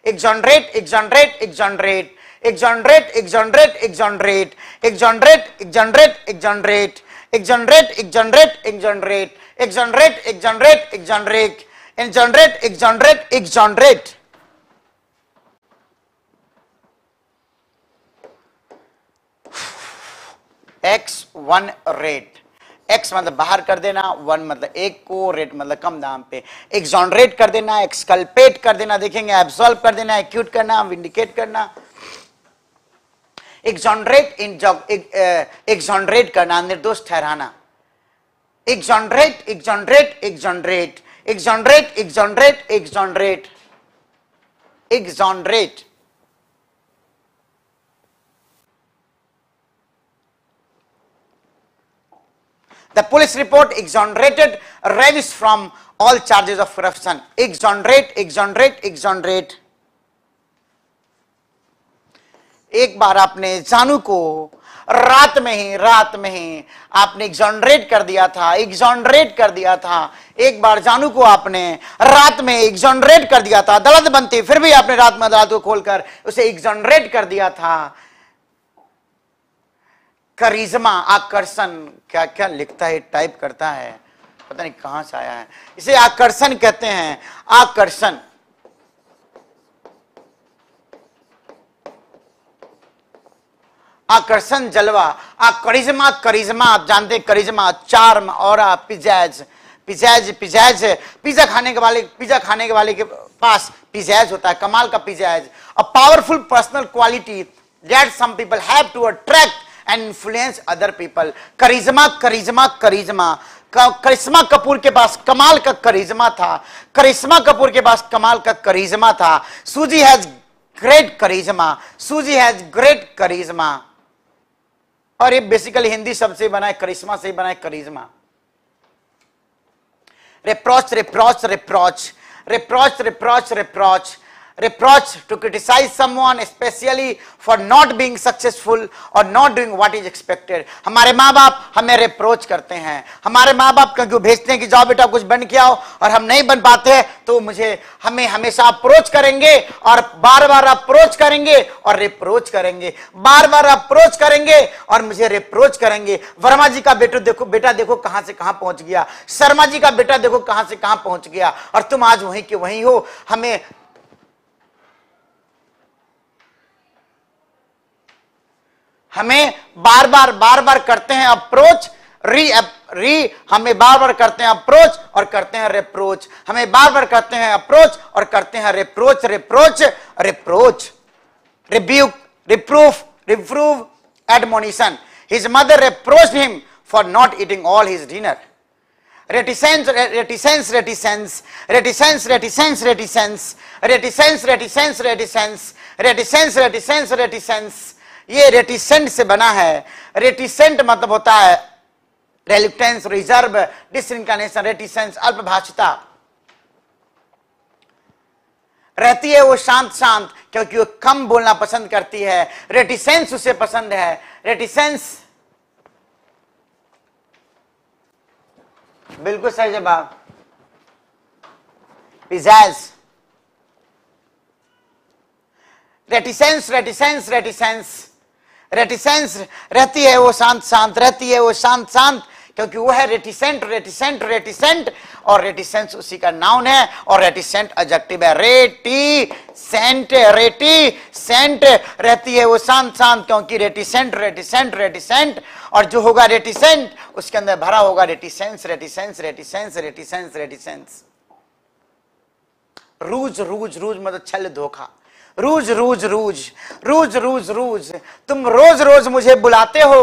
exonerate exonerate exonerate exonerate exonerate exonerate exonerate exonerate exonerate exonerate exonerate exonerate exonerate exonerate exonerate exonerate exonerate exonerate exonerate ex मतलब बाहर कर देना one मतलब एक को रेट मतलब कम दाम पे एक्सॉनरेट कर देना एक्सकल्पेट कर देना देखेंगे एब्सॉल्व कर देना एक्यूट करना विंडिकेट करना एक्सॉनरेट एक्सॉनरेट uh, करना निर्दोष ठहराना एक्सॉनरेट एक्सॉनरेट एक्सॉनरेट एक्सॉनरेट एक्सॉनरेट एक्सॉनरेट एक्सॉनरेट The police report exonerated Ravis from all charges of corruption. Exonerate, exonerate, exonerate. एक बार आपने जानू को रात में ही रात में ही आपने एग्जॉनरेट कर दिया था एग्जॉनरेट कर दिया था एक बार जानू को आपने रात में एग्जॉनरेट कर दिया था दलद बनती फिर भी आपने रात में अदालत को खोलकर उसे एग्जॉनरेट कर दिया था करिज्मा आकर्षण क्या क्या लिखता है टाइप करता है पता नहीं कहां से आया है इसे आकर्षण कहते हैं आकर्षण आकर्षण जलवा आ करिज्मा करिज्मा आप जानते हैं करिज्मा चार्म और पिजैज पिजैज पिजैज पिज्जा खाने के वाले पिज्जा खाने के वाले के पास पिजैज होता है कमाल का pizzazz a powerful personal quality that some people have to attract and influence other people charisma charisma charisma Karisma Kapoor के पास कमाल का करिज्मा था करिश्मा कपूर के पास कमाल का करिज्मा था Suzy has great charisma Suzy has great charisma और ये बेसिकली हिंदी शब्द से बना है करिश्मा से बना है करिश्मा reproach reproach reproach reproach reproach reproach reproach to criticize someone especially for not being successful or not doing what is expected हमारे माँ बाप हमें reproach करते हैं हमारे माँ बाप क्योंकि भेजते हैं कि जाओ बेटा कुछ बन के आओ और हम नहीं बन पाते तो मुझे हमें हमेशा अप्रोच करेंगे और बार बार अप्रोच करेंगे और रिप्रोच करेंगे बार बार अप्रोच करेंगे और मुझे रिप्रोच करेंगे वर्मा जी का बेटो देखो बेटा देखो कहाँ से कहाँ पहुंच गया शर्मा जी का बेटा देखो कहाँ से कहाँ पहुंच गया और तुम आज वहीं के वहीं हो हमें हमें बार बार बार बार करते हैं अप्रोच री री हमें बार बार करते हैं अप्रोच और करते हैं रेप्रोच हमें बार बार करते हैं अप्रोच और करते हैं reproach reproach reproach rebuke reproof reprove admonition his mother reproach him for not eating all his dinner reticence reticence reticence reticence reticence reticence reticence reticence reticence reticence reticence reticence reticence ये reticent से बना है reticent मतलब होता है रेलिटेंस reserve डिसनेशन रेटिसेंस अल्पभाषिता रहती है वो शांत शांत क्योंकि वो कम बोलना पसंद करती है रेटिसेंस उसे पसंद है रेटिसेंस बिल्कुल सही जवाब पिजैज रेटिसेंस रेटिसेंस रेटिसेंस रेटिसेंस रहती है वो शांत शांत रहती है वो शांत शांत क्योंकि वो है रेटिसेंट रेटिसेंट रेटिसेंट और रेटिसेंस उसी का नाउन है और रेटिसेंट एडजेक्टिव है रेटी सेंट रेटी सेंट रहती है वो शांत शांत क्योंकि रेटिसेंट रेटिसेंट रेटिसेंट और जो होगा रेटिसेंट उसके अंदर भरा होगा रेटिसेंस रेटिसेंस रेटिसेंस रेटिसेंस रेटिसेंस रूज रूज रूज मतलब छल धोखा रोज रोज रोज रोज रोज रोज तुम रोज रोज मुझे बुलाते हो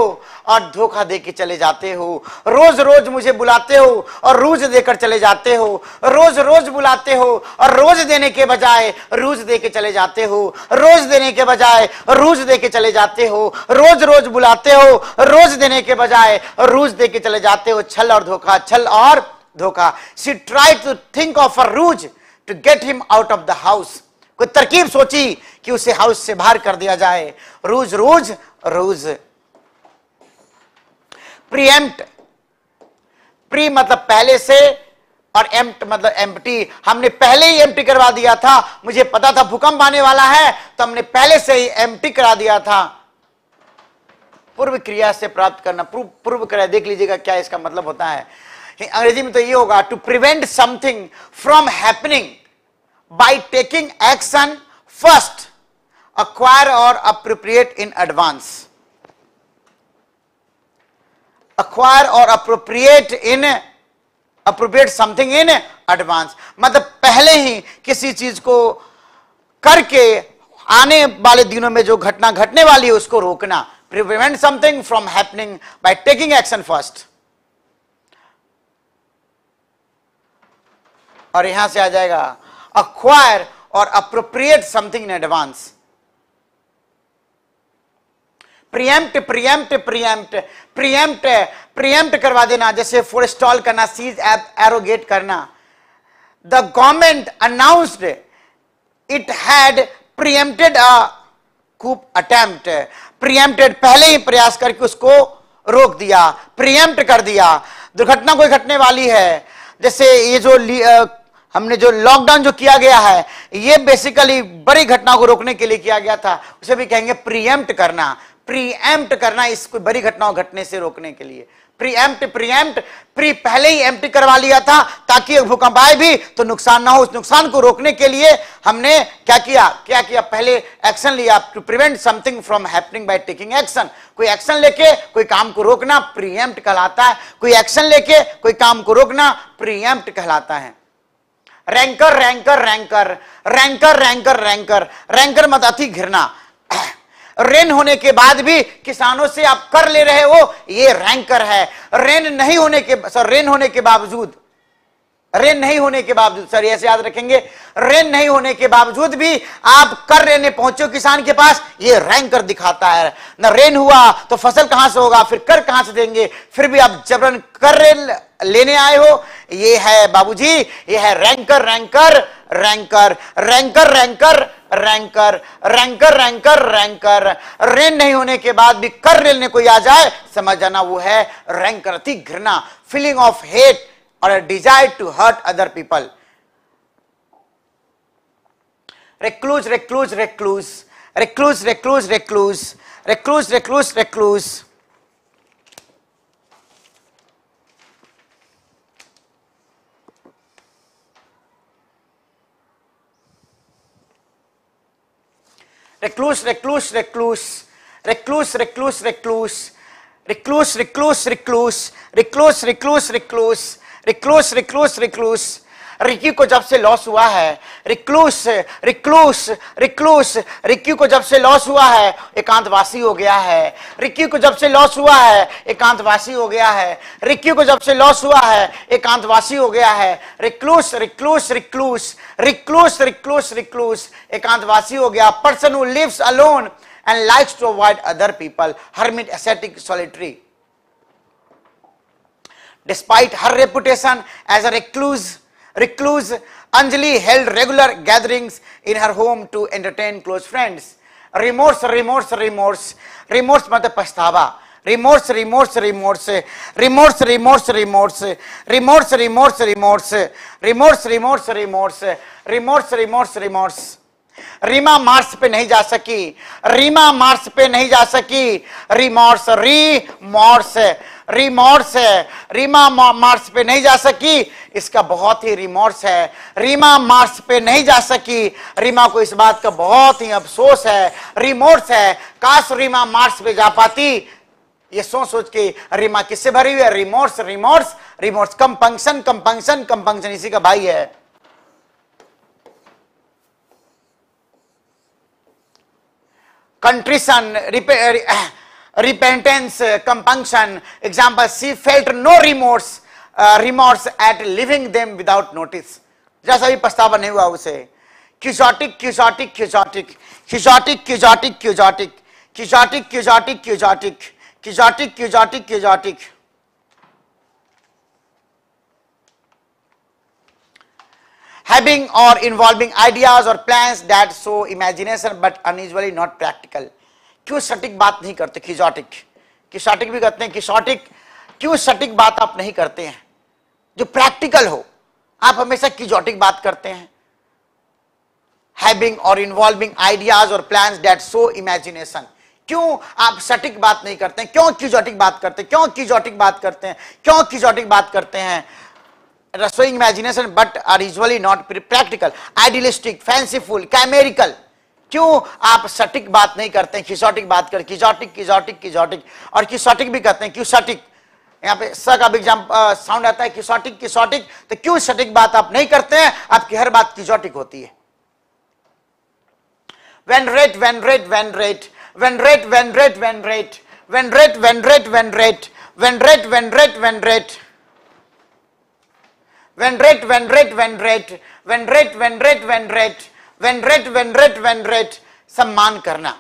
और धोखा दे के चले जाते हो रोज रोज मुझे बुलाते हो और रोज देकर चले जाते हो रोज रोज बुलाते हो और रोज देने के बजाय रोज दे के चले जाते हो रोज देने के बजाय रोज दे के चले जाते हो रोज रोज बुलाते हो रोज देने के बजाय रोज दे के चले जाते हो छल और धोखा छल और धोखा she try to think of a ruse to get him out of the house कोई तरकीब सोची कि उसे हाउस से बाहर कर दिया जाए रोज रोज रोज प्रीएम्प्ट प्री मतलब पहले से और एम्प्ट मतलब एम्प्टी हमने पहले ही एम्प्टी करवा दिया था मुझे पता था भूकंप आने वाला है तो हमने पहले से ही एम्प्टी करा दिया था पूर्व क्रिया से प्राप्त करना पूर्व क्रिया देख लीजिएगा क्या इसका मतलब होता है अंग्रेजी में तो ये होगा to prevent something from happening by taking action first acquire or appropriate in advance acquire or appropriate in appropriate something in advance matlab pehle hi kisi cheez ko karke aane wale दिनों mein jo ghatna ghatne wali hai usko rokna prevent something from happening by taking action first और यहां से आ जाएगा acquire or appropriate something in advance. Preempt preempt preempt preempt preempt करवा देना जैसे forestall करना seize एप एरोगेट करना the government announced it had preempted a coup attempt preempted पहले ही प्रयास करके उसको रोक दिया प्रियम्प्ट कर दिया दुर्घटना कोई घटने वाली है जैसे ये जो हमने जो लॉकडाउन जो किया गया है ये बेसिकली बड़ी घटना को रोकने के लिए किया गया था उसे भी कहेंगे प्रीएम्प्ट करना प्रीएम्प्ट करना इस कोई बड़ी घटनाओं घटने से रोकने के लिए प्रीएम्प्ट प्रीएम्प्ट प्री पहले ही एम्प्ट करवा लिया था ताकि भूकंप आए भी तो नुकसान ना हो उस नुकसान को रोकने के लिए हमने क्या किया क्या किया पहले एक्शन लिया to prevent something from happening by taking action कोई एक्शन लेके कोई काम को रोकना प्रीएम्प्ट कहलाता है कोई एक्शन लेके कोई काम को रोकना प्रीएम्प्ट कहलाता है rancour rancour rancour rancour rancour rancour rancour मत अति घृणा रेन होने के बाद भी किसानों से आप कर ले रहे हो ये रैंकर है रेन नहीं होने के सर रेन होने के बावजूद रेन नहीं होने के बावजूद सर ऐसे याद रखेंगे रेन नहीं होने के बावजूद भी आप कर लेने पहुंचे किसान के पास ये रैंकर दिखाता है ना रेन हुआ तो फसल कहां से होगा फिर कर कहां से देंगे फिर भी आप जबरन कर रेन लेने आए हो ये है बाबूजी ये है rancour rancour rancour rancour rancour rancour rancour rancour rancour रेन नहीं होने के बाद भी कर लेने कोई आ जाए समझ जाना वो है रैंकर अति घृणा फीलिंग ऑफ हेट और desire to hurt other people recluse recluse recluse recluse recluse recluse, recluse, recluse recluse recluse, recluse, recluse, recluse, recluse, recluse, recluse, recluse, recluse, recluse, recluse, recluse, recluse, recluse, recluse, रिक्यू को जब से loss हुआ है recluse recluse recluse रिक्यू को जब से loss हुआ है एकांतवासी हो गया है रिक्यू को जब से लॉस हुआ है एकांतवासी हो गया है रिक्यू को जब से लॉस हुआ है एकांतवासी हो गया है recluse recluse recluse recluse recluse recluse एकांतवासी हो गया person who lives alone and likes to avoid other people hermit ascetic solitary despite her reputation as a recluse Recluse, Anjali held regular gatherings in her home to entertain close friends. Remorse, remorse, remorse. Remorse मतलब पछतावा remorse remorse remorse remorse remorse remorse remorse remorse remorse remorse remorse remorse remorse remorse remorse remorse पे नहीं जा सकी Reema remorse पे नहीं जा सकी रिमोर्स री रिमोर्स है रीमा मार्स पे नहीं जा सकी इसका बहुत ही रिमोर्स है रीमा मार्स पे नहीं जा सकी रीमा को इस बात का बहुत ही अफसोस है रिमोर्स है काश रीमा मार्स पे जा पाती ये सोच सोच के रीमा किससे भरी हुई है रिमोर्स रिमोर्स रिमोर्स कम कंपंक्शन कम कम इसी का भाई है contrition repair repentance, uh, compunction. Example, she felt no remorse, uh, remorse at leaving them without notice. Just भी पछतावा नहीं हुआ उसे क्यूजॉटिक क्यूजॉटिक क्यूजॉटिक क्यूजॉटिक क्यूजॉटिक क्यूजॉटिक क्यूजॉटिक क्यूजॉटिक क्यूजॉटिक having or involving ideas or plans that show imagination but unusually not practical क्यों सटीक बात नहीं करते खिजॉटिक किसॉटिक भी कहते हैं किसॉटिक क्यों सटीक बात आप नहीं करते हैं जो प्रैक्टिकल हो आप हमेशा किजॉटिक बात करते हैं हैविंग और इन्वॉल्विंग आइडियाज और प्लान डेट सो इमेजिनेशन क्यों आप सटीक बात नहीं करते हैं क्यों क्यूजॉटिक बात करते हैं क्यों किजॉटिक बात करते हैं क्यों क्यूजॉटिक बात करते हैं रसोई imagination but are usually not practical idealistic fanciful chimerical क्यों आप सटिक बात नहीं करते हैं किसोटिक बात कर खिजोटिक किजोटिक किजोटिक और किसोटिक भी करते हैं क्यों सटिक यहाँ पे स का भी एग्जाम साउंड आता है किसोटिक किसोटिक तो क्यों सटिक बात आप नहीं करते हैं आपकी हर बात किजोटिक होती है venerate venerate venerate venerate venerate venerate venerate venerate venerate venerate venerate venerate venerate venerate venerate venerate venerate venerate वेन venerate venerate venerate venerate सम्मान करना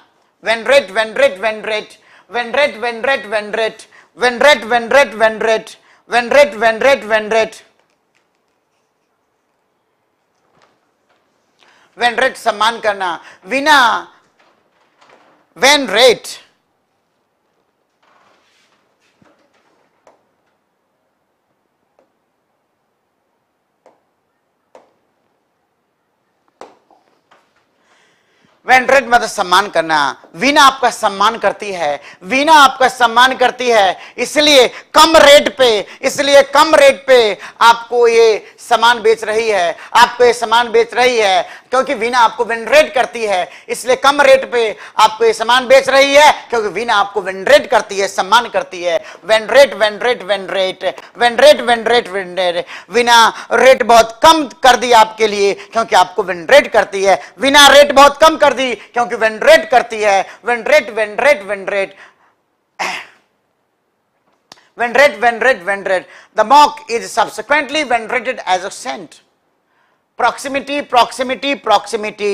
रेट venerate venerate venerate venerate venerate venerate सम्मान करना बिना rate वेंड्रेड मतलब सम्मान करना वीना आपका सम्मान करती है वीना आपका सम्मान करती है इसलिए कम रेट पे इसलिए कम रेट पे आपको ये सामान बेच रही है आपको ये सामान बेच रही है क्योंकि वीना आपको वेंड्रेड करती है इसलिए कम रेट पे आपको ये सामान बेच रही है क्योंकि वीना आपको वेंड्रेड करती है सम्मान करती है वेंड्रेट वेंड्रेट वेंड्रेट वेंड्रेट वेंड्रेट वेंड्रेट वीना रेट बहुत कम कर दी आपके लिए क्योंकि आपको वेंड्रेड करती है वीना रेट बहुत कम कर कर दी क्योंकि वेंड्रेट करती है वेंड्रेट वेंड्रेट वेंड्रेट वेंड्रेट वेंड्रेट वेंड्रेट द मॉक इज सब्सिक्वेंटली वेंड्रेटेड as a sent proximity proximity proximity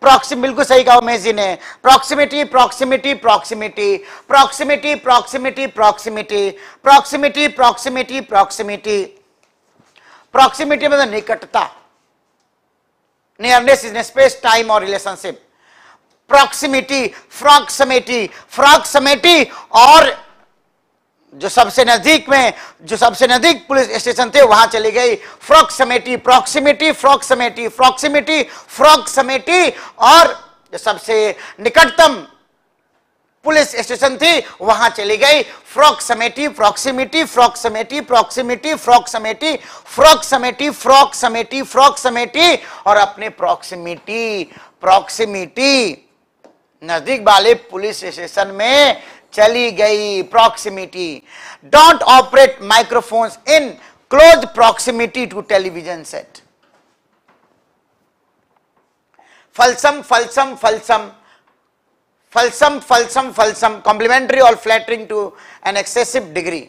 प्रॉक्सिम बिल्कुल सही कहा उमेश जी ने proximity proximity proximity proximity proximity proximity proximity proximity proximity proximity मतलब निकटता नियरनेस इज स्पेस टाइम और रिलेशनशिप प्रॉक्सिमिटी फ्रॉक समेटी और जो सबसे नजदीक में जो सबसे नजदीक पुलिस स्टेशन थे वहां चली गई फ्रॉक समेटी प्रॉक्सिमिटी प्रॉक्सिमिटी फ्रॉक्सिमिटी समेटी और जो सबसे निकटतम पुलिस स्टेशन थी वहां चली गई फ्रॉक समेटी प्रॉक्सिमिटी समेटी प्रॉक्सिमिटी फ्रॉक समेटी फ्रॉक समेटी और अपने प्रॉक्सिमिटी प्रॉक्सिमिटी नजदीक वाले पुलिस स्टेशन में चली गई proximity don't operate microphones in close proximity to television set fulsome fulsome fulsome fulsome fulsome fulsome complimentary और flattering to an excessive degree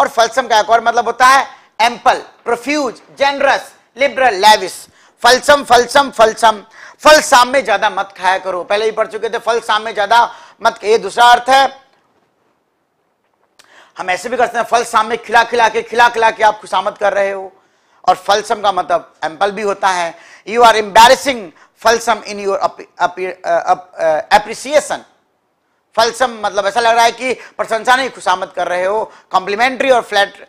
और फलसम का एक और मतलब होता है ample profuse generous liberal lavish fulsome fulsome fulsome फल शाम में ज्यादा मत खाया करो पहले ही पढ़ चुके थे फल शाम में ज्यादा मत ये दूसरा अर्थ है हम ऐसे भी करते हैं फल शाम में खिला खिला के खिला खिला के आप खुशामद कर रहे हो और फलसम का मतलब एम्पल भी होता है you are embarrassing fulsome in your appreciation fulsome मतलब ऐसा लग रहा है कि प्रशंसा नहीं खुशामद कर रहे हो कॉम्प्लीमेंट्री और flat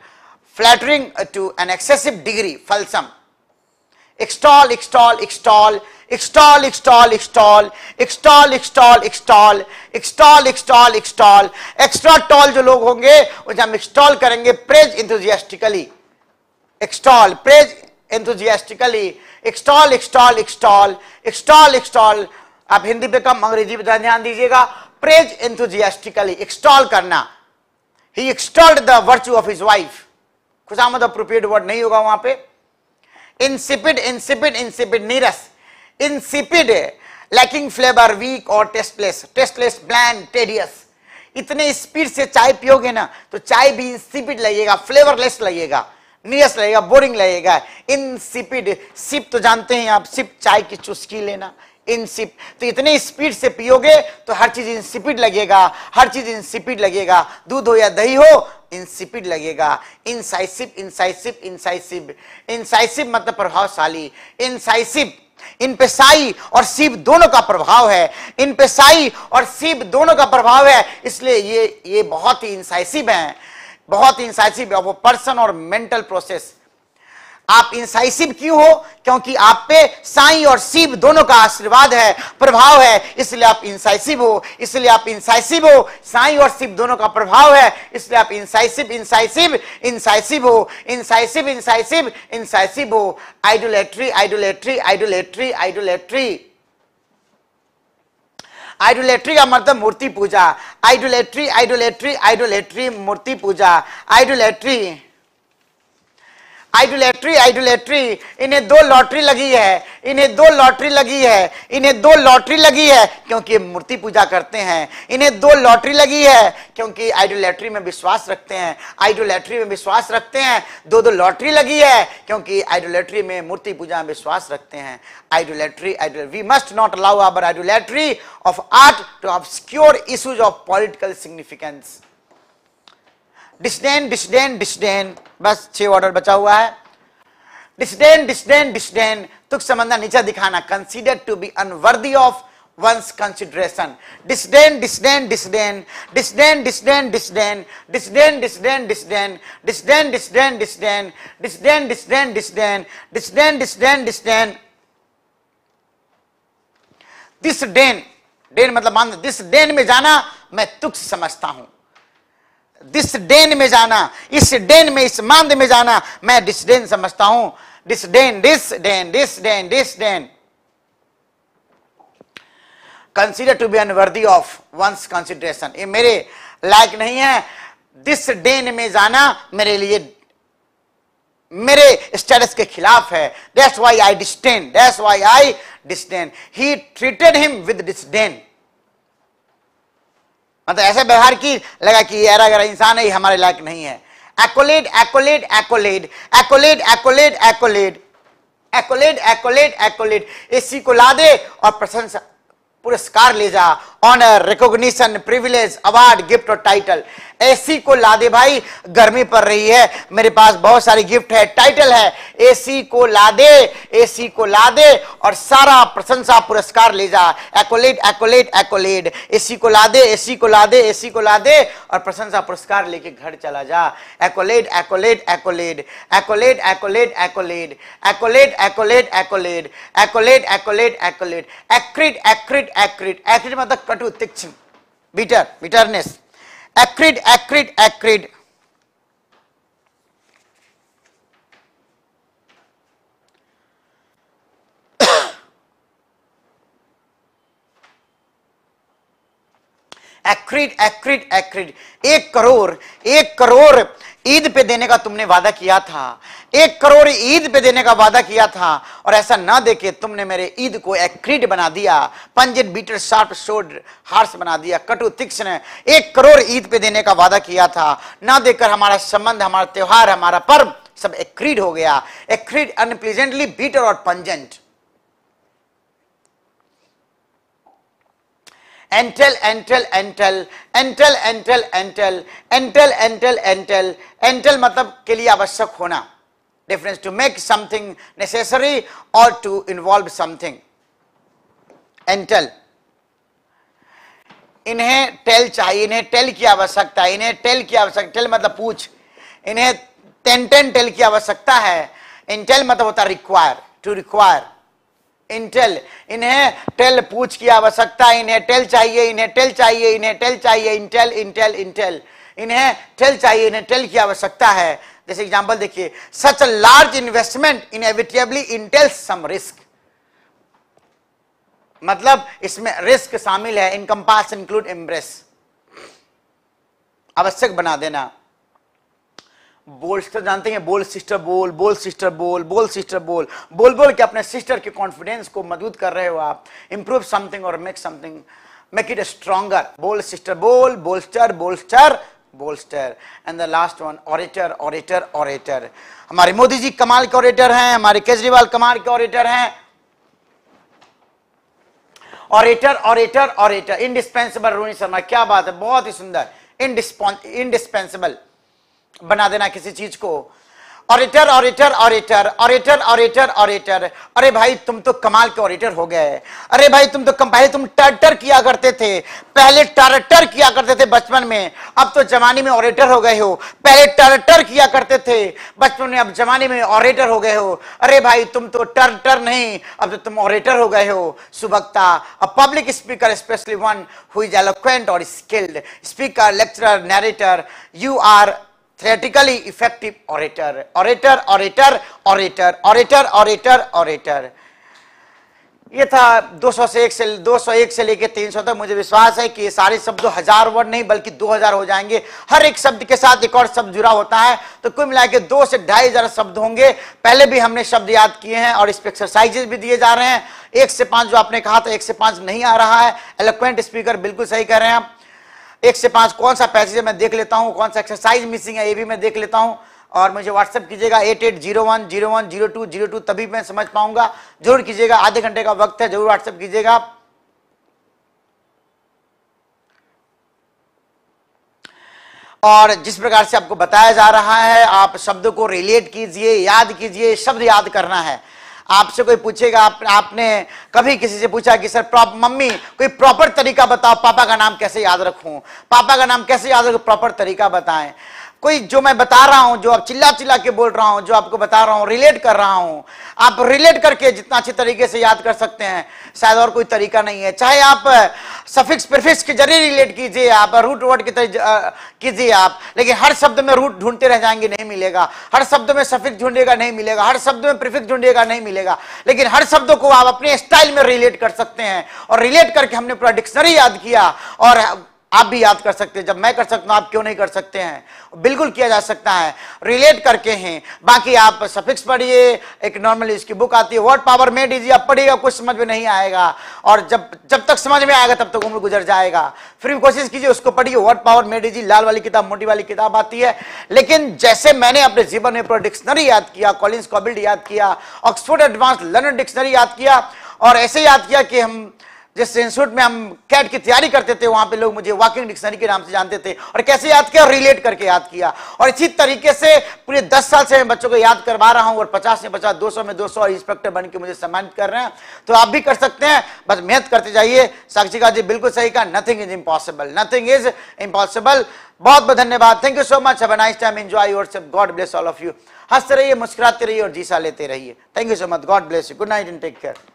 flattering to an excessive degree fulsome extol, extol, extol, extol, extol, extol, extol, extol, extol, extol, extol, extol, extra tall जो लोग होंगे उनसे हम एक्सटॉल करेंगे praise enthusiastically extol praise enthusiastically extol extol extol extol extol आप हिंदी पे कम अंग्रेजी पे ध्यान दीजिएगा प्रेज इंथुजियास्टिकली एक्सटॉल करना ही extolled the virtue of his wife खुशामद अप्रोप्रिएट वर्ड नहीं होगा वहां पे इनसिपिड इनसिपिड इनसिपिड नीरस इनसिपिड लैकिंग फ्लेवर वीक और टेस्टलेस टेस्टलेस ब्लैंड टेडियस इतने स्पीड से चाय पियोगे ना तो चाय भी इनसिपिड लगेगा फ्लेवरलेस लगेगा नीरस लगेगा बोरिंग लगेगा इनसिपिड सिप तो जानते हैं आप सिप चाय की चुस्की लेना इनसिप तो इतने स्पीड से पियोगे तो हर चीज इंसिपिड लगेगा हर चीज इंसिपिड लगेगा दूध हो या दही हो इंसिपिड लगेगा इनसाइसिव इनसाइसिव इनसाइसिव इनसाइसिव मतलब प्रभावशाली इनसाइसिव इन पे साई और शिव दोनों का प्रभाव है इन पे साई और शिव दोनों का प्रभाव है इसलिए ये ये बहुत ही इंसाइसिव है बहुत ही इंसाइसिव है पर्सन और मेंटल प्रोसेस आप इंसाइसिव क्यों हो क्योंकि आप पे साई और शिव दोनों का आशीर्वाद है प्रभाव है इसलिए आप इंसाइसिव हो इसलिए आप इंसाइसिव हो साई और शिव दोनों का प्रभाव है इसलिए आप इंसाइसिव इंसाइसिव इंसाइसिव हो इंसाइसिव इंसाइसिव इंसाइसिव हो idolatry idolatry idolatry idolatry idolatry का मतलब मूर्ति पूजा आइडोलेट्री आइडोलेट्री आइडोलेट्री मूर्ति पूजा आइडोलेट्री आइडोलेट्री आइडोलेट्री इन्हें दो लॉटरी लगी है इन्हें दो लॉटरी लगी है इन्हें दो लॉटरी लगी है क्योंकि मूर्ति पूजा करते हैं इन्हें दो लॉटरी लगी है क्योंकि आइडोलेट्री में विश्वास रखते हैं आइडोलेट्री में विश्वास रखते हैं दो दो लॉटरी लगी है क्योंकि आइडोलेट्री में मूर्ति पूजा में विश्वास रखते हैं idolatry we must not allow our idolatry of art to obscure issues of political significance disdain disdain disdain बस छह ऑर्डर बचा हुआ है डिस्डेन डिस्डेन डिस्डेन तुक संबंधा नीचा दिखाना consider to be unworthy of one's consideration disdain disdain disdain disdain disdain disdain disdain disdain disdain disdain disdain disdain disdain disdain disdain disdain disdain disdain disdain disdain मतलब मान this Dane में जाना मैं तुक्स समझता हूं डिसडेन में जाना इस डेन में इस मांद में जाना मैं डिसडेन समझता हूं disdain disdain disdain disdain consider to be unworthy of one's consideration ये मेरे लायक नहीं है दिस डेन में जाना मेरे लिए मेरे स्टेटस के खिलाफ है that's why I disdain that's why I disdain he treated him with disdain मतलब ऐसे व्यवहार की लगा कि यार अगर इंसान है हमारे लायक नहीं है एकोलेड एकोलेड एकोलेड एकोलेड एकोलेड एकोलेड एकोलेड एकोलेड एकोलेड इसी को ला दे और प्रशंसा पुरस्कार ले जा honour recognition privilege award gift और टाइटल एसी को ला दे भाई गर्मी पड़ रही है मेरे पास बहुत सारी गिफ्ट है टाइटल है एसी को ला दे एसी को ला दे और सारा प्रशंसा पुरस्कार ले जा एकोलेट एकोलेट एकोलेट एसी को ला दे एसी को ला दे एसी को ला दे और प्रशंसा पुरस्कार लेके घर चला जा एकोलेट एकोलेट एकोलेट एकोलेट एकोलेट एकोलेट एकोलेट एकोलेट एकोलेट एकोलेट एकोलेट एकोलेट एक्रिट एक्रिट एक्रिट एक्रिट मतलब कटु तीक्ष्ण bitter bitterness acrid, acrid, acrid. Acrid acrid acrid एक करोड़ एक करोड़ ईद पे देने का तुमने वादा किया था एक करोड़ ईद पे देने का वादा किया था और ऐसा ना देके तुमने मेरे ईद को एक क्रीड बना दिया पंजन बीटर शार्प शोड हार्स बना दिया कटु तीक्षण एक करोड़ ईद पे देने का वादा किया था ना देकर हमारा संबंध हमारा त्यौहार हमारा पर्व सब एक क्रीड हो गया एक क्रीड अनप्लीजेंटली बीटर और pungent entail entail entail entail entail entail entail entail entail entail मतलब के लिए आवश्यक होना difference to make something necessary और टू इन्वॉल्व समथिंग एंटल इन्हें टेल चाहिए इन्हें टेल की आवश्यकता इन्हें टेल की आवश्यकता टेल मतलब पूछ इन्हें टेन टेन टेल की आवश्यकता है इंटेल मतलब होता है रिक्वायर टू रिक्वायर इंटेल इन्हें टेल पूछ की आवश्यकता इन्हें टेल चाहिए इन्हें टेल चाहिए इन्हें टेल चाहिए इंटेल इंटेल इंटेल इन्हें टेल चाहिए इन्हें टेल की आवश्यकता है जैसे एग्जाम्पल देखिए such a large investment inevitably entail some risk मतलब इसमें रिस्क शामिल है इनकम पास इंक्लूड एम्ब्रेस आवश्यक बना देना बोल सिस्टर जानते हैं बोल सिस्टर बोल बोल सिस्टर बोल बोल सिस्टर बोल बोल बोल के अपने सिस्टर के कॉन्फिडेंस को मजबूत कर रहे हो आप इंप्रूव समथिंग और make something make it stronger बोल सिस्टर बोल bolster bolster bolster and the last one orator orator orator हमारे मोदी जी कमाल के ऑरेटर हैं हमारे केजरीवाल कमाल के ऑरेटर हैं orator orator orator indispensable Rohit Sharma क्या बात है बहुत ही सुंदर इंडिस्पेंसिबल बना देना किसी चीज को auditor auditor auditor auditor auditor auditor अरे भाई तुम तो कमाल के ऑडिटर हो गए अरे भाई तुम तो कम पहले तुम टर्टर किया करते थे पहले टर्टर किया करते थे बचपन में अब तो जमाने में ऑडिटर हो गए हो पहले टर्टर किया करते थे बचपन में अब जमाने में ऑडिटर हो गए हो अरे भाई तुम तो टर्टर नहीं अब तो तुम ऑडिटर हो गए हो सुबक्ता a public speaker specially one who eloquent और skilled speaker lecturer narrator you are theatrically effective orator, orator, orator, orator, orator, orator, orator. ये था 201 से एक से 201 से लेकर 300 तक मुझे विश्वास है कि ये सारे शब्द हजार वर्ड नहीं बल्कि 2000 हो जाएंगे हर एक शब्द के साथ एक और शब्द जुड़ा होता है तो कुल मिला के दो से ढाई हजार शब्द होंगे पहले भी हमने शब्द याद किए हैं और इस पर एक्सरसाइजेज भी दिए जा रहे हैं एक से पांच जो आपने कहा था एक से पांच नहीं आ रहा है एलोक्वेंट स्पीकर बिल्कुल सही कह रहे हैं आप एक से पाँच कौन सा पैसेज मैं देख लेता हूँ कौन सा एक्सरसाइज मिसिंग है ये भी मैं देख लेता हूँ और मुझे व्हाट्सअप कीजिएगा eight eight zero one zero one zero two zero two तभी मैं समझ पाऊंगा जरूर कीजिएगा आधे घंटे का वक्त है जरूर व्हाट्सअप कीजिएगा और जिस प्रकार से आपको बताया जा रहा है आप शब्द को रिलेट कीजिए याद कीजिए शब्द याद करना है आपसे कोई पूछेगा आप, आपने कभी किसी से पूछा कि सर प्रॉप मम्मी कोई प्रॉपर तरीका बताओ पापा का नाम कैसे याद रखूं पापा का नाम कैसे याद रखूं प्रॉपर तरीका बताएं कोई जो मैं बता रहा हूं जो आप चिल्ला चिल्ला के बोल रहा हूं जो आपको बता रहा हूं रिलेट कर रहा हूं आप रिलेट करके जितना अच्छे तरीके से याद कर सकते हैं शायद और कोई तरीका नहीं है चाहे आप सफिक्स प्रिफिक्स के जरिए रिलेट कीजिए आप रूट वर्ड के कीजिए आप लेकिन हर शब्द में रूट ढूंढते रह जाएंगे नहीं मिलेगा हर शब्द में सफिक्स ढूंढेगा नहीं मिलेगा हर शब्द में प्रिफिक्स ढूंढेगा नहीं मिलेगा लेकिन हर शब्द को आप अपने स्टाइल में रिलेट कर सकते हैं और रिलेट करके हमने पूरा डिक्शनरी याद किया और आप भी याद कर सकते हैं जब मैं कर सकता हूं आप क्यों नहीं कर सकते हैं बिल्कुल किया जा सकता है रिलेट करके हैं बाकी आप सफिक्स पढ़िए एक नॉर्मल इसकी बुक आती है वर्ड पावर में दीजिए आप पढ़िएगा कुछ समझ में नहीं आएगा और जब जब तक समझ में आएगा तब तक उम्र गुजर जाएगा फिर भी कोशिश कीजिए उसको पढ़िए वर्ड पावर में दीजिए लाल वाली किताब मोटी वाली किताब आती है लेकिन जैसे मैंने अपने जीवन में पूरा डिक्शनरी याद किया कॉलिंग कॉबिल्ड याद किया ऑक्सफोर्ड एडवांस लर्नर डिक्शनरी याद किया और ऐसे याद किया कि हम जिस इंस्टीट्यूट में हम कैट की तैयारी करते थे वहां पे लोग मुझे वॉकिंग डिक्शनरी के नाम से जानते थे और कैसे याद किया और रिलेट करके याद किया और इसी तरीके से पूरे दस साल से मैं बच्चों को याद करवा रहा हूँ और पचास में पचास दो सौ में दो सौ और इंस्पेक्टर बन के मुझे सम्मानित कर रहे हैं तो आप भी कर सकते हैं बस मेहनत करते जाइए साक्षिका जी बिल्कुल सही कहा nothing is impossible nothing is impossible बहुत बहुत धन्यवाद thank you so much have nice time enjoy yourself God bless all of you हंसते रहिए मुस्कुराते रहिए और जीसा लेते रहिए thank you so much God bless you good night and take care